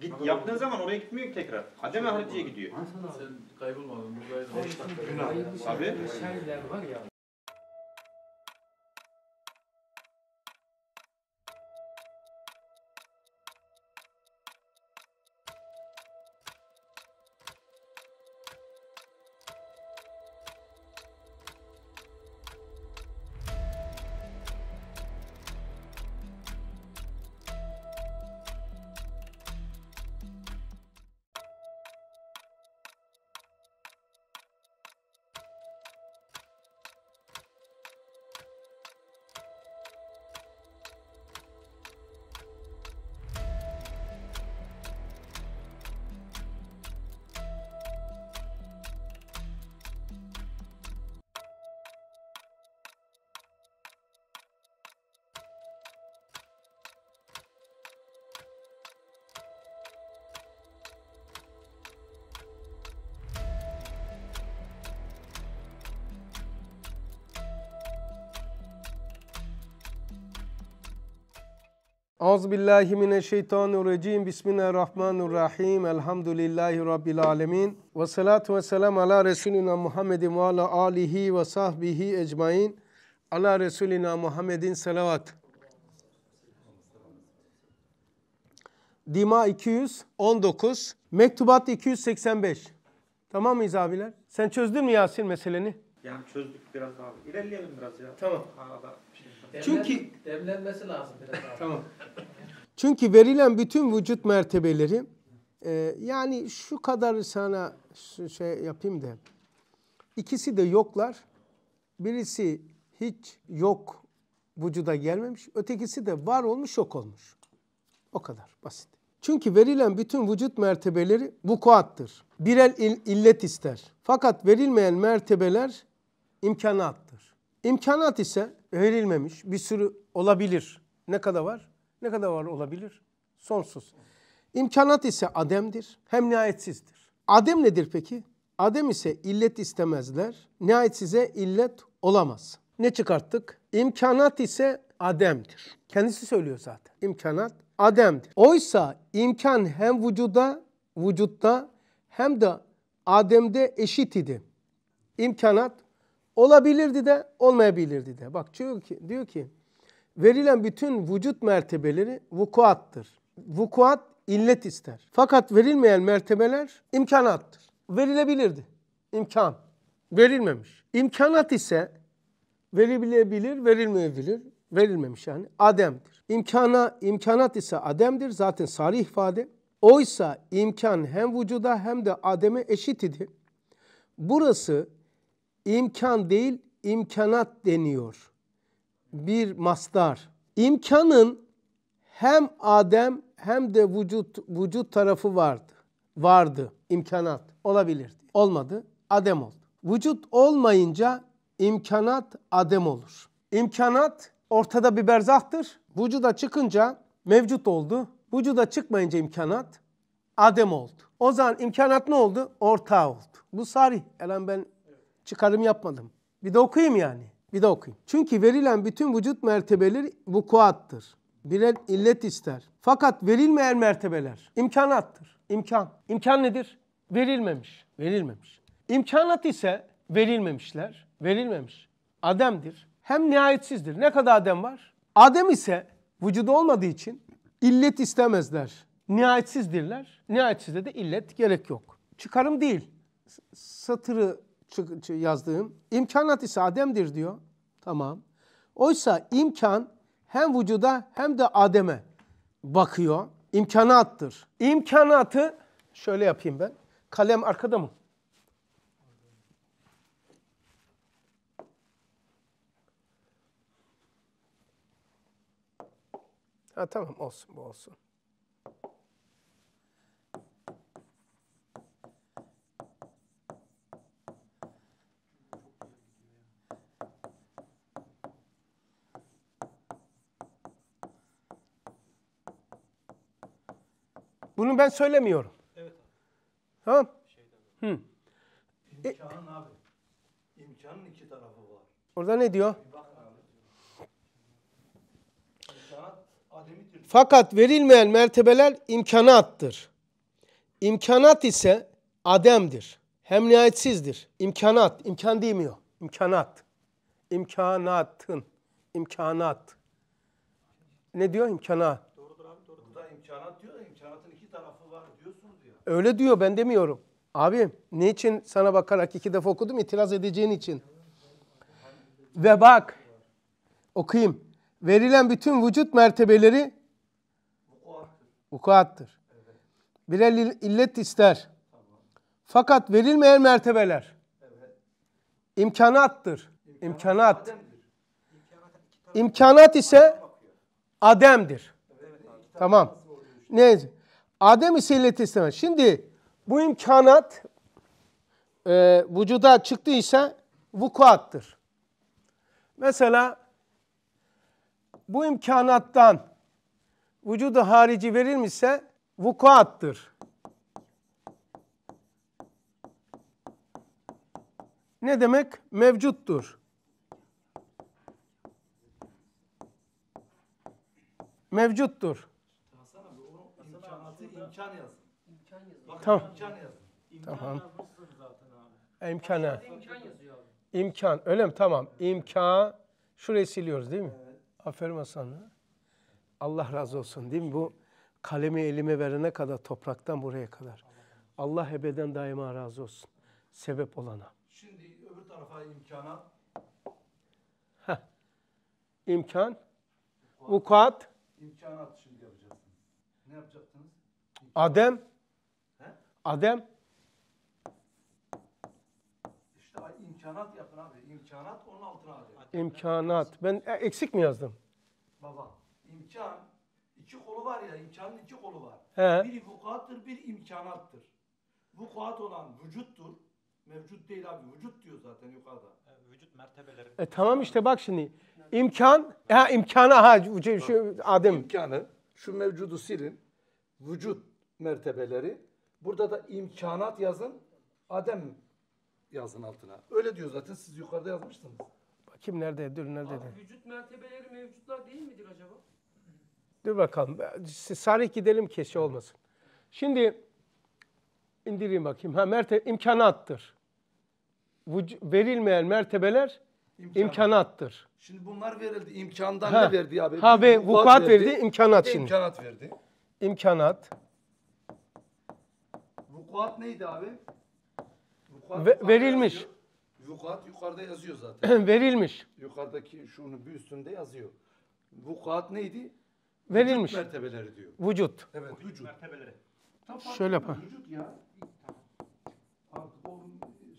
Git, yaptığın zaman oraya gitmiyor ki tekrar. Adem'e hariciye gidiyor. Sen kaybolmadın. Abi. Şeyler var Euzubillahimineşşeytanirracim. Bismillahirrahmanirrahim. Elhamdülillahi Rabbil alemin. Ve salatu ve selam ala Resulina Muhammedin ve ala alihi ve sahbihi ecmain. Ala Resulina Muhammedin selavat. Dima 219, Mektubat 285. Tamam mıyız abiler? Sen çözdün mü Yasin meseleni? Yani çözdük biraz abi. İlerleyelim biraz ya. Tamam. Arada çünkü demlenmesi lazım biraz tamam. Çünkü verilen bütün vücut mertebeleri e, yani şu kadar sana şey yapayım de. ikisi de yoklar. Birisi hiç yok vücuda gelmemiş. Ötekisi de var olmuş yok olmuş. O kadar basit. Çünkü verilen bütün vücut mertebeleri vukuattır. Birel il, illet ister. Fakat verilmeyen mertebeler imkanattır. İmkanat ise verilmemiş bir sürü olabilir. Ne kadar var? Ne kadar var olabilir? Sonsuz. İmkanat ise ademdir. Hem nihayetsizdir. Adem nedir peki? Adem ise illet istemezler. Nihayet illet olamaz. Ne çıkarttık? İmkanat ise ademdir. Kendisi söylüyor zaten. İmkanat ademdir. Oysa imkan hem vücuda, vücutta hem de ademde eşit idi. İmkanat Olabilirdi de olmayabilirdi de. Bak çünkü diyor ki verilen bütün vücut mertebeleri vukuattır. Vukuat illet ister. Fakat verilmeyen mertebeler imkanattır. Verilebilirdi. İmkan. Verilmemiş. İmkanat ise verilebilir, verilmeyebilir. Verilmemiş yani. Ademdir. İmkana, imkanat ise ademdir. Zaten sari ifade. Oysa imkan hem vücuda hem de ademe eşit idi. Burası imkan değil imkanat deniyor. Bir mastar. İmkanın hem Adem hem de vücut vücut tarafı vardı. Vardı. imkanat olabilirdi. Olmadı. Adem oldu. Vücut olmayınca imkanat Adem olur. İmkanat ortada bir berzahtır. Vücuda çıkınca mevcut oldu. Vücuda çıkmayınca imkanat Adem oldu. O zaman imkanat ne oldu? Ortağı oldu. Bu sari sarih. ben çıkarım yapmadım. Bir de okuyayım yani. Bir de okuyayım. Çünkü verilen bütün vücut mertebeleri vukuattır. Birer illet ister. Fakat verilmeyen mertebeler imkanattır. İmkan. İmkan nedir? Verilmemiş. Verilmemiş. İmkanat ise verilmemişler. Verilmemiş. Adem'dir. Hem nihayetsizdir. Ne kadar Adem var? Adem ise vücudu olmadığı için illet istemezler. Nihayetsizdirler. Nihayetsizde de illet gerek yok. Çıkarım değil. S satırı yazdığım imkanat ise Adem'dir diyor. Tamam. Oysa imkan hem vücuda hem de Adem'e bakıyor. İmkanattır. İmkanatı şöyle yapayım ben. Kalem arkada mı? Ha tamam olsun bu olsun. Bunu ben söylemiyorum. Evet. Tamam. Şey Hı. İmkanın e, abi. İmkanın iki tarafı var. Orada ne diyor? Fakat verilmeyen mertebeler imkanattır. İmkanat ise ademdir. Hem nihayetsizdir. İmkanat, imkan demiyor. İmkanat. İmkanatın. İmkanat. Ne diyor İmkanat. Doğrudur abi, doğrudur. imkanat diyor Öyle diyor ben demiyorum. Abi için sana bakarak iki defa okudum itiraz edeceğin için. Ve bak okuyayım. Verilen bütün vücut mertebeleri vukuattır. Birer illet ister. Fakat verilmeyen mertebeler evet. imkanattır. İmkanat. İmkanat, ise ademdir. Tamam. Neyse. Adem sillet istemez. Şimdi bu imkanat e, vücuda çıktıysa vukuattır. Mesela bu imkanattan vücudu harici verilmişse vukuattır. Ne demek? Mevcuttur. Mevcuttur. İmkan yazın. İmkan yazın. Bakın tamam. imkan yazın. İmkan tamam. zaten abi. İmkana. İmkan yazıyor abi. İmkan. Öyle mi? Tamam. İmkan. Şurayı siliyoruz değil mi? Evet. Aferin Hasan'a. Allah razı olsun değil mi? Bu kalemi elime verene kadar topraktan buraya kadar. Allah, Allah ebeden daima razı olsun. Sebep olana. Şimdi öbür tarafa imkana. Heh. İmkan. Vukuat. İmkanat şimdi yapacaksın. Ne yapacaksın? Adem. He? Adem. İşte imkanat yapın abi. İmkanat onun altına abi. İmkanat. Ben e, eksik mi yazdım? Baba imkan iki kolu var ya imkanın iki kolu var. He. Biri vukuattır bir imkanattır. Vukuat olan vücuttur. Mevcut değil abi. Vücut diyor zaten yukarıda. E, vücut mertebeleri. E, tamam işte bak şimdi. İmkan, ha imkanı ha şu, şu Adem. İmkanı şu mevcudu silin. Vücut mertebeleri. Burada da imkanat yazın, adem yazın altına. Öyle diyor zaten siz yukarıda yazmıştınız. Bakayım nerede, dur nerede? Abi, vücut mertebeleri mevcutlar değil midir acaba? Dur bakalım. Sarih gidelim ki şey olmasın. Şimdi indireyim bakayım. Ha merte imkanattır. Vüc- verilmeyen mertebeler İmkan. imkanattır. Şimdi bunlar verildi. İmkandan ha. ne verdi abi? Ha ve vukuat verdi, verdi imkanat şimdi. İmkanat verdi. İmkanat vukuat neydi abi? Vukuat, Ve, verilmiş. Yazıyor. Vukuat yukarıda yazıyor zaten. verilmiş. Yukarıdaki şunu bir üstünde yazıyor. Vukuat neydi? Verilmiş. Vücut mertebeleri diyor. Vücut. Evet vücut. Mertebeleri. Tam Şöyle yap. Vücut ya. Artık o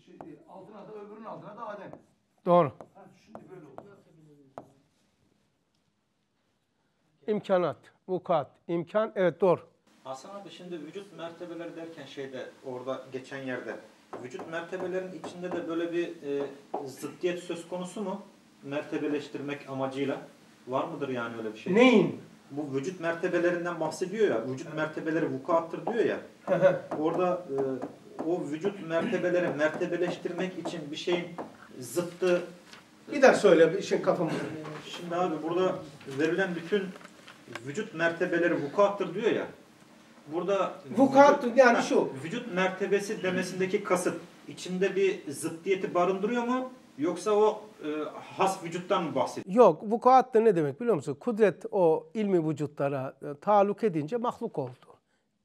şey değil. Altına da öbürünün altına da Adem. Doğru. şimdi böyle İmkanat, vukuat, imkan. Evet doğru. Hasan abi şimdi vücut mertebeleri derken şeyde orada geçen yerde vücut mertebelerin içinde de böyle bir e, zıddiyet söz konusu mu? Mertebeleştirmek amacıyla. Var mıdır yani öyle bir şey? Neyin? Bu vücut mertebelerinden bahsediyor ya. Vücut mertebeleri vukuattır diyor ya. orada e, o vücut mertebeleri mertebeleştirmek için bir şeyin zıttı. Bir daha söyle bir şey kafamda. Şimdi abi burada verilen bütün vücut mertebeleri vukuattır diyor ya burada vukuat yani şu. Vücut mertebesi demesindeki kasıt içinde bir zıddiyeti barındırıyor mu? Yoksa o e, has vücuttan mı bahsediyor? Yok, vukuat da ne demek biliyor musun? Kudret o ilmi vücutlara e, taluk edince mahluk oldu.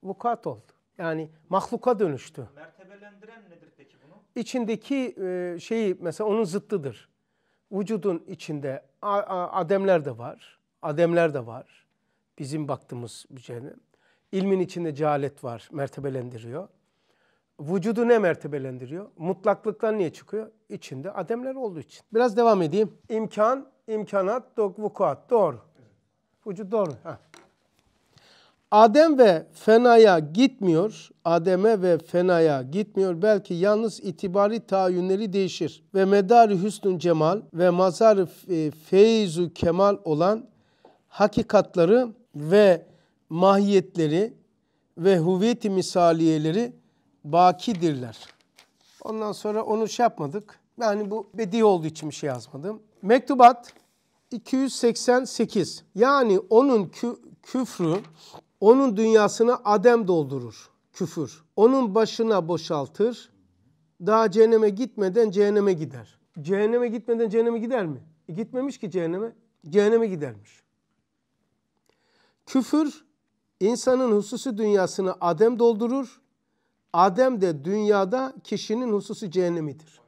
Vukuat oldu. Yani mahluka dönüştü. Mertebelendiren nedir peki bunu? İçindeki e, şeyi mesela onun zıttıdır. Vücudun içinde ademler de var. Ademler de var. Bizim baktığımız bir şey. İlmin içinde cehalet var, mertebelendiriyor. Vücudu ne mertebelendiriyor? Mutlaklıktan niye çıkıyor? İçinde ademler olduğu için. Biraz devam edeyim. İmkan, imkanat, dok, vukuat. Doğru. Vücut doğru. Heh. Adem ve fenaya gitmiyor. Adem'e ve fenaya gitmiyor. Belki yalnız itibari tayinleri değişir. Ve medari hüsnün cemal ve mazarı e, feyzu kemal olan hakikatları ve mahiyetleri ve huviyeti misaliyeleri bakidirler. Ondan sonra onu şey yapmadık. Yani bu bedi olduğu için bir şey yazmadım. Mektubat 288. Yani onun kü küfrü onun dünyasına adem doldurur. Küfür. Onun başına boşaltır. Daha cehenneme gitmeden cehenneme gider. Cehenneme gitmeden cehenneme gider mi? E gitmemiş ki cehenneme. Cehenneme gidermiş. Küfür İnsanın hususi dünyasını Adem doldurur. Adem de dünyada kişinin hususi cehennemidir.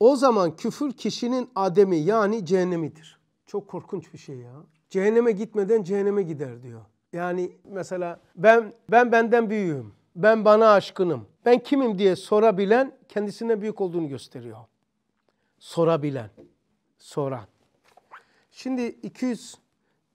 O zaman küfür kişinin Adem'i yani cehennemidir. Çok korkunç bir şey ya. Cehenneme gitmeden cehenneme gider diyor. Yani mesela ben ben benden büyüğüm. Ben bana aşkınım. Ben kimim diye sorabilen kendisine büyük olduğunu gösteriyor. Sorabilen, soran. Şimdi 200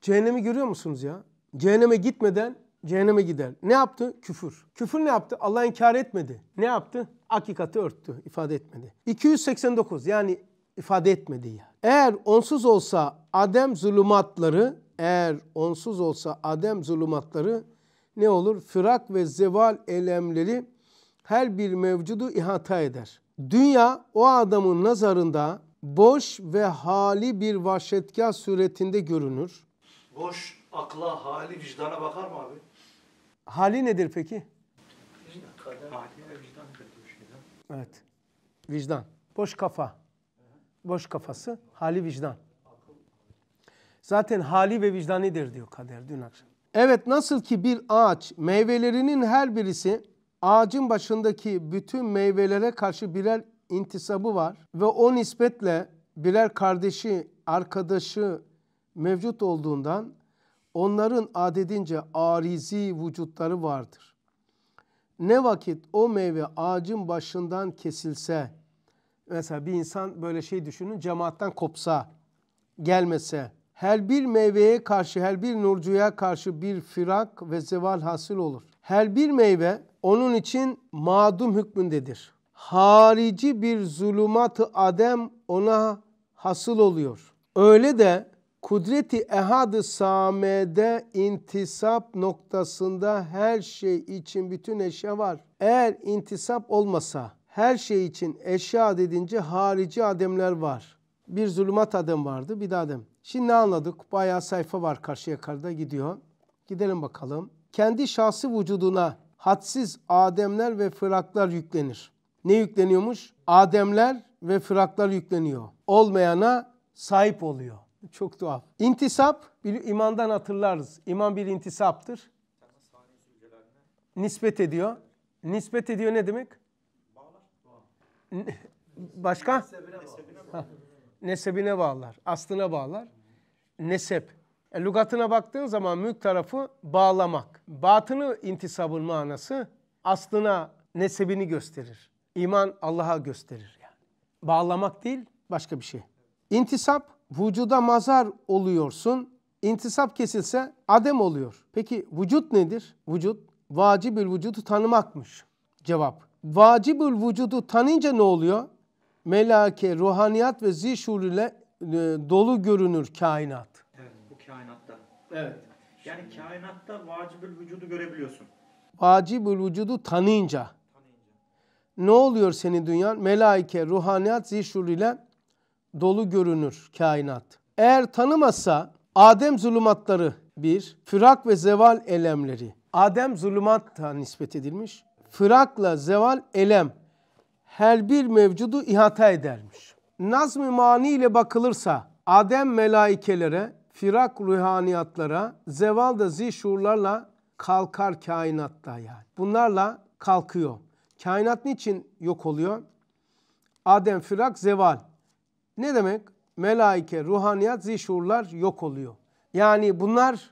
Cehennemi görüyor musunuz ya? Cehenneme gitmeden cehenneme gider. Ne yaptı? Küfür. Küfür ne yaptı? Allah inkar etmedi. Ne yaptı? Hakikati örttü, ifade etmedi. 289 yani ifade etmedi ya. Eğer onsuz olsa Adem zulümatları, eğer onsuz olsa Adem zulümatları ne olur? Firak ve zeval elemleri her bir mevcudu ihata eder. Dünya o adamın nazarında boş ve hali bir vahşetkar suretinde görünür boş akla, hali, vicdana bakar mı abi? Hali nedir peki? kader. Hali ve vicdan bir şey. Evet. Vicdan. Boş kafa. Boş kafası, hali vicdan. Zaten hali ve vicdanidir diyor kader dün akşam. Evet nasıl ki bir ağaç meyvelerinin her birisi ağacın başındaki bütün meyvelere karşı birer intisabı var ve o nispetle birer kardeşi, arkadaşı, mevcut olduğundan onların adedince arizi vücutları vardır. Ne vakit o meyve ağacın başından kesilse, mesela bir insan böyle şey düşünün, cemaatten kopsa, gelmese, her bir meyveye karşı, her bir nurcuya karşı bir firak ve zeval hasıl olur. Her bir meyve onun için madum hükmündedir. Harici bir zulümat-ı adem ona hasıl oluyor. Öyle de kudreti ehad-ı samede intisap noktasında her şey için bütün eşya var. Eğer intisap olmasa her şey için eşya dedince harici ademler var. Bir zulümat adem vardı bir de adem. Şimdi ne anladık? Bayağı sayfa var karşı yakarda gidiyor. Gidelim bakalım. Kendi şahsi vücuduna hadsiz ademler ve fıraklar yüklenir. Ne yükleniyormuş? Ademler ve fıraklar yükleniyor. Olmayana sahip oluyor. Çok tuhaf. İntisap bir imandan hatırlarız. İman bir intisaptır. Nispet ediyor. Nispet ediyor ne demek? Başka? Nesebine bağlar. Aslına bağlar. Nesep. E, lugatına baktığın zaman mülk tarafı bağlamak. Batını intisabın manası aslına nesebini gösterir. İman Allah'a gösterir yani. Bağlamak değil başka bir şey. İntisap vücuda mazar oluyorsun. İntisap kesilse adem oluyor. Peki vücut nedir? Vücut vacibül vücudu tanımakmış. Cevap. Vacibül vücudu tanıyınca ne oluyor? Melake, ruhaniyat ve zişur ile e, dolu görünür kainat. Evet, bu kainatta. Evet. Yani kainatta vacibül vücudu görebiliyorsun. Vacibül vücudu tanıyınca. tanıyınca. Ne oluyor senin dünyan? Melaike, ruhaniyat, zişur ile dolu görünür kainat. Eğer tanımasa Adem zulümatları bir, fırak ve zeval elemleri. Adem zulümatta nispet edilmiş. fırakla zeval elem her bir mevcudu ihata edermiş. Nazm-ı mani ile bakılırsa Adem melaikelere, firak ruhaniyatlara, zeval da zişurlarla kalkar kainatta yani. Bunlarla kalkıyor. Kainat niçin yok oluyor? Adem, firak, zeval. Ne demek? Melaike, ruhaniyat, zişurlar yok oluyor. Yani bunlar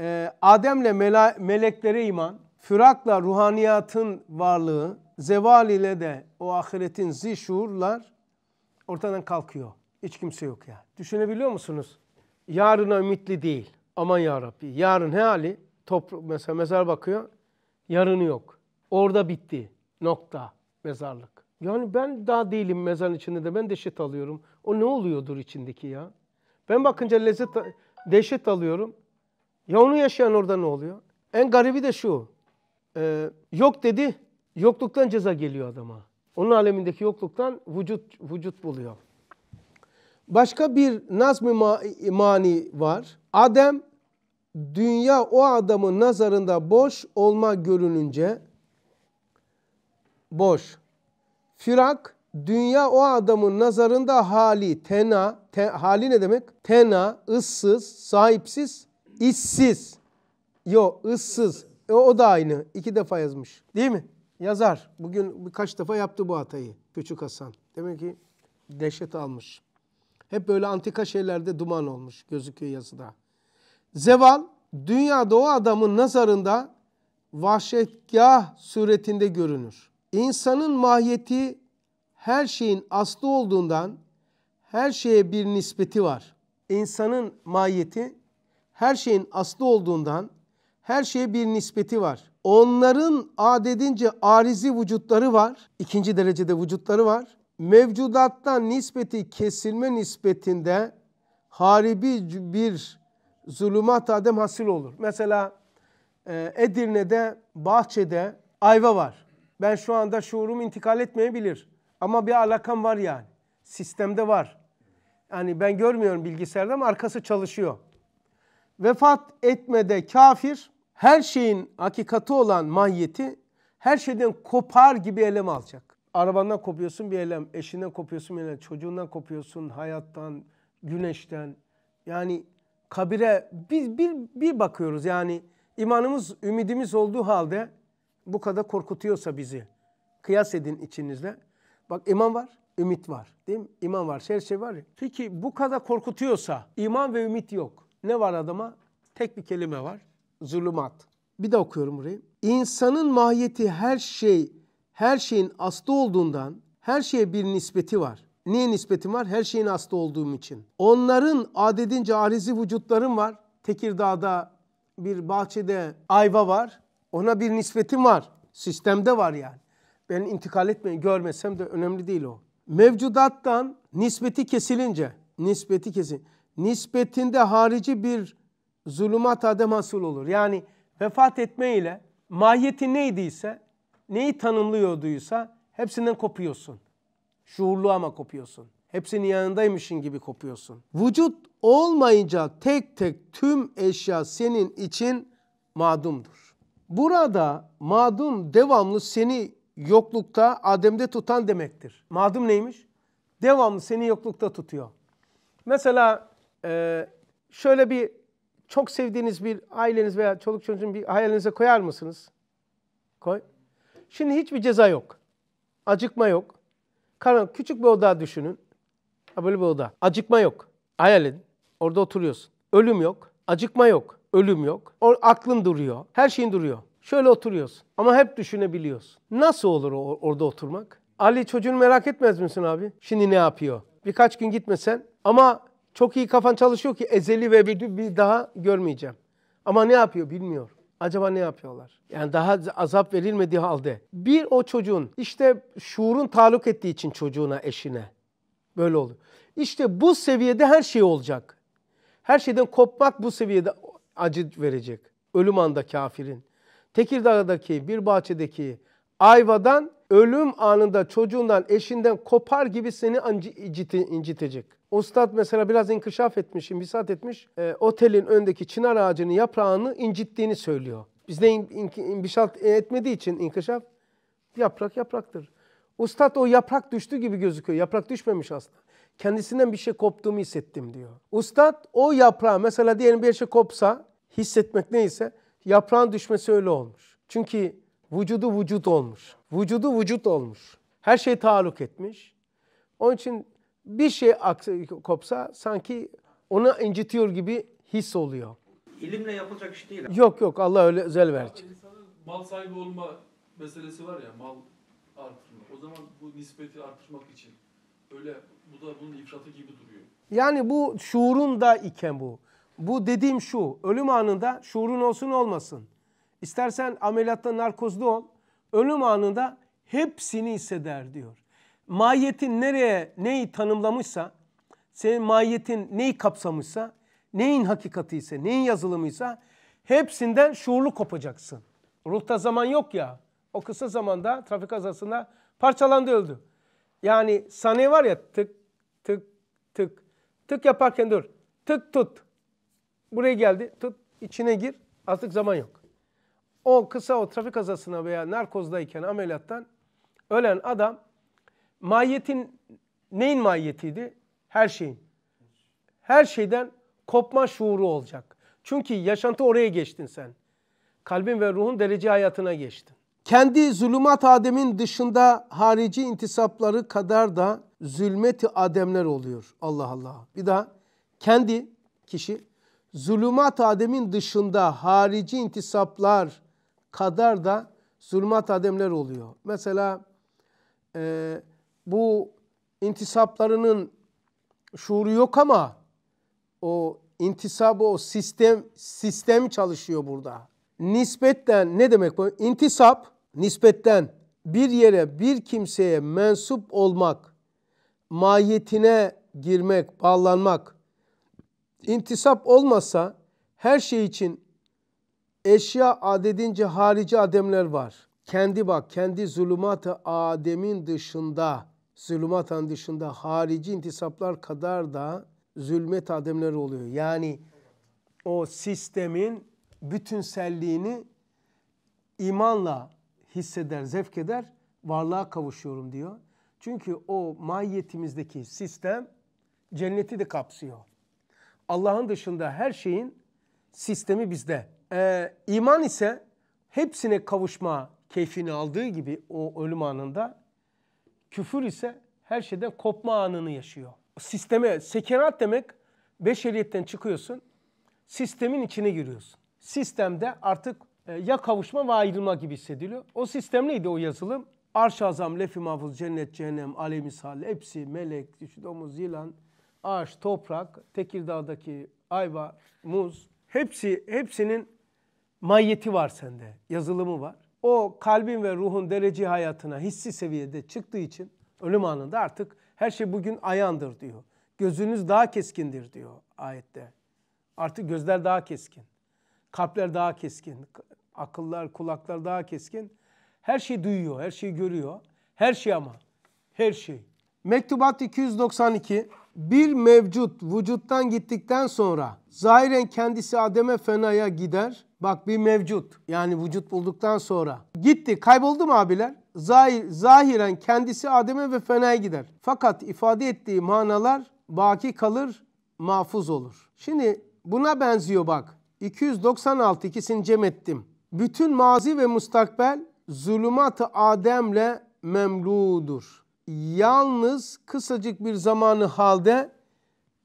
e, Adem'le mele meleklere iman, Fırakla ruhaniyatın varlığı, zeval ile de o ahiretin zişurlar ortadan kalkıyor. Hiç kimse yok ya. Düşünebiliyor musunuz? Yarına ümitli değil. Aman ya Rabbi. Yarın ne hali? Topru mesela mezar bakıyor. Yarını yok. Orada bitti. Nokta. Mezarlık. Yani ben daha değilim mezarın içinde de ben deşet alıyorum. O ne oluyordur içindeki ya? Ben bakınca lezzet, deşet alıyorum. Ya onu yaşayan orada ne oluyor? En garibi de şu. E, yok dedi, yokluktan ceza geliyor adama. Onun alemindeki yokluktan vücut vücut buluyor. Başka bir nazm-ı e, mani var. Adem dünya o adamın nazarında boş olma görününce boş. Firak dünya o adamın nazarında hali tena, te, hali ne demek? Tena, ıssız, sahipsiz, işsiz. Yo, ıssız. E, o da aynı. İki defa yazmış. Değil mi? Yazar. Bugün birkaç defa yaptı bu hatayı. Küçük Hasan. Demek ki dehşet almış. Hep böyle antika şeylerde duman olmuş gözüküyor yazıda. Zeval dünyada o adamın nazarında vahşetgah suretinde görünür. İnsanın mahiyeti her şeyin aslı olduğundan her şeye bir nispeti var. İnsanın mahiyeti her şeyin aslı olduğundan her şeye bir nispeti var. Onların adedince arizi vücutları var. ikinci derecede vücutları var. Mevcudattan nispeti kesilme nispetinde haribi bir zulümat adem hasıl olur. Mesela e, Edirne'de bahçede ayva var. Ben şu anda şuurum intikal etmeyebilir. Ama bir alakam var yani. Sistemde var. Yani ben görmüyorum bilgisayarda ama arkası çalışıyor. Vefat etmede kafir her şeyin hakikati olan mahiyeti her şeyden kopar gibi elem alacak. Arabandan kopuyorsun bir elem, eşinden kopuyorsun bir elem, çocuğundan kopuyorsun, hayattan, güneşten. Yani kabire bir, bir, bir bakıyoruz yani imanımız, ümidimiz olduğu halde bu kadar korkutuyorsa bizi kıyas edin içinizde. Bak iman var, ümit var. Değil mi? İman var, her şey var ya. Peki bu kadar korkutuyorsa iman ve ümit yok. Ne var adama? Tek bir kelime var. Zulümat. Bir de okuyorum burayı. İnsanın mahiyeti her şey, her şeyin aslı olduğundan her şeye bir nispeti var. Niye nispetim var? Her şeyin aslı olduğum için. Onların adedince arizi vücutlarım var. Tekirdağ'da bir bahçede ayva var. Ona bir nispetim var. Sistemde var yani. Ben intikal etmeyi görmesem de önemli değil o. Mevcudattan nispeti kesilince, nispeti kesin, nispetinde harici bir zulümat adem hasıl olur. Yani vefat etme ile mahiyeti neydiyse, neyi tanımlıyorduysa hepsinden kopuyorsun. Şuurlu ama kopuyorsun. Hepsinin yanındaymışın gibi kopuyorsun. Vücut olmayınca tek tek tüm eşya senin için madumdur. Burada madum devamlı seni yoklukta Adem'de tutan demektir. Madum neymiş? Devamlı seni yoklukta tutuyor. Mesela e, şöyle bir çok sevdiğiniz bir aileniz veya çoluk çocuğun bir hayalinize koyar mısınız? Koy. Şimdi hiçbir ceza yok. Acıkma yok. Karan küçük bir oda düşünün. Ha böyle bir oda. Acıkma yok. Hayal edin. Orada oturuyorsun. Ölüm yok. Acıkma yok. Ölüm yok. O, aklın duruyor. Her şeyin duruyor. Şöyle oturuyorsun ama hep düşünebiliyorsun. Nasıl olur o, orada oturmak? Ali çocuğunu merak etmez misin abi? Şimdi ne yapıyor? Birkaç gün gitmesen ama çok iyi kafan çalışıyor ki ezeli ve bir, bir daha görmeyeceğim. Ama ne yapıyor bilmiyor. Acaba ne yapıyorlar? Yani daha azap verilmediği halde. Bir o çocuğun işte şuurun taluk ettiği için çocuğuna, eşine. Böyle oluyor. İşte bu seviyede her şey olacak. Her şeyden kopmak bu seviyede acı verecek. Ölüm anda kafirin. Tekirdağ'daki, bir bahçedeki ayvadan ölüm anında çocuğundan, eşinden kopar gibi seni incitecek. Ustad mesela biraz inkişaf etmiş, imbisat etmiş. E, otelin öndeki çınar ağacının yaprağını incittiğini söylüyor. Bizde in, in, etmediği için inkişaf yaprak yapraktır. Ustad o yaprak düştü gibi gözüküyor. Yaprak düşmemiş aslında kendisinden bir şey koptuğumu hissettim diyor. Ustad o yaprağı mesela diyelim bir şey kopsa hissetmek neyse yaprağın düşmesi öyle olmuş. Çünkü vücudu vücut olmuş. Vücudu vücut olmuş. Her şey taalluk etmiş. Onun için bir şey kopsa sanki onu incitiyor gibi his oluyor. İlimle yapılacak iş değil. Abi. Yok yok Allah öyle özel verecek. Mal sahibi olma meselesi var ya mal artırma. O zaman bu nispeti artırmak için öyle. Bu da bunun ifratı gibi duruyor. Yani bu şuurun da iken bu. Bu dediğim şu. Ölüm anında şuurun olsun olmasın. İstersen ameliyatta narkozlu ol. Ölüm anında hepsini hisseder diyor. Mahiyetin nereye neyi tanımlamışsa, senin mahiyetin neyi kapsamışsa, neyin hakikati ise, neyin yazılımıysa hepsinden şuurlu kopacaksın. Ruhta zaman yok ya. O kısa zamanda trafik kazasında parçalandı öldü. Yani saniye var ya tık tık tık. Tık yaparken dur. Tık tut. Buraya geldi. Tut içine gir. Artık zaman yok. O kısa o trafik kazasına veya narkozdayken ameliyattan ölen adam mahiyetin neyin mahiyetiydi? Her şeyin. Her şeyden kopma şuuru olacak. Çünkü yaşantı oraya geçtin sen. Kalbin ve ruhun derece hayatına geçtin. Kendi zulümat Adem'in dışında harici intisapları kadar da Zulmeti ademler oluyor. Allah Allah. Bir daha kendi kişi zulümat ademin dışında harici intisaplar kadar da zulümat ademler oluyor. Mesela e, bu intisaplarının şuuru yok ama o intisabı o sistem sistem çalışıyor burada. Nispetten ne demek bu? İntisap nispetten bir yere bir kimseye mensup olmak mahiyetine girmek, bağlanmak, intisap olmasa her şey için eşya adedince harici ademler var. Kendi bak, kendi zulümat-ı Adem'in dışında, zulümatın dışında harici intisaplar kadar da zulmet ademler oluyor. Yani o sistemin bütünselliğini imanla hisseder, zevk eder, varlığa kavuşuyorum diyor. Çünkü o mahiyetimizdeki sistem cenneti de kapsıyor. Allah'ın dışında her şeyin sistemi bizde. Ee, iman ise hepsine kavuşma keyfini aldığı gibi o ölüm anında küfür ise her şeyden kopma anını yaşıyor. Sisteme sekerat demek beşeriyetten çıkıyorsun sistemin içine giriyorsun. Sistemde artık e, ya kavuşma ve ayrılma gibi hissediliyor. O sistem neydi o yazılım? Arş-ı azam, lef-i mahfuz, cennet, cehennem, alem misal hepsi melek, işte domuz, yılan, ağaç, toprak, Tekirdağ'daki ayva, muz hepsi hepsinin manyeti var sende, yazılımı var. O kalbin ve ruhun derece hayatına hissi seviyede çıktığı için ölüm anında artık her şey bugün ayandır diyor. Gözünüz daha keskindir diyor ayette. Artık gözler daha keskin. Kalpler daha keskin. Akıllar, kulaklar daha keskin. Her şey duyuyor, her şeyi görüyor. Her şey ama. Her şey. Mektubat 292 bir mevcut vücuttan gittikten sonra zahiren kendisi Adem'e fenaya gider. Bak bir mevcut yani vücut bulduktan sonra. Gitti kayboldu mu abiler? Zahir, zahiren kendisi Adem'e ve fenaya gider. Fakat ifade ettiği manalar baki kalır, mahfuz olur. Şimdi buna benziyor bak. 296 ikisini cem ettim. Bütün mazi ve mustakbel zulümat-ı Adem'le memludur. Yalnız kısacık bir zamanı halde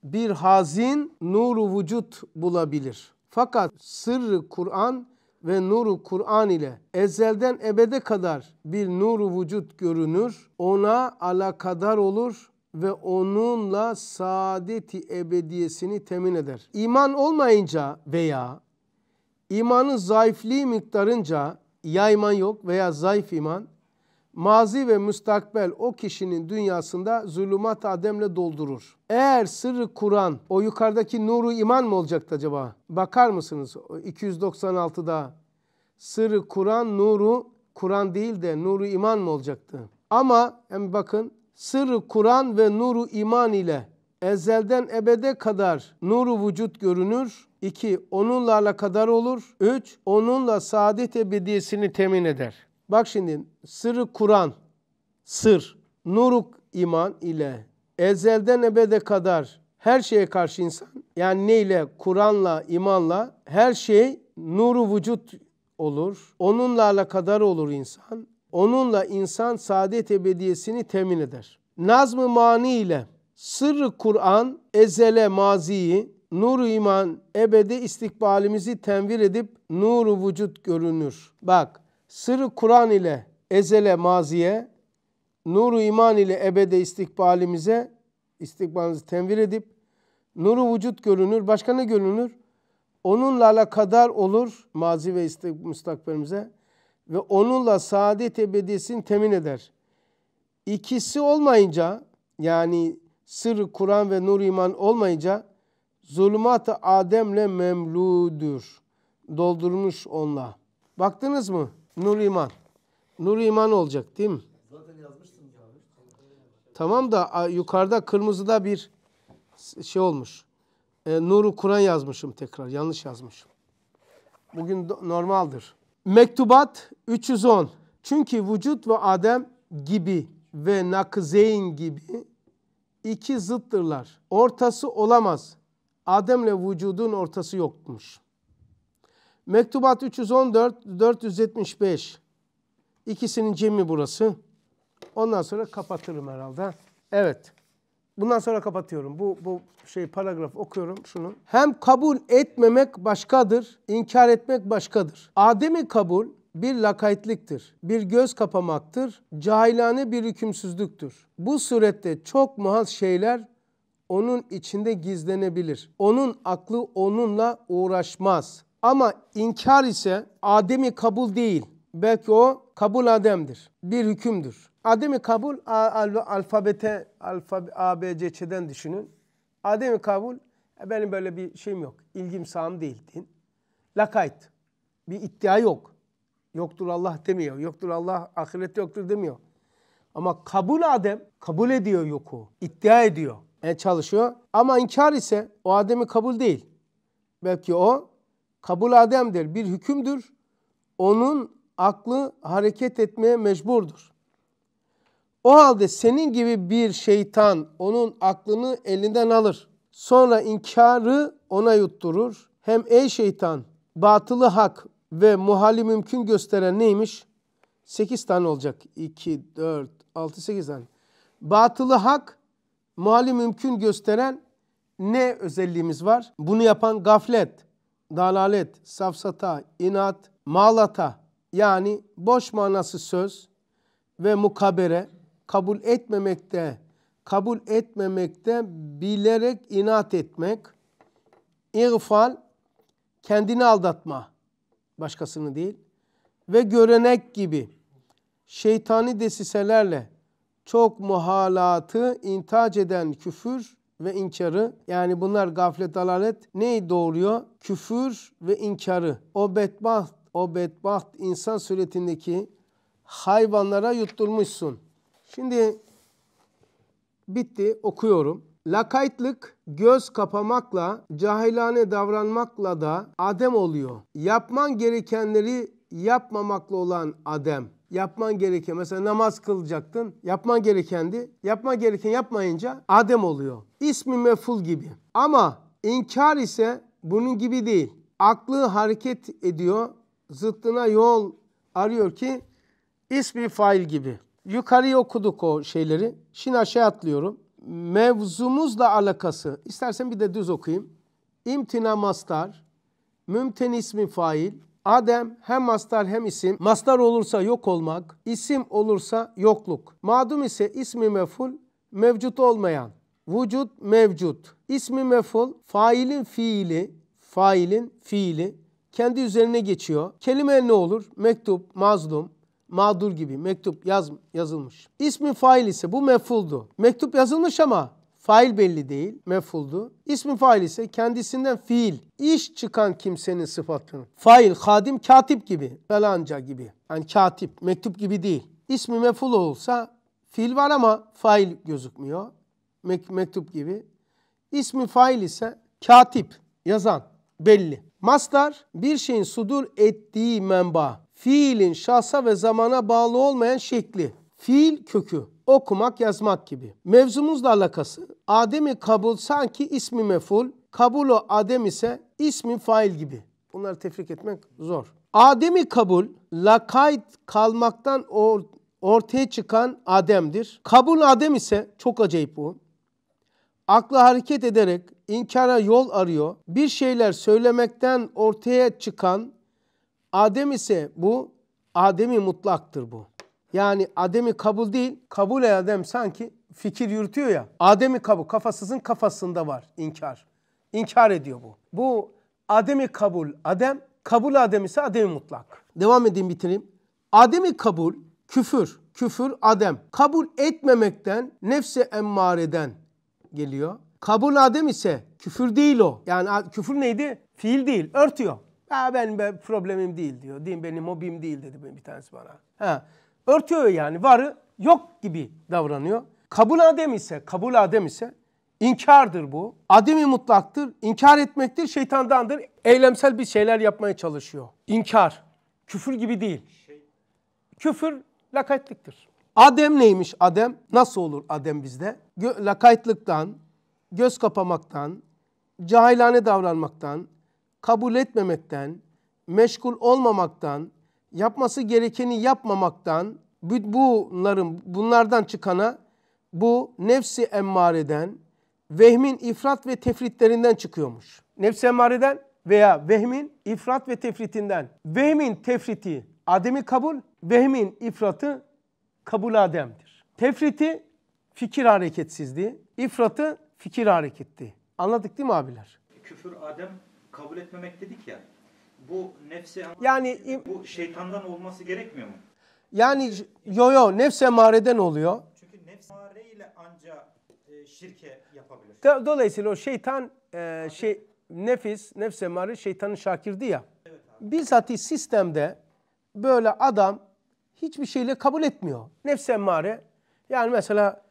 bir hazin nuru vücut bulabilir. Fakat sırrı Kur'an ve nuru Kur'an ile ezelden ebede kadar bir nuru vücut görünür. Ona alakadar olur ve onunla saadeti ebediyesini temin eder. İman olmayınca veya imanın zayıflığı miktarınca Yayman yok veya zayıf iman, mazi ve müstakbel o kişinin dünyasında zulümat ademle doldurur. Eğer sırrı Kur'an, o yukarıdaki nuru iman mı olacaktı acaba? Bakar mısınız 296'da? Sırrı Kur'an, nuru Kur'an değil de nuru iman mı olacaktı? Ama yani bakın sırrı Kur'an ve nuru iman ile ezelden ebede kadar nuru vücut görünür. 2. Onunla kadar olur. 3. Onunla saadet ebediyesini temin eder. Bak şimdi sırrı Kur'an, sır, nuruk iman ile ezelden ebede kadar her şeye karşı insan yani neyle? Kur'an'la, imanla her şey nuru vücut olur. Onunla alakadar olur insan. Onunla insan saadet ebediyesini temin eder. Nazm-ı mani ile Sırrı Kur'an ezele maziyi, nuru iman ebedi istikbalimizi tenvir edip nuru vücut görünür. Bak sırrı Kur'an ile ezele maziye, nuru iman ile ebede istikbalimize istikbalimizi tenvir edip nuru vücut görünür. Başka ne görünür? Onunla alakadar olur mazi ve müstakbelimize ve onunla saadet ebedisini temin eder. İkisi olmayınca yani sır Kur'an ve nur iman olmayınca zulmat-ı Adem'le memludur. Doldurmuş onunla. Baktınız mı? Nur iman. Nur iman olacak değil mi? Zaten yazmıştınız Tamam da yukarıda kırmızıda bir şey olmuş. E, Nuru Kur'an yazmışım tekrar. Yanlış yazmışım. Bugün normaldir. Mektubat 310. Çünkü vücut ve Adem gibi ve nakzeyn gibi iki zıttırlar. Ortası olamaz. Ademle vücudun ortası yokmuş. Mektubat 314 475. İkisinin cemi burası. Ondan sonra kapatırım herhalde. Evet. Bundan sonra kapatıyorum. Bu, bu şey paragraf okuyorum şunu. Hem kabul etmemek başkadır, inkar etmek başkadır. Adem'i kabul bir lakaytliktir, bir göz kapamaktır, cahilane bir hükümsüzlüktür. Bu surette çok muhaz şeyler onun içinde gizlenebilir. Onun aklı onunla uğraşmaz. Ama inkar ise Adem'i kabul değil. Belki o kabul Adem'dir. Bir hükümdür. Adem'i kabul alfabete, alfabe, ABC'den düşünün. Adem'i kabul, e, benim böyle bir şeyim yok. İlgim sağım değil din. Lakayt. Bir iddia yok. Yoktur Allah demiyor. Yoktur Allah, ahiret yoktur demiyor. Ama kabul Adem, kabul ediyor yoku. iddia ediyor. E çalışıyor. Ama inkar ise o Adem'i kabul değil. Belki o kabul Adem'dir. Bir hükümdür. Onun aklı hareket etmeye mecburdur. O halde senin gibi bir şeytan onun aklını elinden alır. Sonra inkarı ona yutturur. Hem ey şeytan batılı hak ve muhali mümkün gösteren neymiş? 8 tane olacak. 2, 4, 6, 8 tane. Batılı hak, muhali mümkün gösteren ne özelliğimiz var? Bunu yapan gaflet, dalalet, safsata, inat, malata yani boş manası söz ve mukabere kabul etmemekte, kabul etmemekte bilerek inat etmek, irfal, kendini aldatma.'' başkasını değil ve görenek gibi şeytani desiselerle çok muhalatı intac eden küfür ve inkarı yani bunlar gaflet dalalet neyi doğuruyor? Küfür ve inkarı. O bedbaht, o bedbaht insan suretindeki hayvanlara yutturmuşsun. Şimdi bitti okuyorum. Lakaytlık göz kapamakla, cahilane davranmakla da adem oluyor. Yapman gerekenleri yapmamakla olan adem. Yapman gereken mesela namaz kılacaktın. Yapman gerekendi. Yapma gereken yapmayınca adem oluyor. İsmi meful gibi. Ama inkar ise bunun gibi değil. Aklı hareket ediyor. Zıttına yol arıyor ki ismi fail gibi. Yukarıya okuduk o şeyleri. Şimdi aşağı atlıyorum mevzumuzla alakası. İstersen bir de düz okuyayım. İmtina mastar, mümten ismi fail, Adem hem mastar hem isim. Mastar olursa yok olmak, isim olursa yokluk. Madum ise ismi meful, mevcut olmayan. Vücut mevcut. İsmi meful, failin fiili, failin fiili kendi üzerine geçiyor. Kelime ne olur? Mektup, mazlum, mağdur gibi mektup yaz, yazılmış. İsmin fail ise bu mefuldu. Mektup yazılmış ama fail belli değil, mefuldu. İsmi fail ise kendisinden fiil, iş çıkan kimsenin sıfatını. Fail, hadim, katip gibi, falanca gibi. Yani katip, mektup gibi değil. İsmi meful olsa fiil var ama fail gözükmüyor. Mek mektup gibi. İsmi fail ise katip, yazan, belli. Mastar bir şeyin sudur ettiği menba fiilin şahsa ve zamana bağlı olmayan şekli, fiil kökü, okumak, yazmak gibi. Mevzumuzla alakası, Adem'i kabul sanki ismi meful, kabulu Adem ise ismi fail gibi. Bunları tefrik etmek zor. Adem'i kabul, lakayt kalmaktan or ortaya çıkan Adem'dir. Kabul Adem ise, çok acayip bu, akla hareket ederek inkara yol arıyor, bir şeyler söylemekten ortaya çıkan Adem ise bu Adem'i mutlaktır bu. Yani Adem'i kabul değil, kabul Adem sanki fikir yürütüyor ya. Adem'i kabul, kafasızın kafasında var inkar. İnkar ediyor bu. Bu Adem'i kabul, Adem, kabul Adem ise Adem'i mutlak. Devam edeyim bitireyim. Adem'i kabul, küfür, küfür Adem. Kabul etmemekten, nefse emmareden geliyor. Kabul Adem ise küfür değil o. Yani küfür neydi? Fiil değil, örtüyor. Aa, ben, ben problemim değil diyor. Din benim mobim değil dedi bir tanesi bana. Ha. Örtüyor yani varı yok gibi davranıyor. Kabul adem ise, kabul adem ise inkardır bu. Ademi mutlaktır, inkar etmektir, şeytandandır. Eylemsel bir şeyler yapmaya çalışıyor. İnkar, küfür gibi değil. Küfür lakaytlıktır. Adem neymiş Adem? Nasıl olur Adem bizde? Gö lakaytlıktan, göz kapamaktan, cahilane davranmaktan, kabul etmemekten, meşgul olmamaktan, yapması gerekeni yapmamaktan, bunların bunlardan çıkana bu nefsi emmareden, vehmin ifrat ve tefritlerinden çıkıyormuş. Nefsi emmareden veya vehmin ifrat ve tefritinden. Vehmin tefriti ademi kabul, vehmin ifratı kabul ademdir. Tefriti fikir hareketsizliği, ifratı fikir hareketti. Anladık değil mi abiler? Küfür adem kabul etmemek dedik ya. Bu nefse yani bu şeytandan olması gerekmiyor mu? Yani yo yo nefse emareden oluyor. Çünkü nefs emareyle ancak e, şirke yapabilir. Dolayısıyla o şeytan e, şey nefis, nefse emare şeytanın şakirdi ya. Evet abi. Bizzat sistemde böyle adam hiçbir şeyle kabul etmiyor. Nefse emmare yani mesela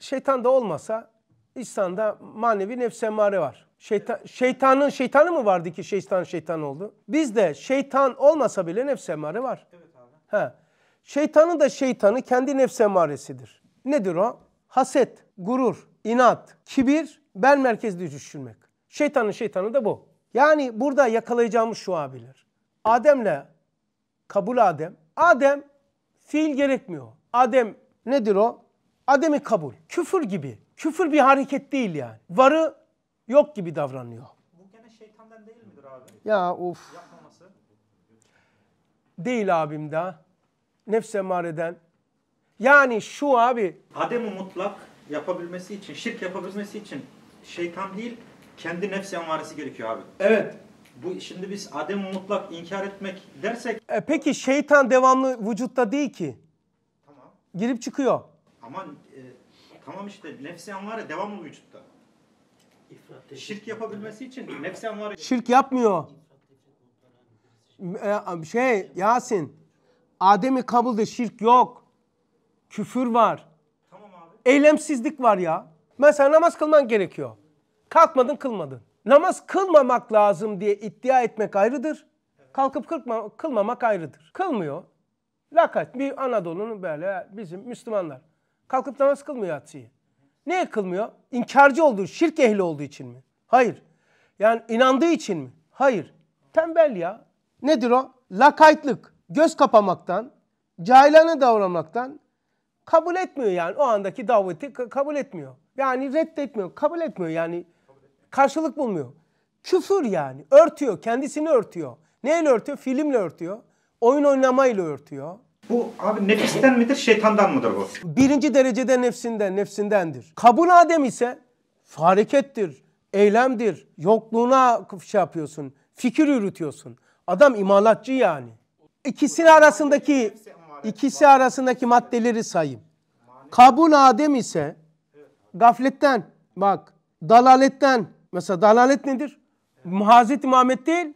şeytan da olmasa İslam'da manevi nefse emmare var. Şeytan, şeytanın şeytanı mı vardı ki şeytan şeytan oldu? Bizde şeytan olmasa bile nefs emare var. Evet abi. He. Şeytanın da şeytanı kendi nefs emaresidir. Nedir o? Haset, gurur, inat, kibir, ben merkezli düşünmek. Şeytanın şeytanı da bu. Yani burada yakalayacağımız şu abiler. Adem'le kabul Adem. Adem fiil gerekmiyor. Adem nedir o? Adem'i kabul. Küfür gibi. Küfür bir hareket değil yani. Varı yok gibi davranıyor. Bu gene şeytandan değil midir abi? Ya of. Yapmaması. Değil abim de. Nefse mareden. Yani şu abi. Adem-i mutlak yapabilmesi için, şirk yapabilmesi için şeytan değil, kendi nefsi envaresi gerekiyor abi. Evet. Bu şimdi biz adem mutlak inkar etmek dersek... E peki şeytan devamlı vücutta değil ki. Tamam. Girip çıkıyor. Aman e, tamam işte nefsi envare devamlı vücutta. Şirk yapabilmesi için nefsen var. Şirk yapmıyor. E, şey Yasin. Adem'i kabulde şirk yok. Küfür var. Tamam abi. Eylemsizlik var ya. Mesela namaz kılman gerekiyor. Kalkmadın kılmadın. Namaz kılmamak lazım diye iddia etmek ayrıdır. Kalkıp kılma, kılmamak ayrıdır. Kılmıyor. Lakat bir Anadolu'nun böyle bizim Müslümanlar. Kalkıp namaz kılmıyor yatsıyı. Ne yakılmıyor? İnkarcı olduğu, şirk ehli olduğu için mi? Hayır. Yani inandığı için mi? Hayır. Tembel ya. Nedir o? Lakaytlık. Göz kapamaktan, cahilane davranmaktan kabul etmiyor yani. O andaki daveti kabul etmiyor. Yani reddetmiyor, kabul etmiyor yani. Karşılık bulmuyor. Küfür yani. Örtüyor, kendisini örtüyor. Neyle örtüyor? Filmle örtüyor. Oyun oynamayla örtüyor. Bu abi nefisten midir, şeytandan mıdır bu? Birinci derecede nefsinden, nefsindendir. Kabul adem ise harekettir, eylemdir. Yokluğuna şey yapıyorsun, fikir yürütüyorsun. Adam imalatçı yani. İkisinin arasındaki ikisi arasındaki maddeleri sayayım. Kabul adem ise gafletten, bak dalaletten. Mesela dalalet nedir? Hazreti Muhammed değil,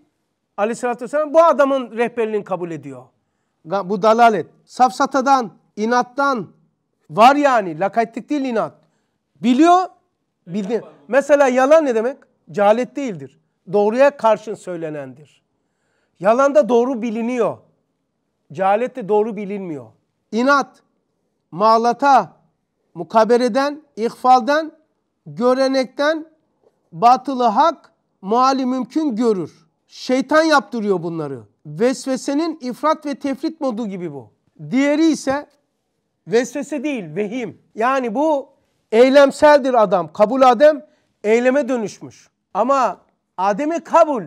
aleyhissalatü vesselam bu adamın rehberliğini kabul ediyor bu dalalet. Safsatadan, inattan var yani. Lakaytlık değil inat. Biliyor, bildi. Mesela yalan ne demek? Cehalet değildir. Doğruya karşın söylenendir. Yalan da doğru biliniyor. Cehalet de doğru bilinmiyor. İnat, mağlata, mukabereden, ihfalden, görenekten, batılı hak, muali mümkün görür. Şeytan yaptırıyor bunları vesvesenin ifrat ve tefrit modu gibi bu. Diğeri ise vesvese değil, vehim. Yani bu eylemseldir adam. Kabul Adem eyleme dönüşmüş. Ama Adem'i kabul.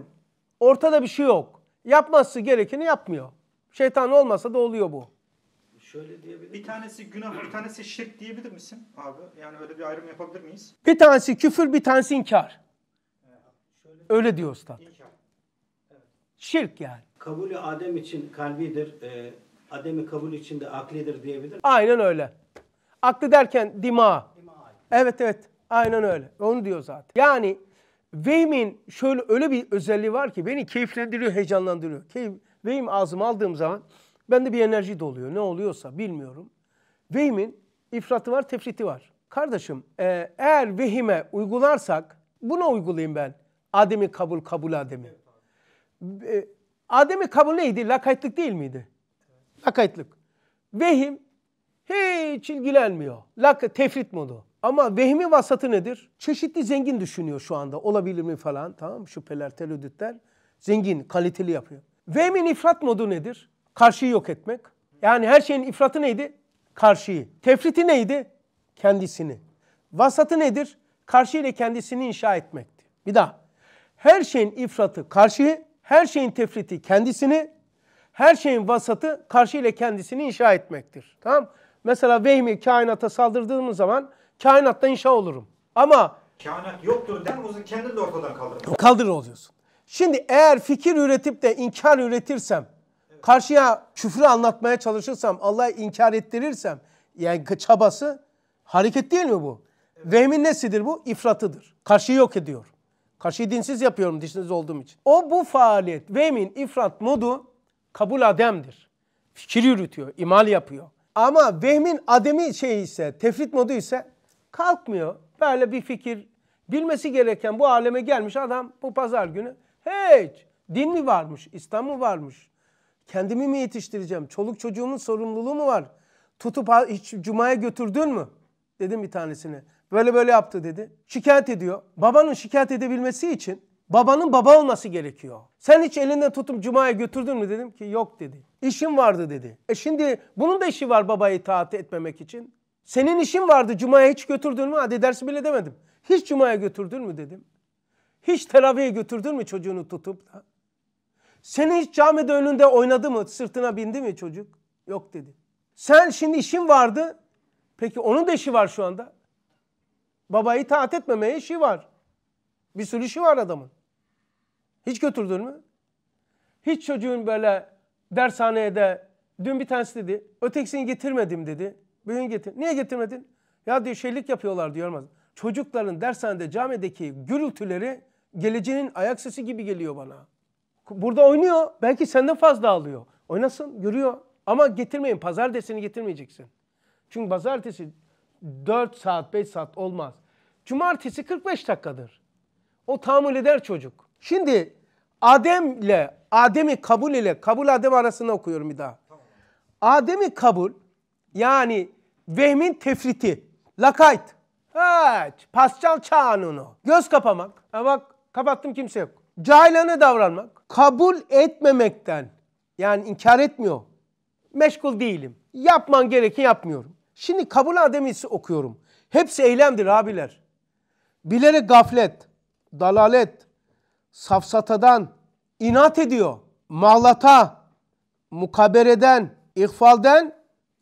Ortada bir şey yok. Yapması gerekeni yapmıyor. Şeytan olmasa da oluyor bu. Şöyle diyebilir Bir tanesi günah, bir tanesi şirk diyebilir misin abi? Yani öyle bir ayrım yapabilir miyiz? Bir tanesi küfür, bir tanesi inkar. Ee, öyle diyor usta. Şirk yani. Kabulü Adem için kalbidir, e, Adem'i kabul için de aklidir diyebilir Aynen öyle. Aklı derken dima. dima evet evet aynen öyle. Onu diyor zaten. Yani Vehmin şöyle öyle bir özelliği var ki beni keyiflendiriyor, heyecanlandırıyor. Keyif, vehim ağzıma aldığım zaman bende bir enerji doluyor. Ne oluyorsa bilmiyorum. Vehmin ifratı var, tefriti var. Kardeşim e, eğer vehime uygularsak buna uygulayayım ben. Adem'i kabul, kabul Adem'i. E, Adem'i kabul neydi? Lakaytlık değil miydi? Lakaytlık. Vehim hiç ilgilenmiyor. Lak tefrit modu. Ama vehmi vasatı nedir? Çeşitli zengin düşünüyor şu anda. Olabilir mi falan tamam şüpheler, tereddütler. Zengin, kaliteli yapıyor. Vehmin ifrat modu nedir? Karşıyı yok etmek. Yani her şeyin ifratı neydi? Karşıyı. Tefriti neydi? Kendisini. Vasatı nedir? Karşı ile kendisini inşa etmekti. Bir daha. Her şeyin ifratı karşıyı, her şeyin tefriti kendisini, her şeyin vasatı karşı ile kendisini inşa etmektir. Tamam Mesela vehmi kainata saldırdığımız zaman kainatta inşa olurum. Ama kainat yoktur der misin kendini de ortadan kaldırır. Kaldırır oluyorsun. Şimdi eğer fikir üretip de inkar üretirsem, karşıya küfrü anlatmaya çalışırsam, Allah'a inkar ettirirsem, yani çabası hareket değil mi bu? Evet. Vehmin nesidir bu? İfratıdır. Karşıyı yok ediyor. Karşıyı dinsiz yapıyorum dişiniz olduğum için. O bu faaliyet vemin ifrat modu kabul ademdir. Fikir yürütüyor, imal yapıyor. Ama vehmin ademi şey ise, tefrit modu ise kalkmıyor. Böyle bir fikir bilmesi gereken bu aleme gelmiş adam bu pazar günü hiç din mi varmış, İslam mı varmış, kendimi mi yetiştireceğim, çoluk çocuğumun sorumluluğu mu var, tutup hiç cumaya götürdün mü dedim bir tanesini böyle böyle yaptı dedi. Şikayet ediyor. Babanın şikayet edebilmesi için babanın baba olması gerekiyor. Sen hiç elinden tutup cumaya götürdün mü dedim ki yok dedi. İşim vardı dedi. E şimdi bunun da işi var babaya itaat etmemek için. Senin işin vardı cumaya hiç götürdün mü? Hadi dersi bile demedim. Hiç cumaya götürdün mü dedim. Hiç teraviye götürdün mü çocuğunu tutup da? Seni hiç camide önünde oynadı mı? Sırtına bindi mi çocuk? Yok dedi. Sen şimdi işin vardı. Peki onun da işi var şu anda. Babaya itaat etmemeye işi var. Bir sürü işi var adamın. Hiç götürdün mü? Hiç çocuğun böyle dershaneye de dün bir tanesi dedi. Ötekisini getirmedim dedi. Bugün getir. Niye getirmedin? Ya diyor şeylik yapıyorlar diyor. Olmaz. Çocukların dershanede camideki gürültüleri geleceğin ayak sesi gibi geliyor bana. Burada oynuyor. Belki senden fazla alıyor. Oynasın görüyor. Ama getirmeyin. Pazartesini getirmeyeceksin. Çünkü pazartesi 4 saat 5 saat olmaz. Cumartesi 45 dakikadır. O tahammül eder çocuk. Şimdi Adem'le Adem'i kabul ile kabul Adem arasında okuyorum bir daha. Adem'i kabul yani vehmin tefriti, lakayt, evet, pascal kanunu, göz kapamak. Ha bak kapattım kimse yok. Cahilane davranmak, kabul etmemekten yani inkar etmiyor. Meşgul değilim. Yapman gereken yapmıyorum. Şimdi kabul ademisi okuyorum. Hepsi eylemdir abiler. Bilerek gaflet, dalalet, safsatadan inat ediyor. Mahlata, mukabereden, ihfalden,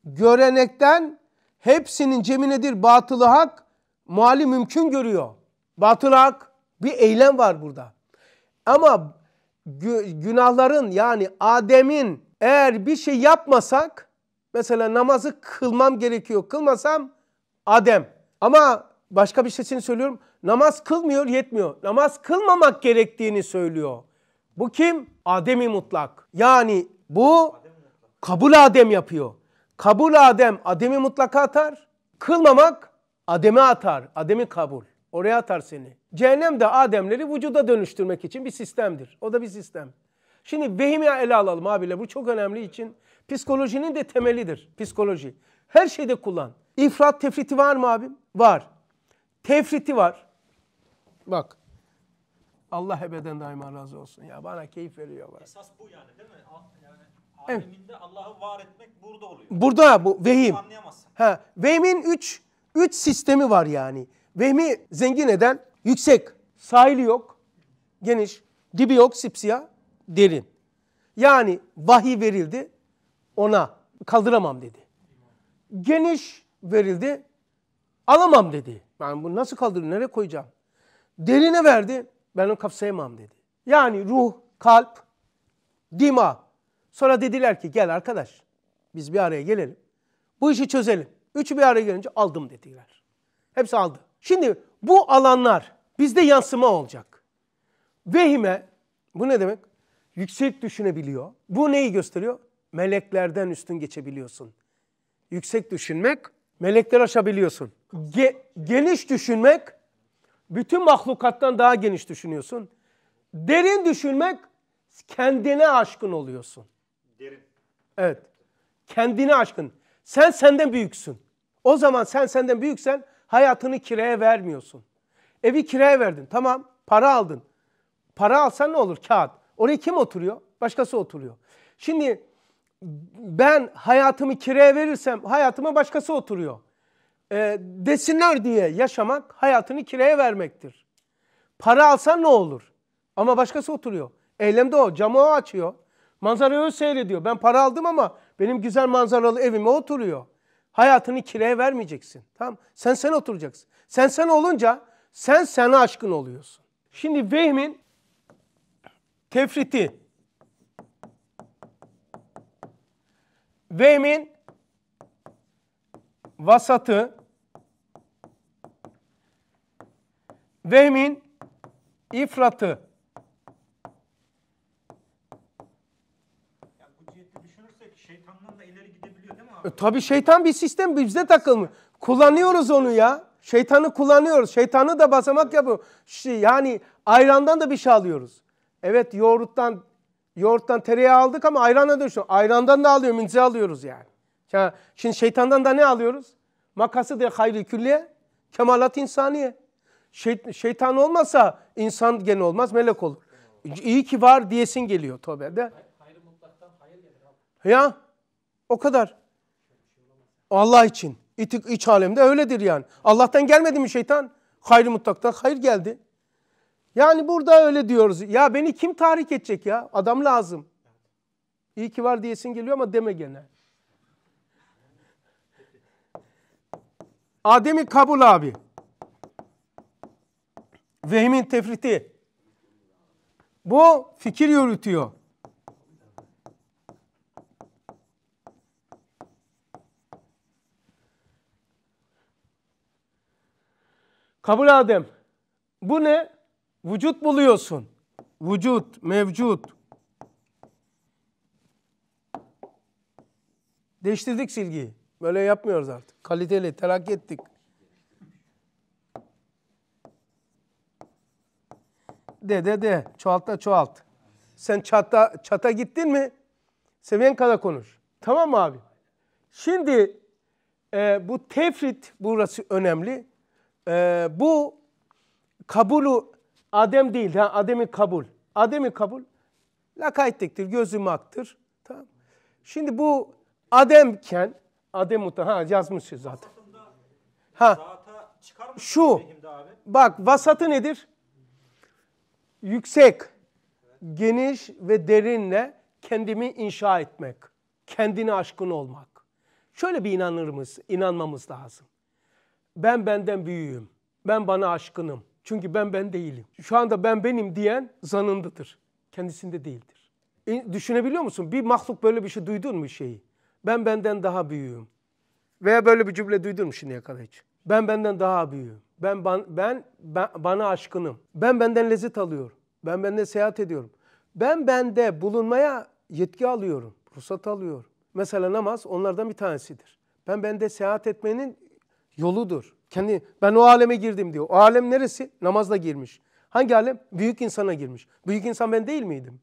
görenekten hepsinin ceminedir batılı hak, mali mümkün görüyor. Batılı hak bir eylem var burada. Ama günahların yani Adem'in eğer bir şey yapmasak Mesela namazı kılmam gerekiyor. Kılmasam adem. Ama başka bir sesini şey söylüyorum. Namaz kılmıyor yetmiyor. Namaz kılmamak gerektiğini söylüyor. Bu kim? Ademi mutlak. Yani bu kabul adem yapıyor. Kabul adem ademi mutlaka atar. Kılmamak ademi atar. Ademi kabul. Oraya atar seni. Cehennem de ademleri vücuda dönüştürmek için bir sistemdir. O da bir sistem. Şimdi vehimi ele alalım abiler. Bu çok önemli için. Psikolojinin de temelidir psikoloji. Her şeyde kullan. İfrat tefriti var mı abim? Var. Tefriti var. Bak. Allah ebeden daima razı olsun ya. Bana keyif veriyor. Bana. Esas bu yani değil mi? Yani evet. Allah'ı var etmek burada oluyor. Burada bu vehim. Anlayamazsın. Ha, vehimin üç, üç sistemi var yani. Vehmi zengin eden yüksek. Sahili yok. Geniş. Dibi yok sipsiyah. Derin. Yani vahiy verildi ona kaldıramam dedi. Geniş verildi. Alamam dedi. Yani bu nasıl kaldırır, nereye koyacağım? Derine verdi. Ben onu kapsayamam dedi. Yani ruh, kalp, dima. Sonra dediler ki gel arkadaş biz bir araya gelelim. Bu işi çözelim. Üçü bir araya gelince aldım dediler. Hepsi aldı. Şimdi bu alanlar bizde yansıma olacak. Vehime bu ne demek? Yüksek düşünebiliyor. Bu neyi gösteriyor? meleklerden üstün geçebiliyorsun. Yüksek düşünmek, melekleri aşabiliyorsun. Ge geniş düşünmek, bütün mahlukattan daha geniş düşünüyorsun. Derin düşünmek, kendine aşkın oluyorsun. Derin. Evet. Kendine aşkın. Sen senden büyüksün. O zaman sen senden büyüksen hayatını kiraya vermiyorsun. Evi kiraya verdin. Tamam para aldın. Para alsan ne olur? Kağıt. Oraya kim oturuyor? Başkası oturuyor. Şimdi ben hayatımı kireye verirsem hayatıma başkası oturuyor. E, desinler diye yaşamak hayatını kireye vermektir. Para alsan ne olur? Ama başkası oturuyor. Eylemde o. Camı o açıyor. Manzarayı o seyrediyor. Ben para aldım ama benim güzel manzaralı evime oturuyor. Hayatını kireye vermeyeceksin. Tamam Sen sen oturacaksın. Sen sen olunca sen sana aşkın oluyorsun. Şimdi vehmin tefriti Vehmin vasatı vehmin ifratı yani e, tabii şeytan bir sistem bizde takılmış. Kullanıyoruz onu ya. Şeytanı kullanıyoruz. Şeytanı da basamak yapıyor. Yani ayrandan da bir şey alıyoruz. Evet yoğurttan Yoğurttan tereyağı aldık ama ayranla şu, Ayrandan da alıyor, mince alıyoruz yani. Ya, şimdi şeytandan da ne alıyoruz? Makası diye hayri külliye, kemalat insaniye. Şey, şeytan olmasa insan gene olmaz, melek olur. İyi ki var diyesin geliyor tövbede. Hayrı mutlaktan hayır gelir. Ya o kadar. Allah için. İç, iç alemde öyledir yani. Allah'tan gelmedi mi şeytan? Hayrı mutlaktan hayır geldi. Yani burada öyle diyoruz. Ya beni kim tahrik edecek ya? Adam lazım. İyi ki var diyesin geliyor ama deme gene. Adem'i kabul abi. Vehmin tefriti. Bu fikir yürütüyor. Kabul Adem. Bu ne? vücut buluyorsun. Vücut, mevcut. Değiştirdik silgiyi. Böyle yapmıyoruz artık. Kaliteli, telakki ettik. De de de. Çoğalta çoğalt. Sen çata, çata gittin mi? Seviyen kadar konuş. Tamam mı abi? Şimdi e, bu tefrit burası önemli. E, bu kabulü Adem değil, ha, Adem'i kabul. Adem'i kabul, gözüm gözümaktır. Tamam. Şimdi bu Ademken, Adem muta, ha yazmışız zaten. Ha, şu, bak vasatı nedir? Yüksek, geniş ve derinle kendimi inşa etmek, kendine aşkın olmak. Şöyle bir inanırımız, inanmamız lazım. Ben benden büyüğüm, ben bana aşkınım. Çünkü ben ben değilim. Şu anda ben benim diyen zanındadır. Kendisinde değildir. E, düşünebiliyor musun? Bir mahluk böyle bir şey duydun mu şeyi? Ben benden daha büyüğüm. Veya böyle bir cümle duydun mu şimdiye kadar hiç? Ben benden daha büyüğüm. Ben, ben, ben, ben bana aşkınım. Ben benden lezzet alıyorum. Ben benden seyahat ediyorum. Ben bende bulunmaya yetki alıyorum. Ruhsat alıyorum. Mesela namaz onlardan bir tanesidir. Ben bende seyahat etmenin yoludur. Kendi ben o aleme girdim diyor. O alem neresi? Namazla girmiş. Hangi alem? Büyük insana girmiş. Büyük insan ben değil miydim?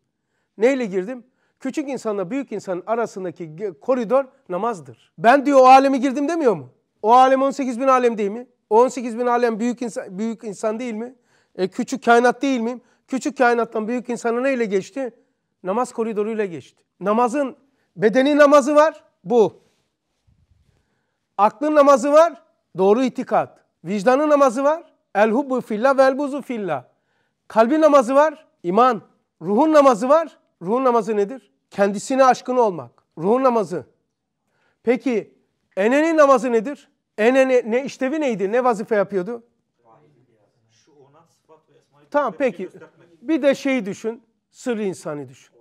Neyle girdim? Küçük insanla büyük insanın arasındaki koridor namazdır. Ben diyor o aleme girdim demiyor mu? O alem 18 bin alem değil mi? O 18 bin alem büyük insan, büyük insan değil mi? E, küçük kainat değil miyim? Küçük kainattan büyük insana neyle geçti? Namaz koridoruyla geçti. Namazın bedeni namazı var. Bu. Aklın namazı var. Doğru itikat. vicdanı namazı var. El hubbu fillah vel buzu fillah. Kalbin namazı var. iman. Ruhun namazı var. Ruhun namazı nedir? Kendisine aşkın olmak. Ruhun namazı. Peki enenin namazı nedir? Enene ne işlevi neydi? Ne vazife yapıyordu? Tamam peki. Bir de şeyi düşün. Sırrı insanı düşün.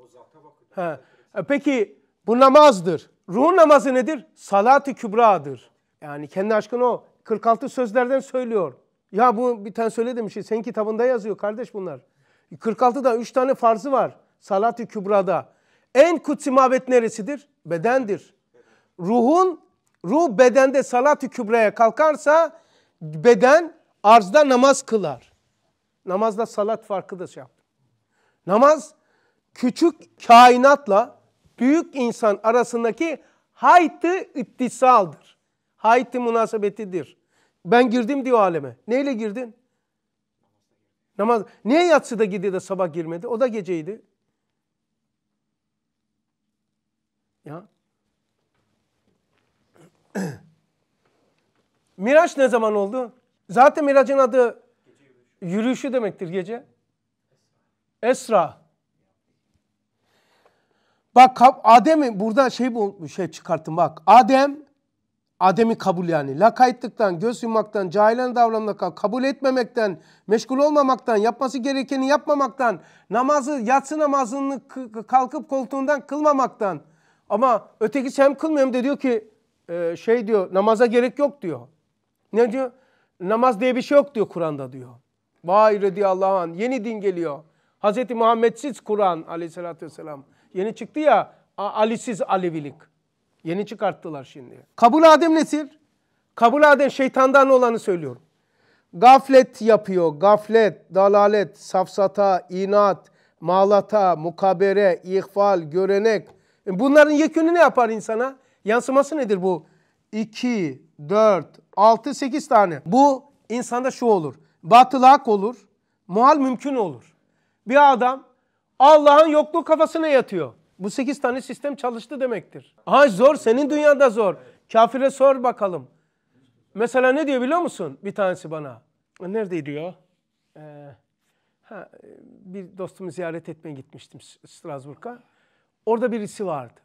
Ha. E, peki bu namazdır. Ruhun namazı nedir? Salat-ı kübradır. Yani kendi aşkını o. 46 sözlerden söylüyor. Ya bu bir tane söyle demiş. Sen kitabında yazıyor kardeş bunlar. 46'da 3 tane farzı var. Salat-ı Kübra'da. En kutsi mabet neresidir? Bedendir. Ruhun, ruh bedende salat-ı kübraya kalkarsa beden arzda namaz kılar. Namazla salat farkı da şey yaptım. Namaz küçük kainatla büyük insan arasındaki haytı ittisaldır. Haiti münasebetidir. Ben girdim diyor aleme. Neyle girdin? Namaz. Niye yatsıda gidi de sabah girmedi? O da geceydi. Ya. Miraç ne zaman oldu? Zaten Miraç'ın adı yürüyüşü demektir gece. Esra. Bak Adem'i burada şey bu şey çıkarttım bak. Adem Ademi kabul yani. Lakaytlıktan, göz yummaktan, cahilane davranmaktan, kabul etmemekten, meşgul olmamaktan, yapması gerekeni yapmamaktan, namazı, yatsı namazını kalkıp koltuğundan kılmamaktan. Ama öteki hem kılmıyor hem de diyor ki e, şey diyor namaza gerek yok diyor. Ne diyor? Namaz diye bir şey yok diyor Kur'an'da diyor. Vay radiyallahu anh yeni din geliyor. Hazreti Muhammedsiz Kur'an aleyhissalatü vesselam. Yeni çıktı ya Ali'siz Alevilik. Yeni çıkarttılar şimdi. Kabul adem nedir? Kabul adem şeytandan olanı söylüyorum. Gaflet yapıyor. Gaflet, dalalet, safsata, inat, malata, mukabere, ihval, görenek. E, bunların yekünü ne yapar insana? Yansıması nedir bu? 2, 4, 6, 8 tane. Bu insanda şu olur. Batılı olur. Muhal mümkün olur. Bir adam Allah'ın yokluğu kafasına yatıyor. Bu 8 tane sistem çalıştı demektir. Ha zor senin dünyada zor. Kafire sor bakalım. Mesela ne diyor biliyor musun? Bir tanesi bana. Nerede diyor? Ee, ha, bir dostumu ziyaret etmeye gitmiştim Strasbourg'a. Orada birisi vardı.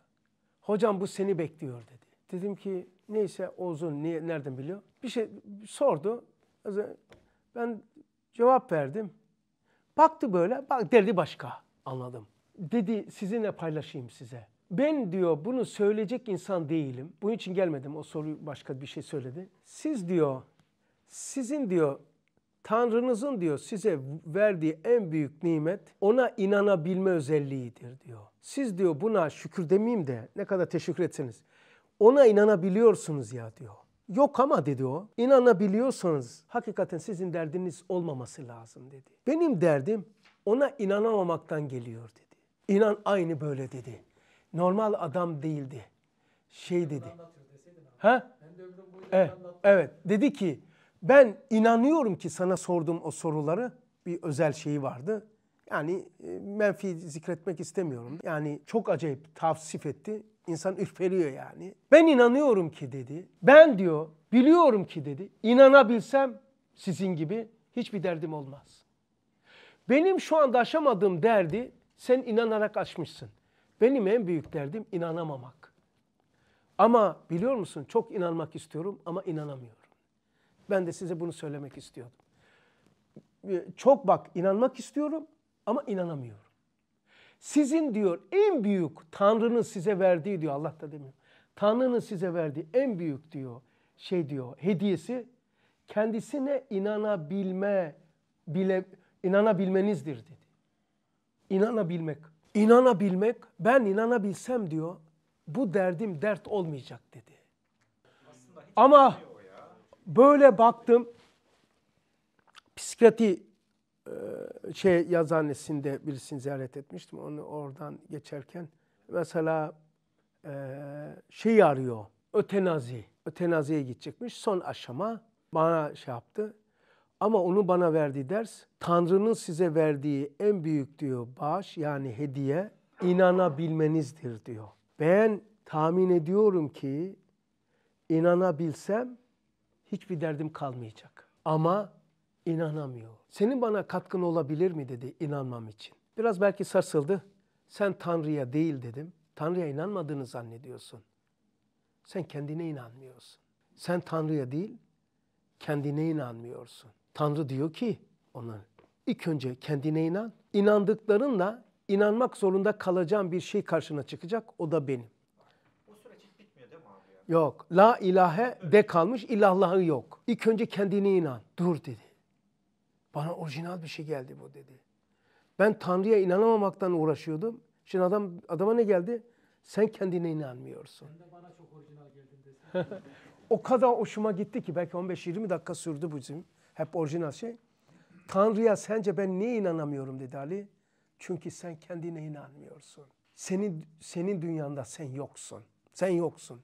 Hocam bu seni bekliyor dedi. Dedim ki neyse Oğuz'un niye, nereden biliyor? Bir şey sordu. Ben cevap verdim. Baktı böyle, bak derdi başka. Anladım dedi sizinle paylaşayım size. Ben diyor bunu söyleyecek insan değilim. Bunun için gelmedim. O soruyu başka bir şey söyledi. Siz diyor sizin diyor Tanrınızın diyor size verdiği en büyük nimet ona inanabilme özelliğidir diyor. Siz diyor buna şükür demeyeyim de ne kadar teşekkür etseniz ona inanabiliyorsunuz ya diyor. Yok ama dedi o. İnanabiliyorsanız hakikaten sizin derdiniz olmaması lazım dedi. Benim derdim ona inanamamaktan geliyor dedi. İnan aynı böyle dedi. Normal adam değildi. Şey dedi. Ha? Evet, eh, evet. Dedi ki ben inanıyorum ki sana sorduğum o soruları bir özel şeyi vardı. Yani menfi e, zikretmek istemiyorum. Yani çok acayip tavsif etti. İnsan ürperiyor yani. Ben inanıyorum ki dedi. Ben diyor biliyorum ki dedi. İnanabilsem sizin gibi hiçbir derdim olmaz. Benim şu anda aşamadığım derdi sen inanarak açmışsın. Benim en büyük derdim inanamamak. Ama biliyor musun çok inanmak istiyorum ama inanamıyorum. Ben de size bunu söylemek istiyordum. Ee, çok bak inanmak istiyorum ama inanamıyorum. Sizin diyor en büyük Tanrı'nın size verdiği diyor Allah da demiyor. Tanrı'nın size verdiği en büyük diyor şey diyor hediyesi kendisine inanabilme bile inanabilmenizdir diyor. İnanabilmek. İnanabilmek, ben inanabilsem diyor, bu derdim dert olmayacak dedi. Ama böyle baktım, psikiyatri e, şey yazanesinde birisini ziyaret etmiştim. Onu oradan geçerken mesela şey arıyor, ötenazi. Ötenaziye gidecekmiş. Son aşama bana şey yaptı. Ama onu bana verdiği ders Tanrı'nın size verdiği en büyük diyor bağış yani hediye inanabilmenizdir diyor. Ben tahmin ediyorum ki inanabilsem hiçbir derdim kalmayacak. Ama inanamıyor. Senin bana katkın olabilir mi dedi inanmam için. Biraz belki sarsıldı. Sen Tanrı'ya değil dedim. Tanrı'ya inanmadığını zannediyorsun. Sen kendine inanmıyorsun. Sen Tanrı'ya değil, kendine inanmıyorsun. Tanrı diyor ki onlara ilk önce kendine inan. İnandıklarınla inanmak zorunda kalacağın bir şey karşına çıkacak. O da benim. O süreç hiç bitmiyor değil mi abi? Ya? Yok. La ilahe de kalmış. ilahlahı yok. İlk önce kendine inan. Dur dedi. Bana orijinal bir şey geldi bu dedi. Ben Tanrı'ya inanamamaktan uğraşıyordum. Şimdi adam adama ne geldi? Sen kendine inanmıyorsun. Sen de bana çok orijinal geldin desin. o kadar hoşuma gitti ki belki 15-20 dakika sürdü bu bizim hep orijinal şey. Tanrı'ya sence ben niye inanamıyorum dedi Ali. Çünkü sen kendine inanmıyorsun. Senin senin dünyanda sen yoksun. Sen yoksun.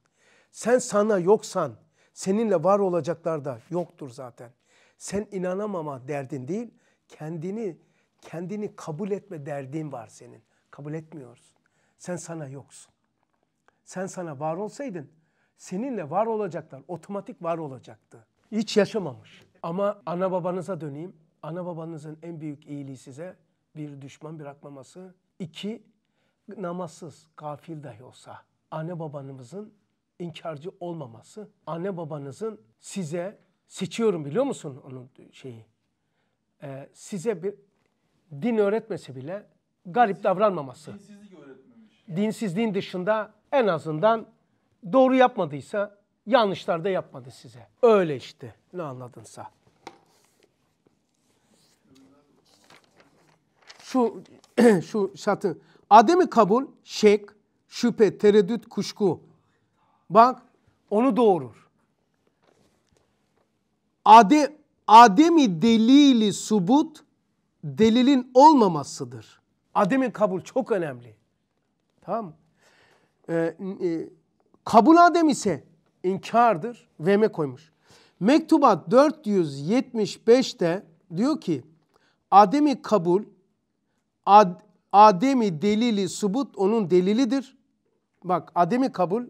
Sen sana yoksan seninle var olacaklar da yoktur zaten. Sen inanamama derdin değil, kendini kendini kabul etme derdin var senin. Kabul etmiyorsun. Sen sana yoksun. Sen sana var olsaydın seninle var olacaklar otomatik var olacaktı. Hiç yaşamamış. Ama ana babanıza döneyim. Ana babanızın en büyük iyiliği size bir düşman bırakmaması. İki, namazsız, kafil dahi olsa anne babanımızın inkarcı olmaması. Anne babanızın size, seçiyorum biliyor musun onun şeyi, ee, size bir din öğretmesi bile garip davranmaması. Dinsizlik öğretmemiş. Dinsizliğin dışında en azından doğru yapmadıysa Yanlışlar da yapmadı size. Öyle işte ne anladınsa. Şu şu şatı. Ademi kabul, şek, şüphe, tereddüt, kuşku. Bak onu doğurur. Ade, ademi delili subut delilin olmamasıdır. Adem'in kabul çok önemli. Tamam Ee, e, kabul adem ise inkardır. Veme koymuş. Mektubat 475'te diyor ki Ademi kabul, ad, Ademi delili subut onun delilidir. Bak Ademi kabul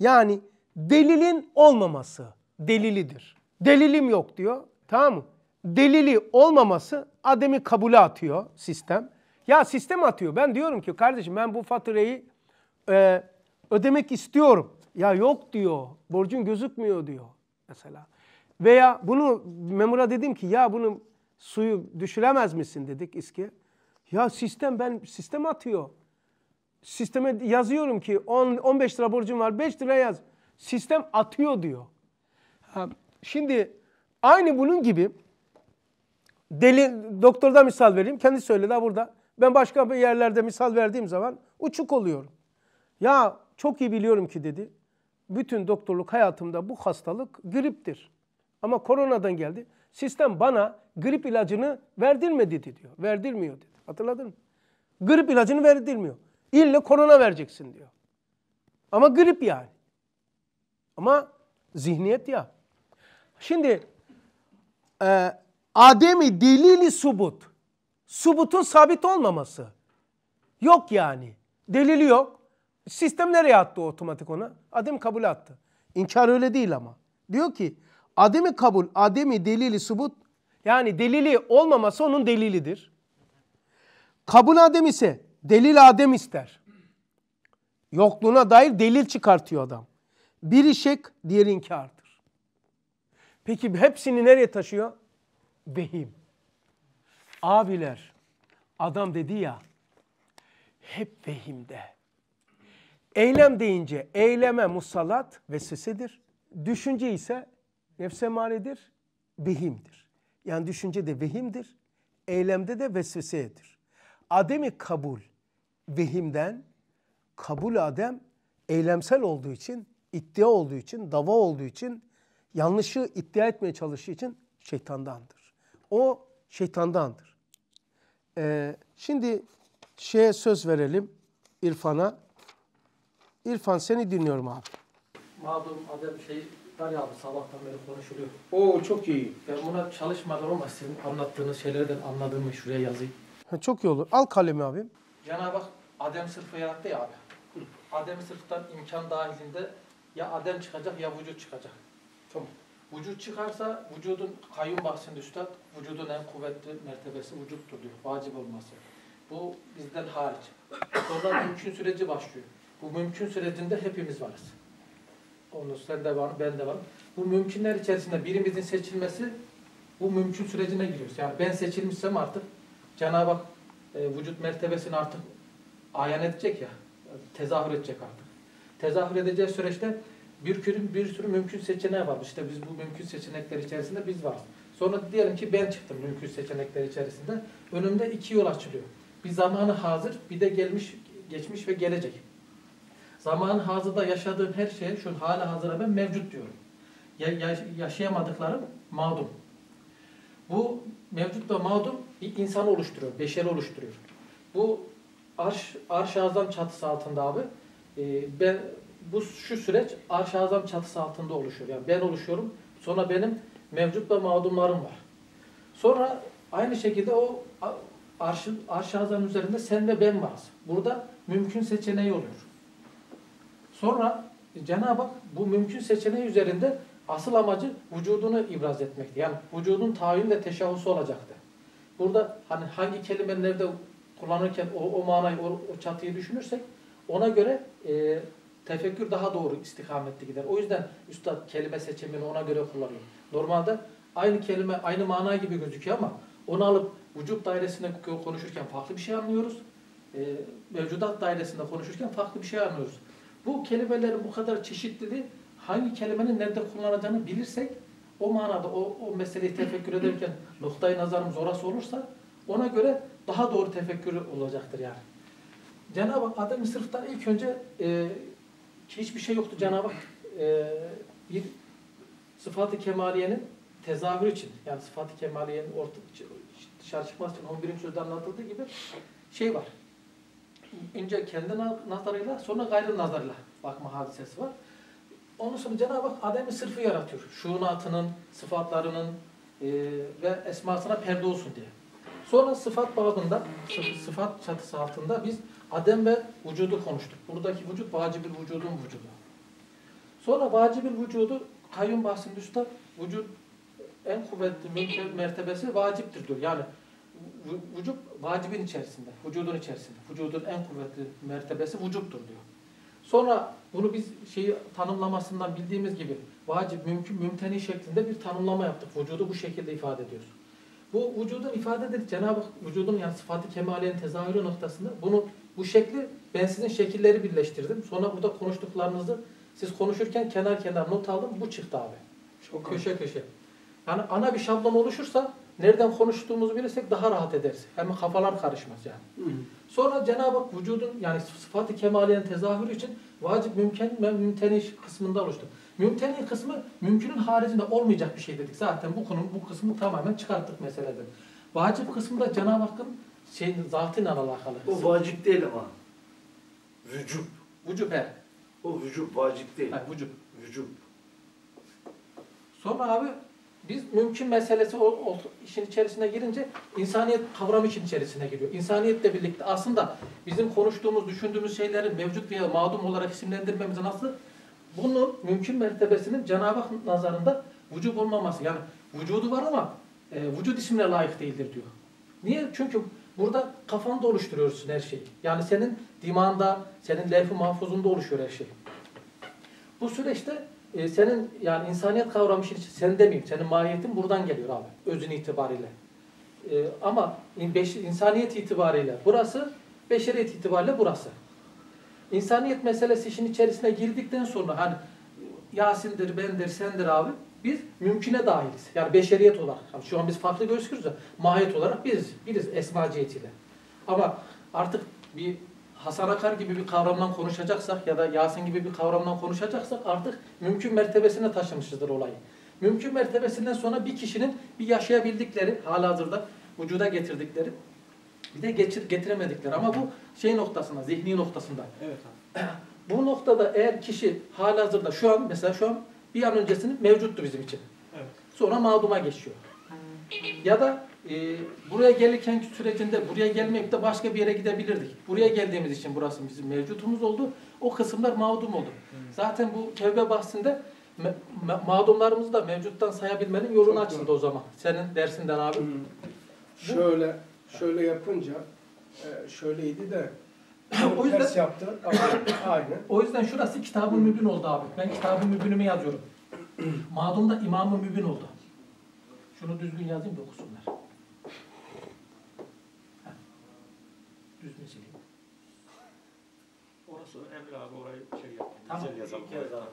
yani delilin olmaması delilidir. Delilim yok diyor. Tamam mı? Delili olmaması Ademi kabule atıyor sistem. Ya sistem atıyor. Ben diyorum ki kardeşim ben bu faturayı e, ödemek istiyorum. Ya yok diyor. Borcun gözükmüyor diyor mesela. Veya bunu memura dedim ki ya bunu suyu düşülemez misin dedik iski. Ya sistem ben sistem atıyor. Sisteme yazıyorum ki 10 15 lira borcum var 5 lira yaz. Sistem atıyor diyor. şimdi aynı bunun gibi deli doktorda misal vereyim. Kendi söyledi burada. Ben başka bir yerlerde misal verdiğim zaman uçuk oluyorum. Ya çok iyi biliyorum ki dedi bütün doktorluk hayatımda bu hastalık griptir. Ama koronadan geldi. Sistem bana grip ilacını verdirmedi diyor. Verdirmiyor dedi. Hatırladın mı? Grip ilacını verdirmiyor. İlle korona vereceksin diyor. Ama grip yani. Ama zihniyet ya. Şimdi e, Adem'i delili subut. Subutun sabit olmaması. Yok yani. Delili yok. Sistem nereye attı otomatik ona? Adem kabul attı. İnkar öyle değil ama. Diyor ki ademi kabul, ademi delili subut yani delili olmaması onun delilidir. Kabul adem ise delil adem ister. Yokluğuna dair delil çıkartıyor adam. Biri şek, diğeri inkardır. Peki hepsini nereye taşıyor? Behim. Abiler, adam dedi ya, hep vehimde. Eylem deyince eyleme musallat ve vesvesedir. Düşünce ise nefse manedir, vehimdir. Yani düşünce de vehimdir, eylemde de vesvesedir. Ademi kabul vehimden, kabul adem eylemsel olduğu için, iddia olduğu için, dava olduğu için, yanlışı iddia etmeye çalıştığı için şeytandandır. O şeytandandır. Ee, şimdi şeye söz verelim, irfana. İrfan seni dinliyorum abi. Mağdum adam şey var ya abi sabahtan beri konuşuluyor. Oo çok iyi. Ben buna çalışmadım ama sizin anlattığınız şeylerden anladığımı şuraya yazayım. Ha, çok iyi olur. Al kalemi abim. Cenab-ı Hak Adem sırfı yarattı ya abi. Adem sırftan imkan dahilinde ya Adem çıkacak ya vücut çıkacak. Tamam. Vücut çıkarsa vücudun kayyum bahsinde üstad vücudun en kuvvetli mertebesi vücuttur diyor. Vacip olması. Bu bizden hariç. Sonra mümkün süreci başlıyor. Bu mümkün sürecinde hepimiz varız. Onun sen de var, ben de var. Bu mümkünler içerisinde birimizin seçilmesi bu mümkün sürecine giriyoruz. Yani ben seçilmişsem artık Cenab-ı Hak e, vücut mertebesini artık ayan edecek ya, tezahür edecek artık. Tezahür edeceği süreçte bir sürü, bir sürü mümkün seçeneği var. İşte biz bu mümkün seçenekler içerisinde biz varız. Sonra diyelim ki ben çıktım mümkün seçenekler içerisinde. Önümde iki yol açılıyor. Bir zamanı hazır, bir de gelmiş, geçmiş ve gelecek. Zaman hazırda yaşadığın her şey şu hala hazıra ben mevcut diyorum. Ya, ya, yaşayamadıklarım mağdum. Bu mevcut ve mağdum bir insan oluşturuyor, beşeri oluşturuyor. Bu arş, arş azam çatısı altında abi. Ee, ben bu şu süreç arş azam çatısı altında oluşuyor. Yani ben oluşuyorum. Sonra benim mevcut ve mağdumlarım var. Sonra aynı şekilde o arş, arş azam üzerinde sen ve ben varız. Burada mümkün seçeneği oluyor. Sonra e, Cenab-ı Hak bu mümkün seçeneği üzerinde asıl amacı vücudunu ibraz etmekti. Yani vücudun tayin ve teşahhusu olacaktı. Burada hani hangi kelimenin nerede kullanırken o, o manayı, o, o çatıyı düşünürsek ona göre e, tefekkür daha doğru istikamette gider. O yüzden üstad kelime seçimini ona göre kullanıyor. Normalde aynı kelime aynı mana gibi gözüküyor ama onu alıp vücut dairesinde konuşurken farklı bir şey anlıyoruz. E, mevcudat dairesinde konuşurken farklı bir şey anlıyoruz bu kelimelerin bu kadar çeşitliliği hangi kelimenin nerede kullanacağını bilirsek o manada o, o meseleyi tefekkür ederken noktayı nazarımız orası olursa ona göre daha doğru tefekkür olacaktır yani. Cenab-ı Hak Adem sınıftan ilk önce e, hiçbir şey yoktu Cenab-ı Hak e, bir sıfat-ı kemaliyenin tezahürü için yani sıfat-ı kemaliyenin orta, dışarı çıkması için 11. sözde anlatıldığı gibi şey var önce kendi nazarıyla sonra gayrı nazarıyla bakma hadisesi var. Onun sonra Cenab-ı Hak Adem'i sırfı yaratıyor. Şunatının sıfatlarının e, ve esmasına perde olsun diye. Sonra sıfat babında, sıfat çatısı altında biz Adem ve vücudu konuştuk. Buradaki vücut vacibil vücudun vücudu. Sonra vacibil vücudu kayyum bahsinde üstad vücut en kuvvetli mertebesi vaciptir diyor. Yani vücut vacibin içerisinde, vücudun içerisinde. Vücudun en kuvvetli mertebesi vücuttur diyor. Sonra bunu biz şeyi tanımlamasından bildiğimiz gibi vacip, mümkün, mümteni şeklinde bir tanımlama yaptık. Vücudu bu şekilde ifade ediyoruz. Bu vücudun ifade Cenab-ı Hak vücudun yani sıfatı kemaliyenin tezahürü noktasında bunu bu şekli ben sizin şekilleri birleştirdim. Sonra burada konuştuklarınızı siz konuşurken kenar kenar not aldım. Bu çıktı abi. Çok köşe köşe. Yani ana bir şablon oluşursa nereden konuştuğumuzu bilirsek daha rahat ederiz. Hem kafalar karışmaz yani. Hı hı. Sonra Cenab-ı Hak vücudun yani sıfatı kemaliyen tezahürü için vacip mümkün ve mümteni kısmında oluştu. Mümteni kısmı mümkünün haricinde olmayacak bir şey dedik. Zaten bu konunun bu kısmı tamamen çıkarttık meseleden. Vacip kısmı da Cenab-ı Hakk'ın şeyin zatıyla alakalı. Kısmı. O vacip değil ama. Vücub. Vücub he. O vücub vacip değil. Hayır, vücub. Vücub. Sonra abi biz mümkün meselesi o, o, işin içerisine girince insaniyet kavramı için içerisine giriyor. İnsaniyetle birlikte aslında bizim konuştuğumuz, düşündüğümüz şeyleri mevcut veya mağdum olarak isimlendirmemiz nasıl? Bunu mümkün mertebesinin Cenab-ı Hak nazarında vücud olmaması. Yani vücudu var ama e, vücut isimine layık değildir diyor. Niye? Çünkü burada kafanda oluşturuyorsun her şeyi. Yani senin dimanda, senin lehf mahfuzunda oluşuyor her şey. Bu süreçte e, senin yani insaniyet kavramı için sen demeyeyim. Senin mahiyetin buradan geliyor abi. Özün itibariyle. E, ama beş, insaniyet itibariyle burası, beşeriyet itibariyle burası. İnsaniyet meselesi işin içerisine girdikten sonra hani Yasin'dir, bendir, sendir abi biz mümküne dahiliz. Yani beşeriyet olarak. Yani şu an biz farklı gözükürüz de mahiyet olarak biz biriz esma cihetiyle. Ama artık bir Hasan Akar gibi bir kavramdan konuşacaksak ya da Yasin gibi bir kavramdan konuşacaksak artık mümkün mertebesine taşımışızdır olayı. Mümkün mertebesinden sonra bir kişinin bir yaşayabildikleri, halihazırda vücuda getirdikleri, bir de geçir, getiremedikleri ama bu şey noktasında, zihni noktasında. Evet abi. Bu noktada eğer kişi halihazırda şu an mesela şu an bir an öncesinin mevcuttu bizim için. Evet. Sonra mağduma geçiyor. Ya da e, buraya gelirkenki sürecinde buraya gelmeyip de başka bir yere gidebilirdik. Buraya geldiğimiz için burası bizim mevcutumuz oldu. O kısımlar mağdum oldu. Hı. Zaten bu tevbe bahsinde me, me, mağdumlarımızı da mevcuttan sayabilmenin yolunu Çok açıldı doğru. o zaman. Senin dersinden abi. Hı. Hmm. Şöyle şöyle yapınca e, şöyleydi de o yüzden ters yaptı ama aynı. O yüzden şurası kitabı hmm. mübin oldu abi. Ben kitabı mübinimi yazıyorum. Mağdum da imamı mübin oldu. Şunu düzgün yazayım da okusunlar. düzgün sileyim. Orası Emre abi orayı şey yapayım. Tamam. Güzel yazalım. İlk yazalım.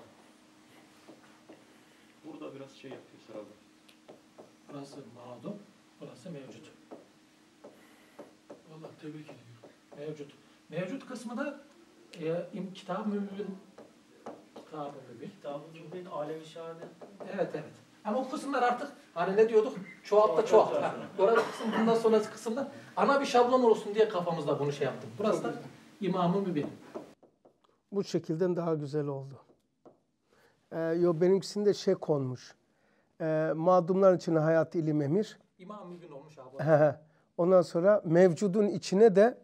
Burada biraz şey yapıyor sırada. Burası mağdum, burası mevcut. Valla tebrik ediyorum. Mevcut. Mevcut kısmı da e, kitab-ı mübin. Kitab-ı mübin. Kitab-ı mübin, alem-i şehadet. Evet, evet. Yani o kısımlar artık hani ne diyorduk? çoğaltta da çoğalt. orada kısım bundan sonraki kısımda ana bir şablon olsun diye kafamızda bunu şey yaptık. Burası da imamı mübin. Bu şekilde daha güzel oldu. Ee, yo benimkisinde şey konmuş. Ee, mağdumlar için hayat ilim emir. İmam mübin olmuş abi. Ondan sonra mevcudun içine de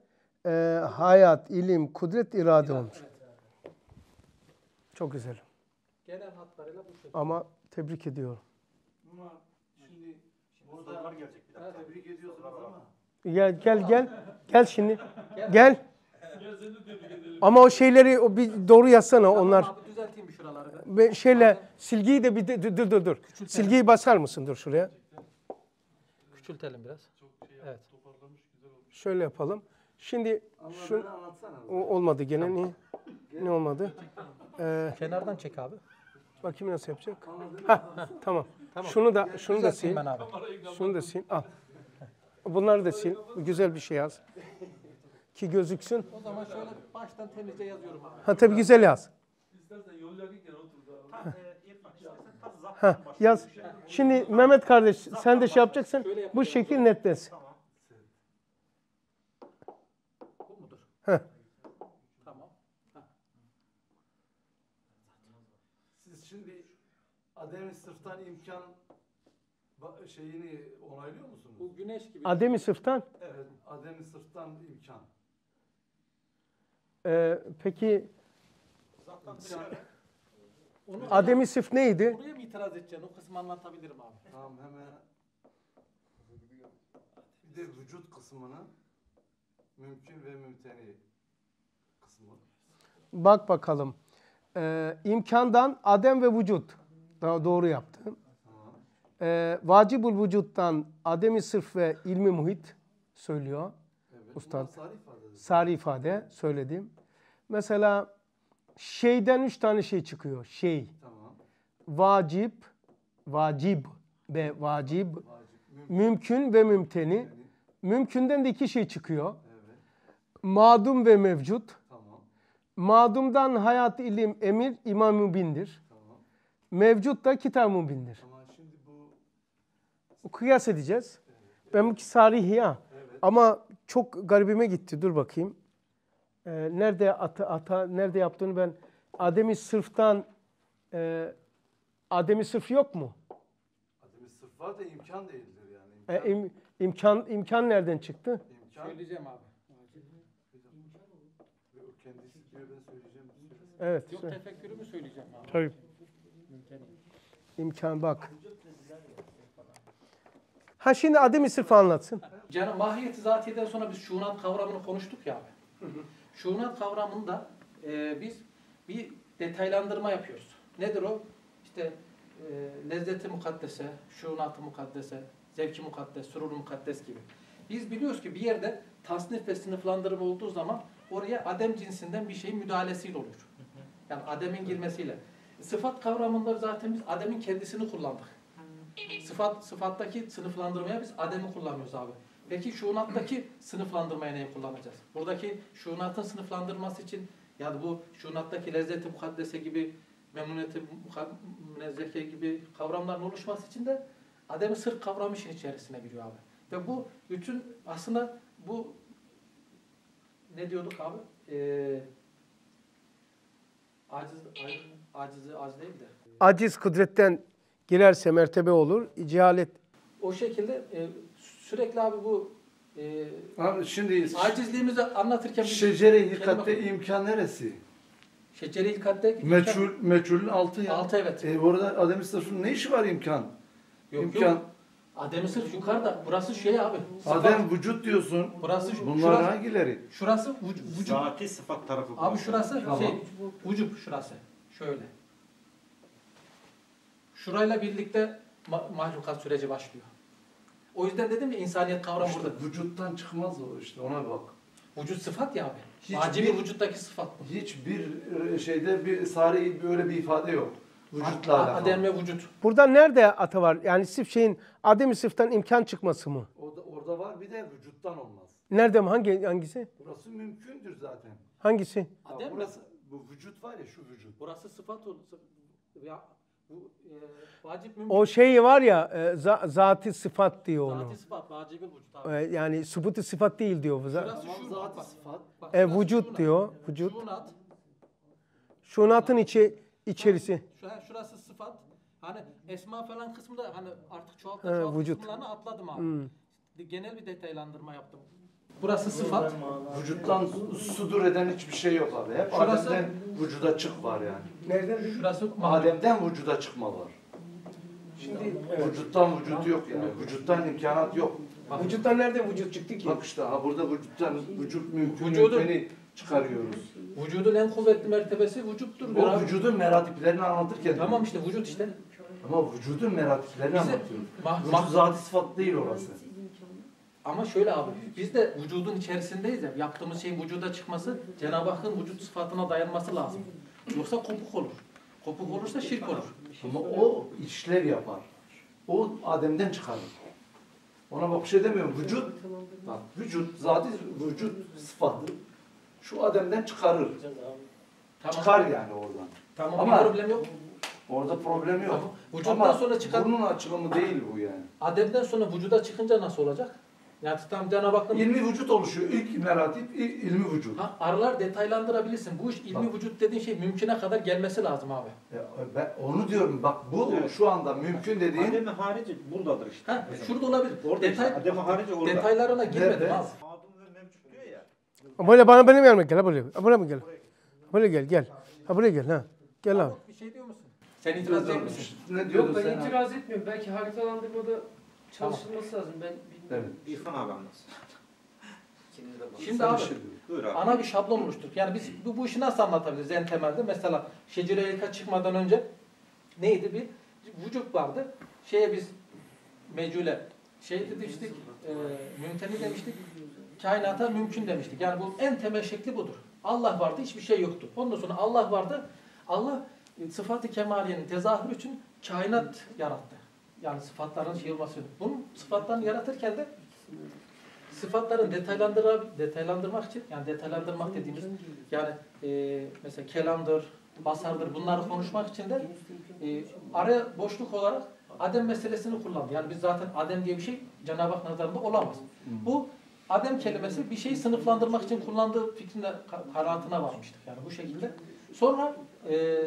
e, hayat, ilim, kudret, irade İrad, olmuş. evet. Çok güzel. Genel hatlarıyla bu şekilde. Ama tebrik ediyorum sorular gelecek bir dakika. Tebrik ediyorsunuz ama. Gel gel gel. Gel şimdi. Gel. Ama o şeyleri o bir doğru yazsana onlar. Abi düzelteyim bir şuraları da. şeyle silgiyi de bir de, dur dur dur. dur. Silgiyi basar mısın dur şuraya? Küçültelim biraz. Şey evet. Şöyle yapalım. Şimdi Allah şu olmadı gene tamam. ne? Ne olmadı? Ee, Kenardan çek abi. Bakayım nasıl yapacak? ha, tamam. Tamam. Şunu da şunu da sil. Şunu da sil. Al. Bunları da sil. Güzel bir şey yaz. Ki gözüksün. O zaman şöyle baştan temizce yazıyorum abi. Ha tabii güzel yaz. E, ha, yaz. Şimdi Mehmet kardeş sen de şey yapacaksın. Bu şekil netlesin. Adem sırftan imkan şeyini onaylıyor musunuz? Bu güneş gibi. Ademi sırftan? Evet, Ademi sırftan imkan. Ee, peki şey. Onu Ademi sıf neydi? Buraya mı itiraz edeceksin? O kısmı anlatabilirim abi. Tamam hemen. Bir de vücut kısmını mümkün ve mümteni kısmı. Bak bakalım. Ee, imkandan Adem ve vücut. Daha doğru yaptı. Ee, vacibul vücuttan ademi sırf ve ilmi muhit söylüyor. Evet, Ustad. Sari ifade. Sari ifade söyledim. Mesela şeyden üç tane şey çıkıyor. Şey. Tamam. Vacip, vacib ve vacib. vacib mümkün. mümkün ve mümteni. Yani. Mümkünden de iki şey çıkıyor. Evet. Madum ve mevcut. Tamam. Madumdan hayat, ilim, emir, imam mübindir. Mevcut da kitab mubindir. Ama şimdi bu... Kıyas edeceğiz. Evet. Ben bu sarih ya. Evet. Ama çok garibime gitti. Dur bakayım. Ee, nerede ata, ata, nerede yaptığını ben Adem'i sırftan e, Adem'i sırf yok mu? Adem'i sırf var da imkan değildir yani. İmkan, e, im, imkan, imkan nereden çıktı? İmkan. Söyleyeceğim abi. Kendisi diyor ben söyleyeceğim. Evet. Yok tefekkürümü söyleyeceğim abi. Tabii. Imkan bak. Ha şimdi adı Misirfa anlatsın. Canım mahiyeti zatiyeden sonra biz şunat kavramını konuştuk ya abi. şunat kavramında e, biz bir detaylandırma yapıyoruz. Nedir o? İşte e, lezzeti mukaddese, şunatı mukaddese, zevki mukaddes, surur mukaddes gibi. Biz biliyoruz ki bir yerde tasnif ve sınıflandırma olduğu zaman oraya adem cinsinden bir şeyin müdahalesiyle olur. Yani ademin girmesiyle. Sıfat kavramında zaten biz Adem'in kendisini kullandık. Sıfat, sıfattaki sınıflandırmaya biz Adem'i kullanıyoruz abi. Peki şuunattaki sınıflandırmaya neyi kullanacağız? Buradaki şuunatın sınıflandırması için yani bu şuunattaki lezzeti mukaddese gibi memnuniyeti münezzehke gibi kavramların oluşması için de Adem'i sırf kavram işin içerisine giriyor abi. Ve bu bütün aslında bu ne diyorduk abi? Ee, aciz, aciz Aciz, aciz değil de. Aciz kudretten girerse mertebe olur. İcihalet. O şekilde e, sürekli abi bu e, abi şimdi acizliğimizi anlatırken şecere hilkatte imkan neresi? Şecere hilkatte meçhul meçhulün altı ya. Altı evet. E, orada Adem sınıfının ne işi var imkan? Yok, imkan. Yok. Adem'i sırf yukarıda. Burası şey abi. Sıfat. Adem vücut diyorsun. Burası bunlar şurası, hangileri? Şurası vuc vücut. Zati sıfat tarafı. Abi şurası şey, tamam. şey vücut şurası. Şöyle. Şurayla birlikte ma mahlukat süreci başlıyor. O yüzden dedim ya insaniyet kavramı işte burada. Vücuttan çıkmaz o işte ona bak. Vücut sıfat ya abi. Hiçbir, vücuttaki sıfat bu. Hiçbir e, şeyde bir sari böyle bir ifade yok. Vücutla alakalı. Adem ve vücut. Burada nerede ata var? Yani sırf şeyin ademi sıftan imkan çıkması mı? Orada, orada var bir de vücuttan olmaz. Nerede mi? Hangi, hangisi? Burası mümkündür zaten. Hangisi? Adem burası, bu vücut var ya şu vücut. Burası sıfat olur. Ya bu e, vacip mümkün. O şeyi var ya e, za, zati sıfat diyor onu. Zati sıfat vacibin vücut abi. E, yani subuti sıfat değil diyor. Şurası tamam, şu zati sıfat. Bak, e, vücut şunat. diyor. Vücut. Şunat. Şunatın içi içerisi. Hani şurası, şurası sıfat. Hani esma falan kısmında hani artık çoğaltma çoğaltma kısımlarını atladım abi. Hmm. Genel bir detaylandırma yaptım. Burası sıfat. Vücuttan sudur eden hiçbir şey yok abi. Hep Şurası- Adem'den vücuda çık var yani. Nereden? Şurası Adem'den vücuda çıkma var. Şimdi evet. Vücuttan vücut yok yani. Vücuttan imkanat yok. vücuttan nereden vücut çıktı ki? Bak işte ha burada vücuttan vücut mümkün Vücudun- mümkünü çıkarıyoruz. Vücudun en kuvvetli mertebesi vücuttur diyor O abi. vücudun meratiplerini anlatırken Tamam işte vücut işte. ama vücudun meratiplerini Bize anlatıyor. mah- Vücut mah- zat sıfat değil orası. Ama şöyle abi, biz de vücudun içerisindeyiz ya. Yaptığımız şeyin vücuda çıkması, Cenab-ı Hakk'ın vücut sıfatına dayanması lazım. Yoksa kopuk olur. Kopuk olursa şirk olur. Ama o işlev yapar. O Adem'den çıkarır. Ona bak bir şey demiyorum. Vücut, vücut, zati vücut sıfatı şu Adem'den çıkarır. Tamam. Çıkar yani oradan. Tamam Ama, bir problem yok. Orada problem yok. Tamam. Vücuttan Ama sonra çıkar. bunun açılımı değil bu yani. Adem'den sonra vücuda çıkınca nasıl olacak? Yani tam dana baktım. İlmi vücut oluşuyor. İlk meratip ilmi vücut. Ha, aralar detaylandırabilirsin. Bu iş ilmi bak. vücut dediğin şey mümküne kadar gelmesi lazım abi. Ya, ben onu diyorum. Bak bu evet. şu anda mümkün bak, dediğin. Adem-i harici buradadır işte. Ha, şurada olabilir. Orada Detay, işte. adem harici orada. Detaylarına girmedim evet. Böyle bana benim yerime gel. Böyle, böyle mi gel? Böyle gel gel. Ha buraya gel ha. Gel abi. Bir şey diyor musun? Sen itiraz etmiyorsun. Ne diyordun Yok ben itiraz etmiyorum. Belki haritalandırmada çalışılması lazım. Ben Evet. İrfan abi anlasın. Şimdi abi, şey abi, ana bir şablon oluşturduk. Yani biz bu, bu işi nasıl anlatabiliriz en temelde? Mesela şecire ilka çıkmadan önce neydi bir vücut vardı. Şeye biz mecule şey demiştik, e, mümteni demiştik, kainata mümkün demiştik. Yani bu en temel şekli budur. Allah vardı, hiçbir şey yoktu. Ondan sonra Allah vardı, Allah sıfatı kemaliyenin tezahürü için kainat yarattı. Yani sıfatların şey olması. Bunun sıfatlarını yaratırken de sıfatların detaylandıra, detaylandırmak için yani detaylandırmak dediğimiz yani e, mesela kelamdır, basardır bunları konuşmak için de e, araya boşluk olarak adem meselesini kullandı. Yani biz zaten adem diye bir şey Cenab-ı Hak nazarında olamaz. Bu adem kelimesi bir şeyi sınıflandırmak için kullandığı fikrine kanaatına varmıştık. Yani bu şekilde. Sonra e,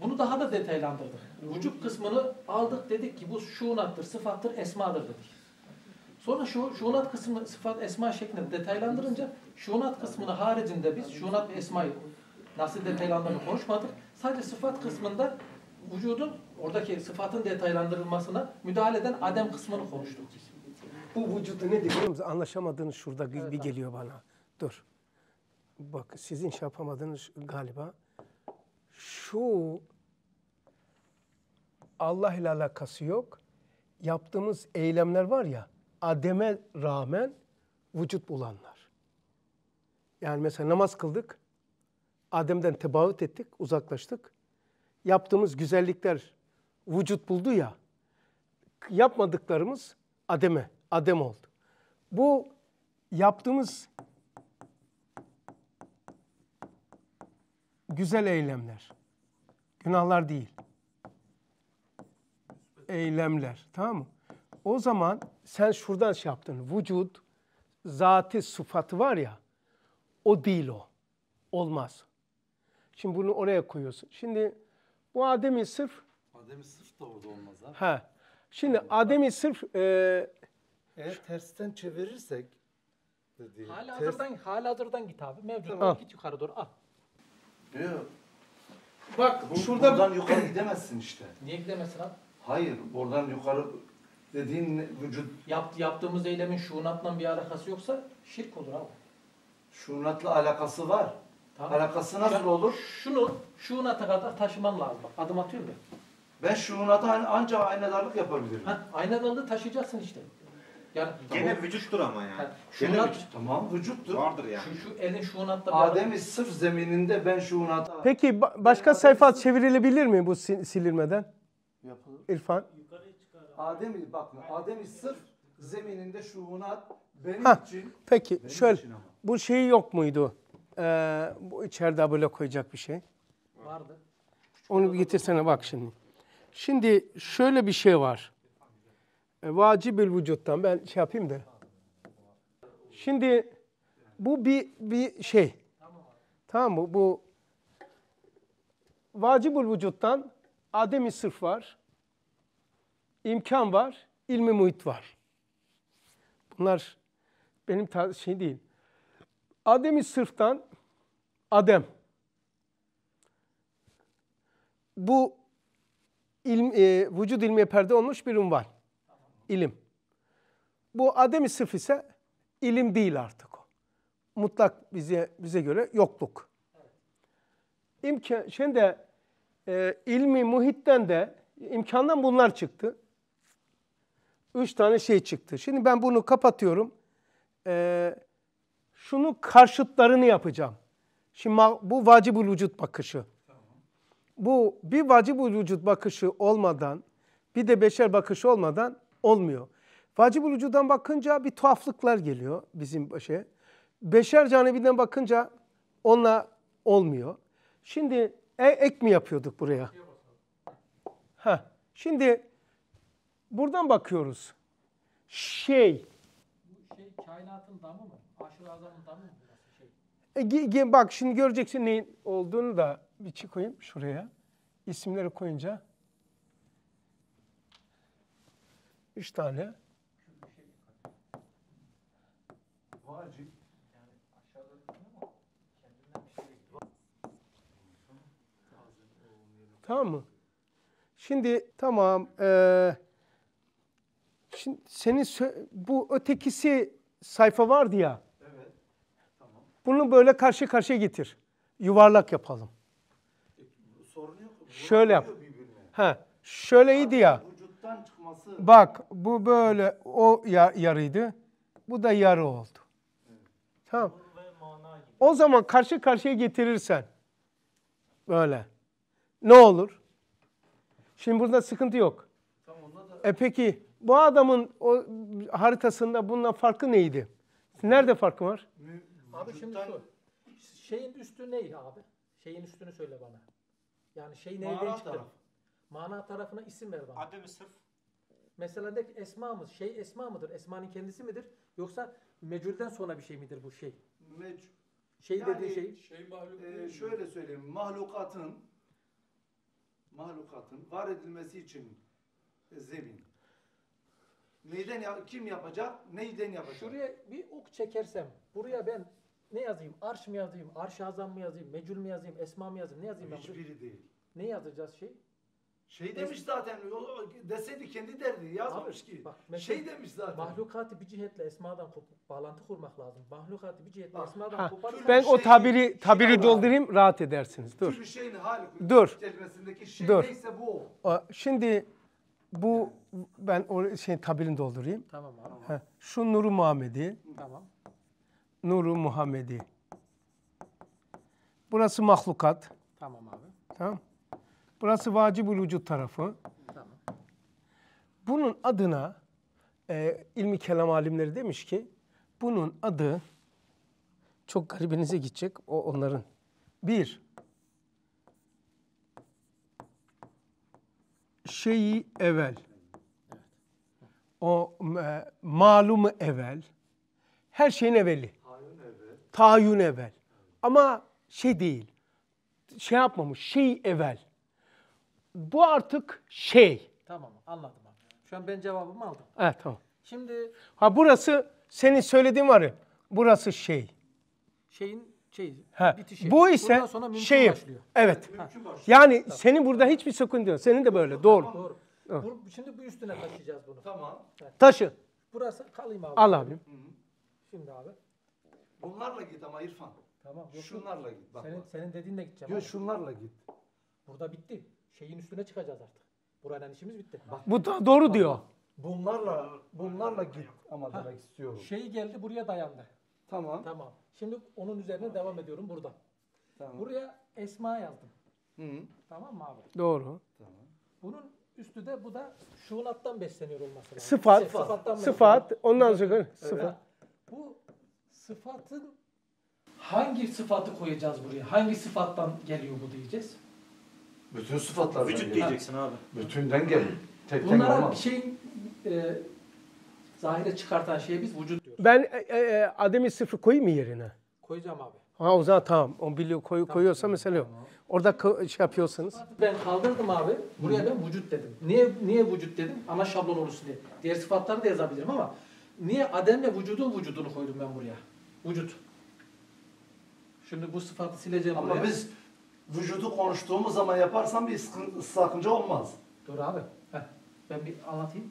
bunu daha da detaylandırdık vücut kısmını aldık dedik ki bu şuunattır, sıfattır, esmadır dedik. Sonra şu şuunat kısmını, sıfat esma şeklinde detaylandırınca şuunat kısmını haricinde biz şuunat ve esmayı nasıl detaylandığını konuşmadık. Sadece sıfat kısmında vücudun oradaki sıfatın detaylandırılmasına müdahale eden adem kısmını konuştuk. Bu vücudu ne diyoruz anlaşamadığınız şurada evet, bir geliyor bana. Dur. Bak sizin şey yapamadığınız galiba şu Allah ile alakası yok. Yaptığımız eylemler var ya, Adem'e rağmen vücut bulanlar. Yani mesela namaz kıldık, Adem'den tebaut ettik, uzaklaştık. Yaptığımız güzellikler vücut buldu ya, yapmadıklarımız Adem'e, Adem oldu. Bu yaptığımız güzel eylemler, günahlar değil eylemler. Tamam mı? O zaman sen şuradan şey yaptın. Vücut, zati sıfatı var ya. O değil o. Olmaz. Şimdi bunu oraya koyuyorsun. Şimdi bu Adem'i sırf... Adem'i sırf da orada olmaz ha He. Şimdi yani Adem'i sırf... E, Eğer tersten çevirirsek... Dediğim, hala, ters... hazırdan, hala hazırdan git abi. Mevcut. Tamam. Git yukarı doğru. Al. Yok. Bak Bu, şurada... Buradan yukarı gidemezsin işte. Niye gidemezsin abi? Hayır, oradan yukarı dediğin vücut... Yap, yaptığımız eylemin şunatla bir alakası yoksa şirk olur abi. Şunatla alakası var. Tamam. Alakası nasıl olur? Şunu şunata kadar taşıman lazım. Bak, adım atıyorum ya. Ben şunata ancak aynadarlık yapabilirim. Ha, aynadarlığı taşıyacaksın işte. Yani, Gene tamam. vücuttur ama yani. yani şunat, vücut. Tamam vücuttur. Vardır yani. Şu, şu elin şuunatla Adem'i sırf zemininde ben şunata. Peki ba başka sayfa çevrilebilir mi bu sil silirmeden? İrfan. Adem'i bakma. Adem'i sırf zemininde şuuna benim ha, için. Peki benim şöyle için bu şey yok muydu? Ee, bu içeride böyle koyacak bir şey. Vardı. Onu bir getirsene bak şimdi. Şimdi şöyle bir şey var. E, vacibül vücuttan ben şey yapayım da. Şimdi bu bir bir şey. Tamam mı? Bu vacibül vücuttan ademi sırf var imkan var, ilmi muhit var. Bunlar benim şey değil. Adem'i sırftan Adem. Bu ilm, e, vücud ilmiye perde olmuş bir unvan. İlim. Bu Adem'i sırf ise ilim değil artık o. Mutlak bize bize göre yokluk. İmkan, şimdi de e, ilmi muhitten de imkandan bunlar çıktı. 3 tane şey çıktı. Şimdi ben bunu kapatıyorum. Ee, şunu karşıtlarını yapacağım. Şimdi bu vacibül vücut bakışı. Bu bir vacibül vücut bakışı olmadan bir de beşer bakışı olmadan olmuyor. Vacibül vücudan bakınca bir tuhaflıklar geliyor bizim şey. Beşer canibinden bakınca onunla olmuyor. Şimdi e, ek mi yapıyorduk buraya? Ha. Şimdi buradan bakıyoruz. Şey. Bu şey kainatın damı mı? Aşırı azamın damı mı? Şey. E, bak şimdi göreceksin neyin olduğunu da bir koyayım şuraya. İsimleri koyunca. Üç tane. Vacip. Şey tamam mı? Şimdi tamam. Ee, Şimdi senin bu ötekisi sayfa vardı ya. Evet. Tamam. Bunu böyle karşı karşıya getir. Yuvarlak yapalım. E, sorun yok. şöyle yap. He. Şöyleydi ya. Vücuttan çıkması. Bak bu böyle o yar, yarıydı. Bu da yarı oldu. Evet. Tamam. O zaman karşı karşıya getirirsen böyle ne olur? Şimdi burada sıkıntı yok. Tamam, da... E peki bu adamın o haritasında bundan farkı neydi? Nerede farkı var? Abi şimdi şu. Şeyin üstü ne abi? Şeyin üstünü söyle bana. Yani şey neyden çıktı? Mana tarafına isim ver bana. Adem sırf. Mesela de esma mı? Şey esma mıdır? Esmanın kendisi midir? Yoksa mecülden sonra bir şey midir bu şey? Mec şey yani, dediği şey. şey mahluk e, şöyle söyleyeyim. Mahlukatın mahlukatın var edilmesi için zemin. Neyden ya, kim yapacak? Neyden yapacak? Şuraya bir ok çekersem, buraya ben ne yazayım? Arş mı yazayım? Arş azam mı yazayım? Mecul mü yazayım? Esma mı yazayım? Ne yazayım ben? buraya? Hiçbiri değil. Ne yazacağız şey? Şey demiş zaten o- deseydi kendi derdi Yazmış Abi, ki. bak, mesela- şey demiş zaten. Mahlukatı bir cihetle esmadan bağlantı kurmak lazım. Mahlukatı bir cihetle Bak, esmadan ha, Ben o tabiri şey tabiri doldurayım rahat edersiniz. Dur. Türlü şeyin hali. Dur. Kelimesindeki şey Dur. neyse bu o. Aa, Şimdi bu ben o şey tabirini doldurayım. Tamam abi. şu Nuru Muhammedi. Tamam. Nuru Muhammedi. Burası mahlukat. Tamam abi. Tamam. Burası vacibül vücut tarafı. Tamam. Bunun adına e, ilmi kelam alimleri demiş ki bunun adı çok garibinize gidecek o onların. Bir, şeyi evvel, o e, malumu evvel, her şeyin evveli. Tayin evvel. Tayin evvel. Ama şey değil, şey yapmamış, şey evvel. Bu artık şey. Tamam anladım Şu an ben cevabımı aldım. Evet tamam. Şimdi... Ha burası senin söylediğin var ya, burası şey. Şeyin şey, ha. bitişi. Bu ise şeyi şey Evet. Ha. Yani tamam. senin burada hiçbir sıkıntı yok. Senin de böyle. Doğru. Tamam, doğru. Ha. Bu, şimdi bu üstüne taşıyacağız bunu. Tamam. Evet. Taşı. Burası kalayım abi. Al abim. Hı -hı. Şimdi abi. Bunlarla git ama İrfan. Tamam. Yok şunlarla git. Bak, senin, bak. senin dediğinle gideceğim. Yok şunlarla git. Burada bitti. Şeyin üstüne çıkacağız artık. Buradan işimiz bitti. Bak, bu da doğru bak, diyor. Bunlarla bunlarla git ama ha, demek istiyorum. Şey geldi buraya dayandı. Tamam. Tamam. Şimdi onun üzerine devam ediyorum burada. Tamam. Buraya Esma yazdım. Hı -hı. Tamam mı abi? Doğru. Tamam. Bunun üstü de bu da şunattan besleniyor olması lazım. Sıfat. Şey, sıfattan sıfat. Besleniyor. Ondan sonra sıfat. Bu sıfatın hangi sıfatı koyacağız buraya? Hangi sıfattan geliyor bu diyeceğiz? Bütün sıfatlardan Vücut diyeceksin abi. Bütünden geliyor. Tekten Bunlara olmaz. bir şeyin e, zahire çıkartan şeye biz vücut diyoruz. Ben e, e, e, ademi sıfır koyayım mı yerine? Koyacağım abi. Ha o zaman tamam. O biliyor koy, tamam, koyuyorsa tamam. mesele yok. Tamam. Orada ko- şey yapıyorsanız. Ben kaldırdım abi. Buraya ben vücut dedim. Niye niye vücut dedim? Ana şablon olursun diye. Diğer sıfatları da yazabilirim ama niye ademle vücudun vücudunu koydum ben buraya? Vücut. Şimdi bu sıfatı sileceğim Ama buraya. biz vücudu konuştuğumuz zaman yaparsan bir sakınca olmaz. Dur abi. Heh. Ben bir anlatayım.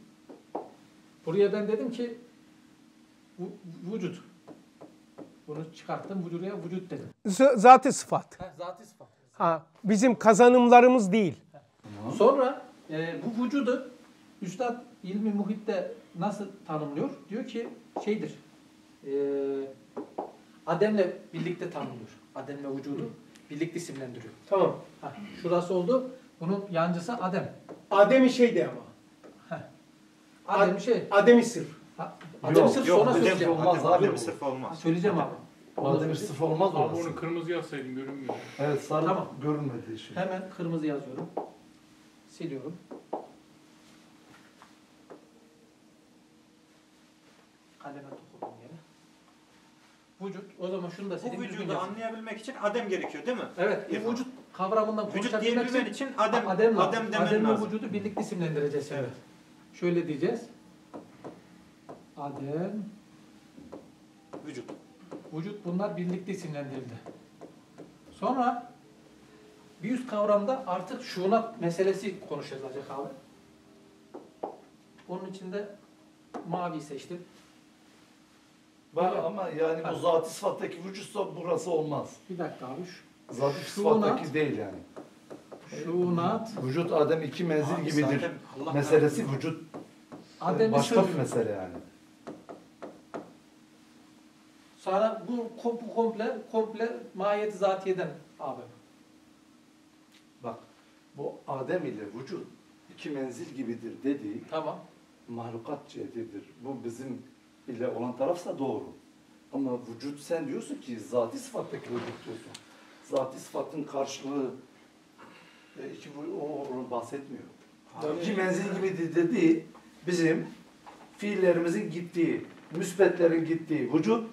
Buraya ben dedim ki vücut. Bunu çıkarttım vücuduya vücut dedim. Z- zati sıfat. Ha, zati sıfat. Ha, bizim kazanımlarımız değil. Sonra e, bu vücudu Üstad ilmi muhitte nasıl tanımlıyor? Diyor ki şeydir. E, Adem'le birlikte tanımlıyor. Adem'le vücudu birlikte isimlendiriyor. Tamam. Ha, şurası oldu. Bunun yancısı Adem. Adem'i şeydi ama. Adem şey. Ademi sırf. Adem sırf yok, sonra Adem söyleyeceğim. Olmaz abi. Adem sırf olmaz. Söyleyeceğim abi. Adem sırf olmaz orası. Abi onu kırmızı yazsaydın görünmüyor. Evet sarı tamam. görünmediği şey. Hemen kırmızı yazıyorum. Siliyorum. Kaleme dokundum yere. Vücut. O zaman şunu da sileyim. Bu vücudu anlayabilmek için adem gerekiyor değil mi? Evet. E, vücut kavramından konuşabilmek için, için adem, adem, adem, adem demen adem lazım. Adem vücudu birlikte isimlendireceğiz. Evet. evet. Şöyle diyeceğiz. Adem vücut. Vücut bunlar birlikte isimlendirildi. Sonra bir üst kavramda artık şuunat meselesi konuşulacak abi. Onun için de mavi seçtim. Ben ama yani bu zat-ı sıfattaki vücutsa burası olmaz. Bir dakika abi. Zat-ı sıfattaki değil yani şunat vücut Adem iki menzil Abi gibidir. Allah Meselesi vücut e, Adem'i başka söylüyor. bir mesele yani. sana bu, bu komple komple mahiyeti zatiyeden abi. Bak bu Adem ile vücut iki menzil gibidir dediği tamam. mahlukat cihetidir. Bu bizim ile olan tarafsa doğru. Ama vücut sen diyorsun ki zati sıfattaki vücut diyorsun. Zati sıfatın karşılığı hiç bu, o onu bahsetmiyor. Harici menzil gibi dedi, bizim fiillerimizin gittiği, müsbetlerin gittiği vücut,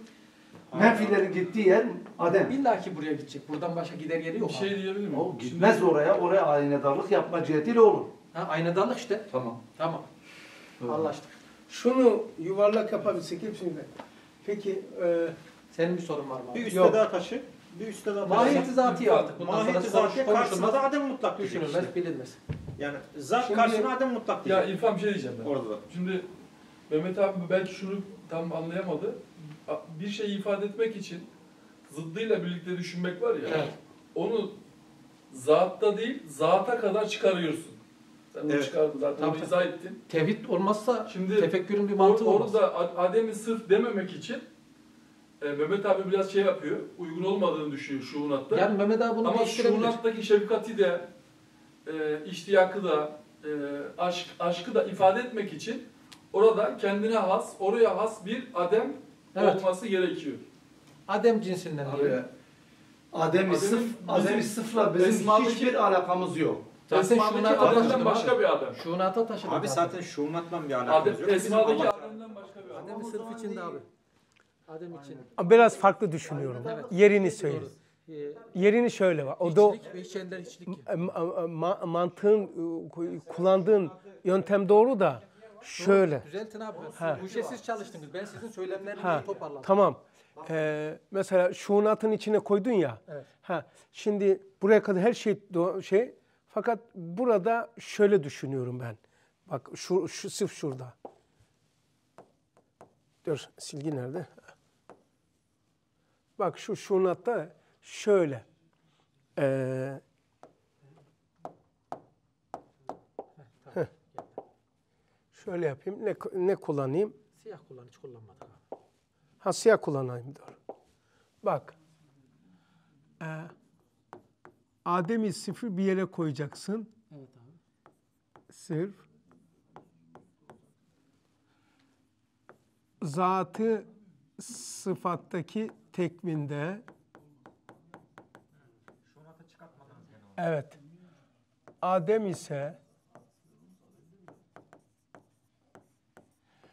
menfilerin gittiği yer Adem. İlla ki buraya gidecek. Buradan başka gider yeri yok. Bir şey diyebilir miyim? O gitmez Şimdi... oraya. Oraya aynadarlık yapma cihetiyle olur. Ha, aynadarlık işte. Tamam. Tamam. Evet. Anlaştık. Şunu yuvarlak yapabilsek hepsini de. Peki. E... Senin bir sorun var mı? Bir üstte daha taşı bir üstte daha mahiyeti zatiye artık. Bundan mahiyeti sonra karşısında da adem mutlak düşünülmez, işte. bilinmez. Yani zat Şimdi, karşısına adem mutlak diyecek. Ya İrfan şey diyeceğim ben. Orada da. Şimdi Mehmet abi belki şunu tam anlayamadı. Bir şeyi ifade etmek için zıddıyla birlikte düşünmek var ya. Evet. Onu zatta değil, zata kadar çıkarıyorsun. Sen evet. çıkardın zaten Tabii. izah ettin. Tevhid olmazsa Şimdi, tefekkürün bir mantığı or, olmaz. Orada Adem'i sırf dememek için e, Mehmet abi biraz şey yapıyor. Uygun olmadığını düşünüyor şuunatta. Yani Mehmet abi bunu Ama şuunattaki şefkati de e, iştiyakı da e, aşk, aşkı da ifade etmek için orada kendine has, oraya has bir adem evet. olması gerekiyor. Adem cinsinden Abi, diyor. Adem'i sıf, Adem'i sıfla bizim esmadaki, hiçbir alakamız yok. Zaten şunata Adem'den başka bir adam. Şunata taşıdık. Abi zaten şunatla bir alakamız adem, yok. Esmadaki Adem'den başka bir adam. Adem'i sırf içinde abi. Adem için. Biraz farklı düşünüyorum. Evet. Yerini söyle. Ee, Yerini şöyle var. O da mantığın e, kullandığın yöntem doğru da şöyle. Düzeltin abi. Ha. Uşesiz çalıştınız. Ben sizin söylemlerinizi toparladım. Tamam. Ee, mesela şunatın içine koydun ya. Evet. Ha. Şimdi buraya kadar her şey şey fakat burada şöyle düşünüyorum ben. Bak şu, şu sıf şurada. Dur silgi nerede? Bak şu şunatta şöyle. Ee, şöyle yapayım. Ne, ne kullanayım? Siyah kullan. Hiç kullanmadım Ha siyah kullanayım. diyor. Bak. Ee, Adem'i sıfır bir yere koyacaksın. Evet abi. Sırf zatı sıfattaki tekvinde Evet. Adem ise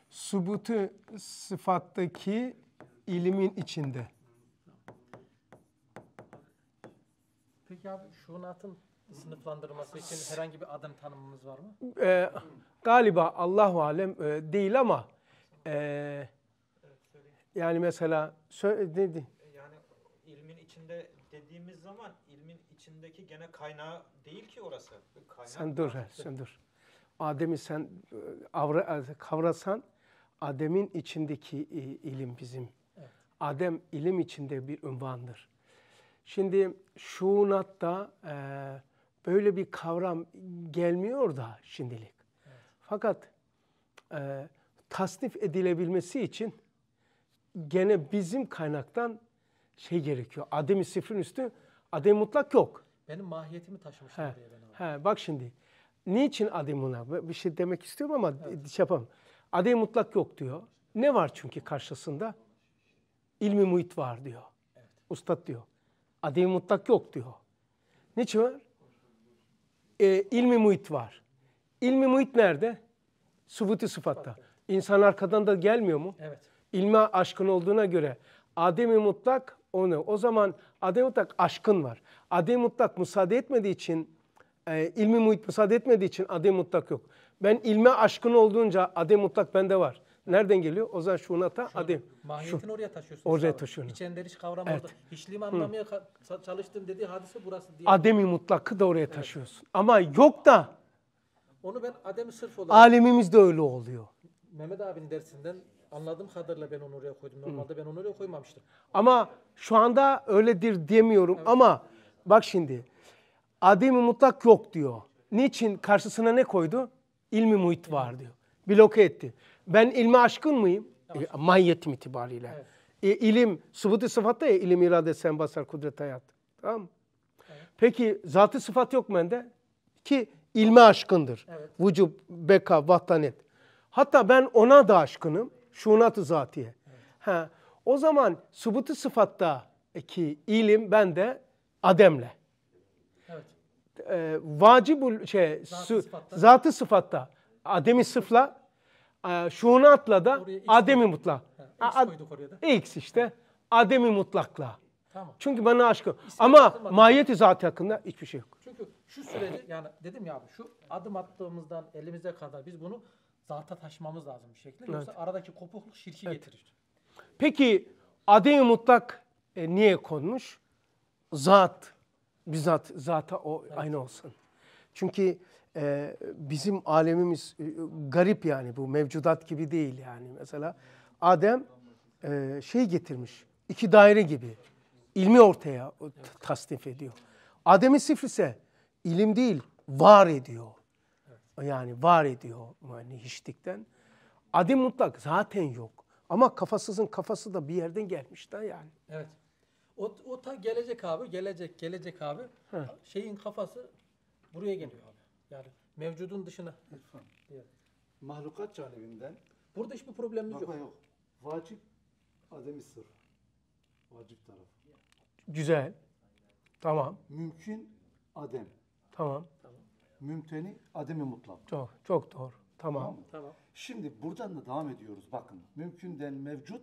subutu sıfattaki ilimin içinde. Peki abi şunatın sınıflandırması için herhangi bir adım tanımımız var mı? Ee, galiba Allahu alem e, değil ama e, yani mesela söyledi. E, yani ilmin içinde dediğimiz zaman ilmin içindeki gene kaynağı değil ki orası. Kaynağı sen dur, he, sen dur. Adem'i sen e, avra, e, kavrasan Adem'in içindeki ilim bizim. Evet. Adem ilim içinde bir ünvandır. Şimdi şuunatta e, böyle bir kavram gelmiyor da şimdilik. Evet. Fakat e, tasnif edilebilmesi için gene bizim kaynaktan şey gerekiyor. Ademi sıfırın üstü, ademi mutlak yok. Benim mahiyetimi taşımışlar diye ben he, Bak şimdi, niçin ademi mutlak? Bir şey demek istiyorum ama evet. şey yapamam. Ademi mutlak yok diyor. Ne var çünkü karşısında? İlmi muhit var diyor. Evet. Ustad diyor. Ademi mutlak yok diyor. Niçin var? Ee, ilmi muhit var. İlmi muhit nerede? Subuti sıfatta. İnsan arkadan da gelmiyor mu? Evet ilme aşkın olduğuna göre Adem-i Mutlak onu. O zaman Adem-i Mutlak aşkın var. Adem-i Mutlak müsaade etmediği için, e, ilmi muhit müsaade etmediği için Adem-i Mutlak yok. Ben ilme aşkın olduğunca Adem-i Mutlak bende var. Nereden geliyor? O zaman şuna Şunu, Adem. Mahiyetini oraya taşıyorsun. Oraya taşıyorsun. İçenderiş kavramı evet. orada. Hiçliğimi anlamaya çalıştım dediği hadise burası diye. Adem-i Mutlak'ı da oraya evet. taşıyorsun. Ama yok da. Onu ben Adem'i sırf olarak. Alemimiz de öyle oluyor. Mehmet abinin dersinden Anladığım kadarıyla ben onu oraya koydum. Normalde ben onu oraya koymamıştım. Ama şu anda öyledir demiyorum ama bak şimdi. Ademi mutlak yok diyor. Niçin? Karşısına ne koydu? İlmi muhit var diyor. Bloke etti. Ben ilme aşkın mıyım? E, mahiyetim itibariyle. Evet. E, ilim, sıfatı sıfatta ya ilim, irade, sen basar, kudret, hayat. Tamam mı? Peki zatı sıfat yok bende ki ilme aşkındır. Evet. Vücub, beka, vatanet. Hatta ben ona da aşkınım şunat-ı zatiye. Evet. Ha, o zaman subutu sıfatta ki ilim ben de ademle. Evet. E, vacibul şey zatı su, sıfatta. zatı sıfatta ademi sıfla e, şunatla da ademi koyduk. mutlak. Ha, X X işte. Ademi mutlakla. Tamam. Çünkü bana aşkı. Ama mahiyeti zatı hakkında hiçbir şey yok. Çünkü şu süreci yani dedim ya abi şu adım attığımızdan elimize kadar biz bunu zata taşmamız lazım bir şekilde. Yoksa evet. aradaki kopukluk şirki evet. getirir. Peki adem mutlak e, niye konmuş? Zat, bizzat zata o evet. aynı olsun. Çünkü e, bizim alemimiz e, garip yani bu mevcudat gibi değil yani. Mesela Adem e, şey getirmiş, iki daire gibi ilmi ortaya tasnif ediyor. Adem'i ise ilim değil, var ediyor yani var ediyor yani hiçlikten. Adi mutlak zaten yok. Ama kafasızın kafası da bir yerden gelmiş da yani. Evet. O, o ta gelecek abi, gelecek, gelecek abi. Heh. Şeyin kafası buraya geliyor abi. Yani mevcudun dışına. Evet. Mahlukat canibinden. Burada hiçbir problemimiz yok. yok. Vacip ademi sır. Vacip taraf. Güzel. Tamam. Mümkün adem. Tamam mümteni ademi mutlak. Çok, çok doğru. Tamam. Tamam. Tamam. Şimdi buradan da devam ediyoruz. Bakın mümkünden mevcut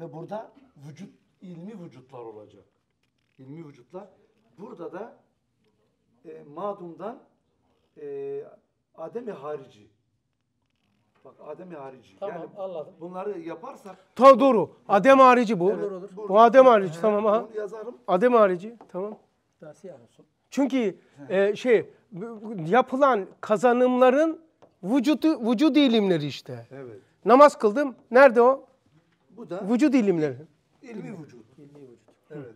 ve burada vücut ilmi vücutlar olacak. İlmi vücutlar. Burada da e, madumdan e, ademi harici. Bak ademi harici. Tamam yani anladım. Bunları yaparsak Ta doğru. Adem harici bu. Olur, olur. Bu Adem harici tamam ha. bunu yazarım. Adem harici tamam. Daha siyah olsun. Çünkü e, şey yapılan kazanımların vücudu, vücut ilimleri işte. Evet. Namaz kıldım. Nerede o? Bu da vücut ilimleri. İlmi vücut. İlmi vücut. Evet.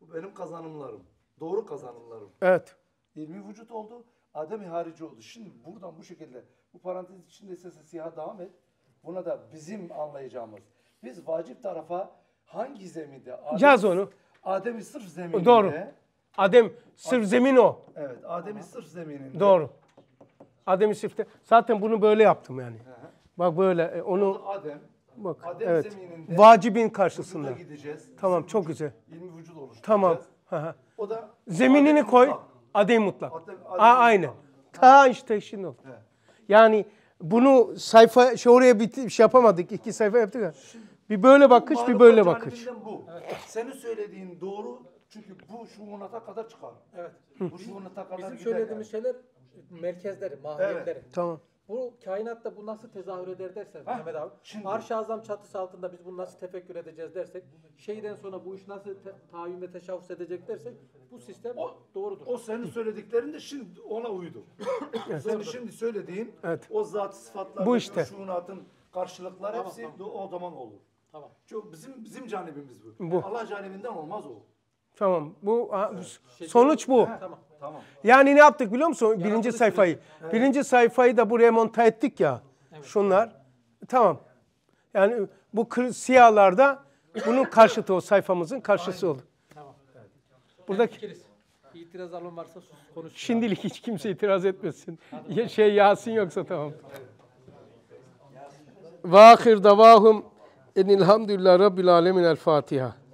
Bu benim kazanımlarım. Doğru kazanımlarım. Evet. İlmi vücut oldu. Adem harici oldu. Şimdi buradan bu şekilde bu parantez içinde sese siyah devam et. Buna da bizim anlayacağımız. Biz vacip tarafa hangi zeminde? Adem, Yaz onu. Adem'i sırf zemininde. Doğru. Adem sırf zemin o. Evet, Adem'i sırf zemininde. Doğru. Adem'i sırf de, zaten bunu böyle yaptım yani. Aha. Bak böyle e, onu Adem. Bak Adem evet. zemininde. Vacibin karşısında. gideceğiz. Tamam çok güzel. İlmi vücut oluşturacağız. Tamam. Aha. O da zeminini Adem koy. Mutlak. Adem mutlak. Adem, Adem Aa, aynı. Ta işte şimdi oldu. Evet. Yani bunu sayfa şey oraya bir şey yapamadık. iki sayfa yaptık. Şimdi, bir böyle bakış, bir böyle bakış. Bu. Evet. Senin söylediğin doğru çünkü bu şuunata kadar çıkar. Evet. Bu şuunata kadar Bizim gider söylediğimiz yani. şeyler merkezleri, mahiyetleri. Evet. Tamam. Bu kainatta bu nasıl tezahür eder dersen ha, Mehmet abi. Şimdi. Arş-ı Azam çatısı altında biz bunu nasıl tefekkür edeceğiz dersek, şeyden şey. sonra bu iş nasıl te- tahayyüm ve teşahhus edecek dersek bu sistem o, doğrudur. O senin söylediklerin de şimdi ona uydu. evet. Senin şimdi söylediğin evet. o zat sıfatlar, bu işte. şuunatın karşılıklar tamam, hepsi tamam. o zaman olur. Tamam. Çünkü bizim bizim canibimiz bu. bu. Allah canibinden olmaz o. Tamam. Bu evet. Şey, sonuç bu. Ha, tamam. Tamam. Yani ne yaptık biliyor musun? Yaratılış Birinci sayfayı. Evet. Birinci sayfayı da buraya monta ettik ya. Evet. Şunlar. Tamam. Yani bu siyahlarda bunun karşıtı o sayfamızın karşısı Aynen. olur. Tamam. Buradaki İtiraz alın varsa konuş. Şimdilik hiç kimse itiraz etmesin. şey Yasin yoksa tamam. Vahir davahum Enilhamdülillahi Rabbil Alemin. El Fatiha.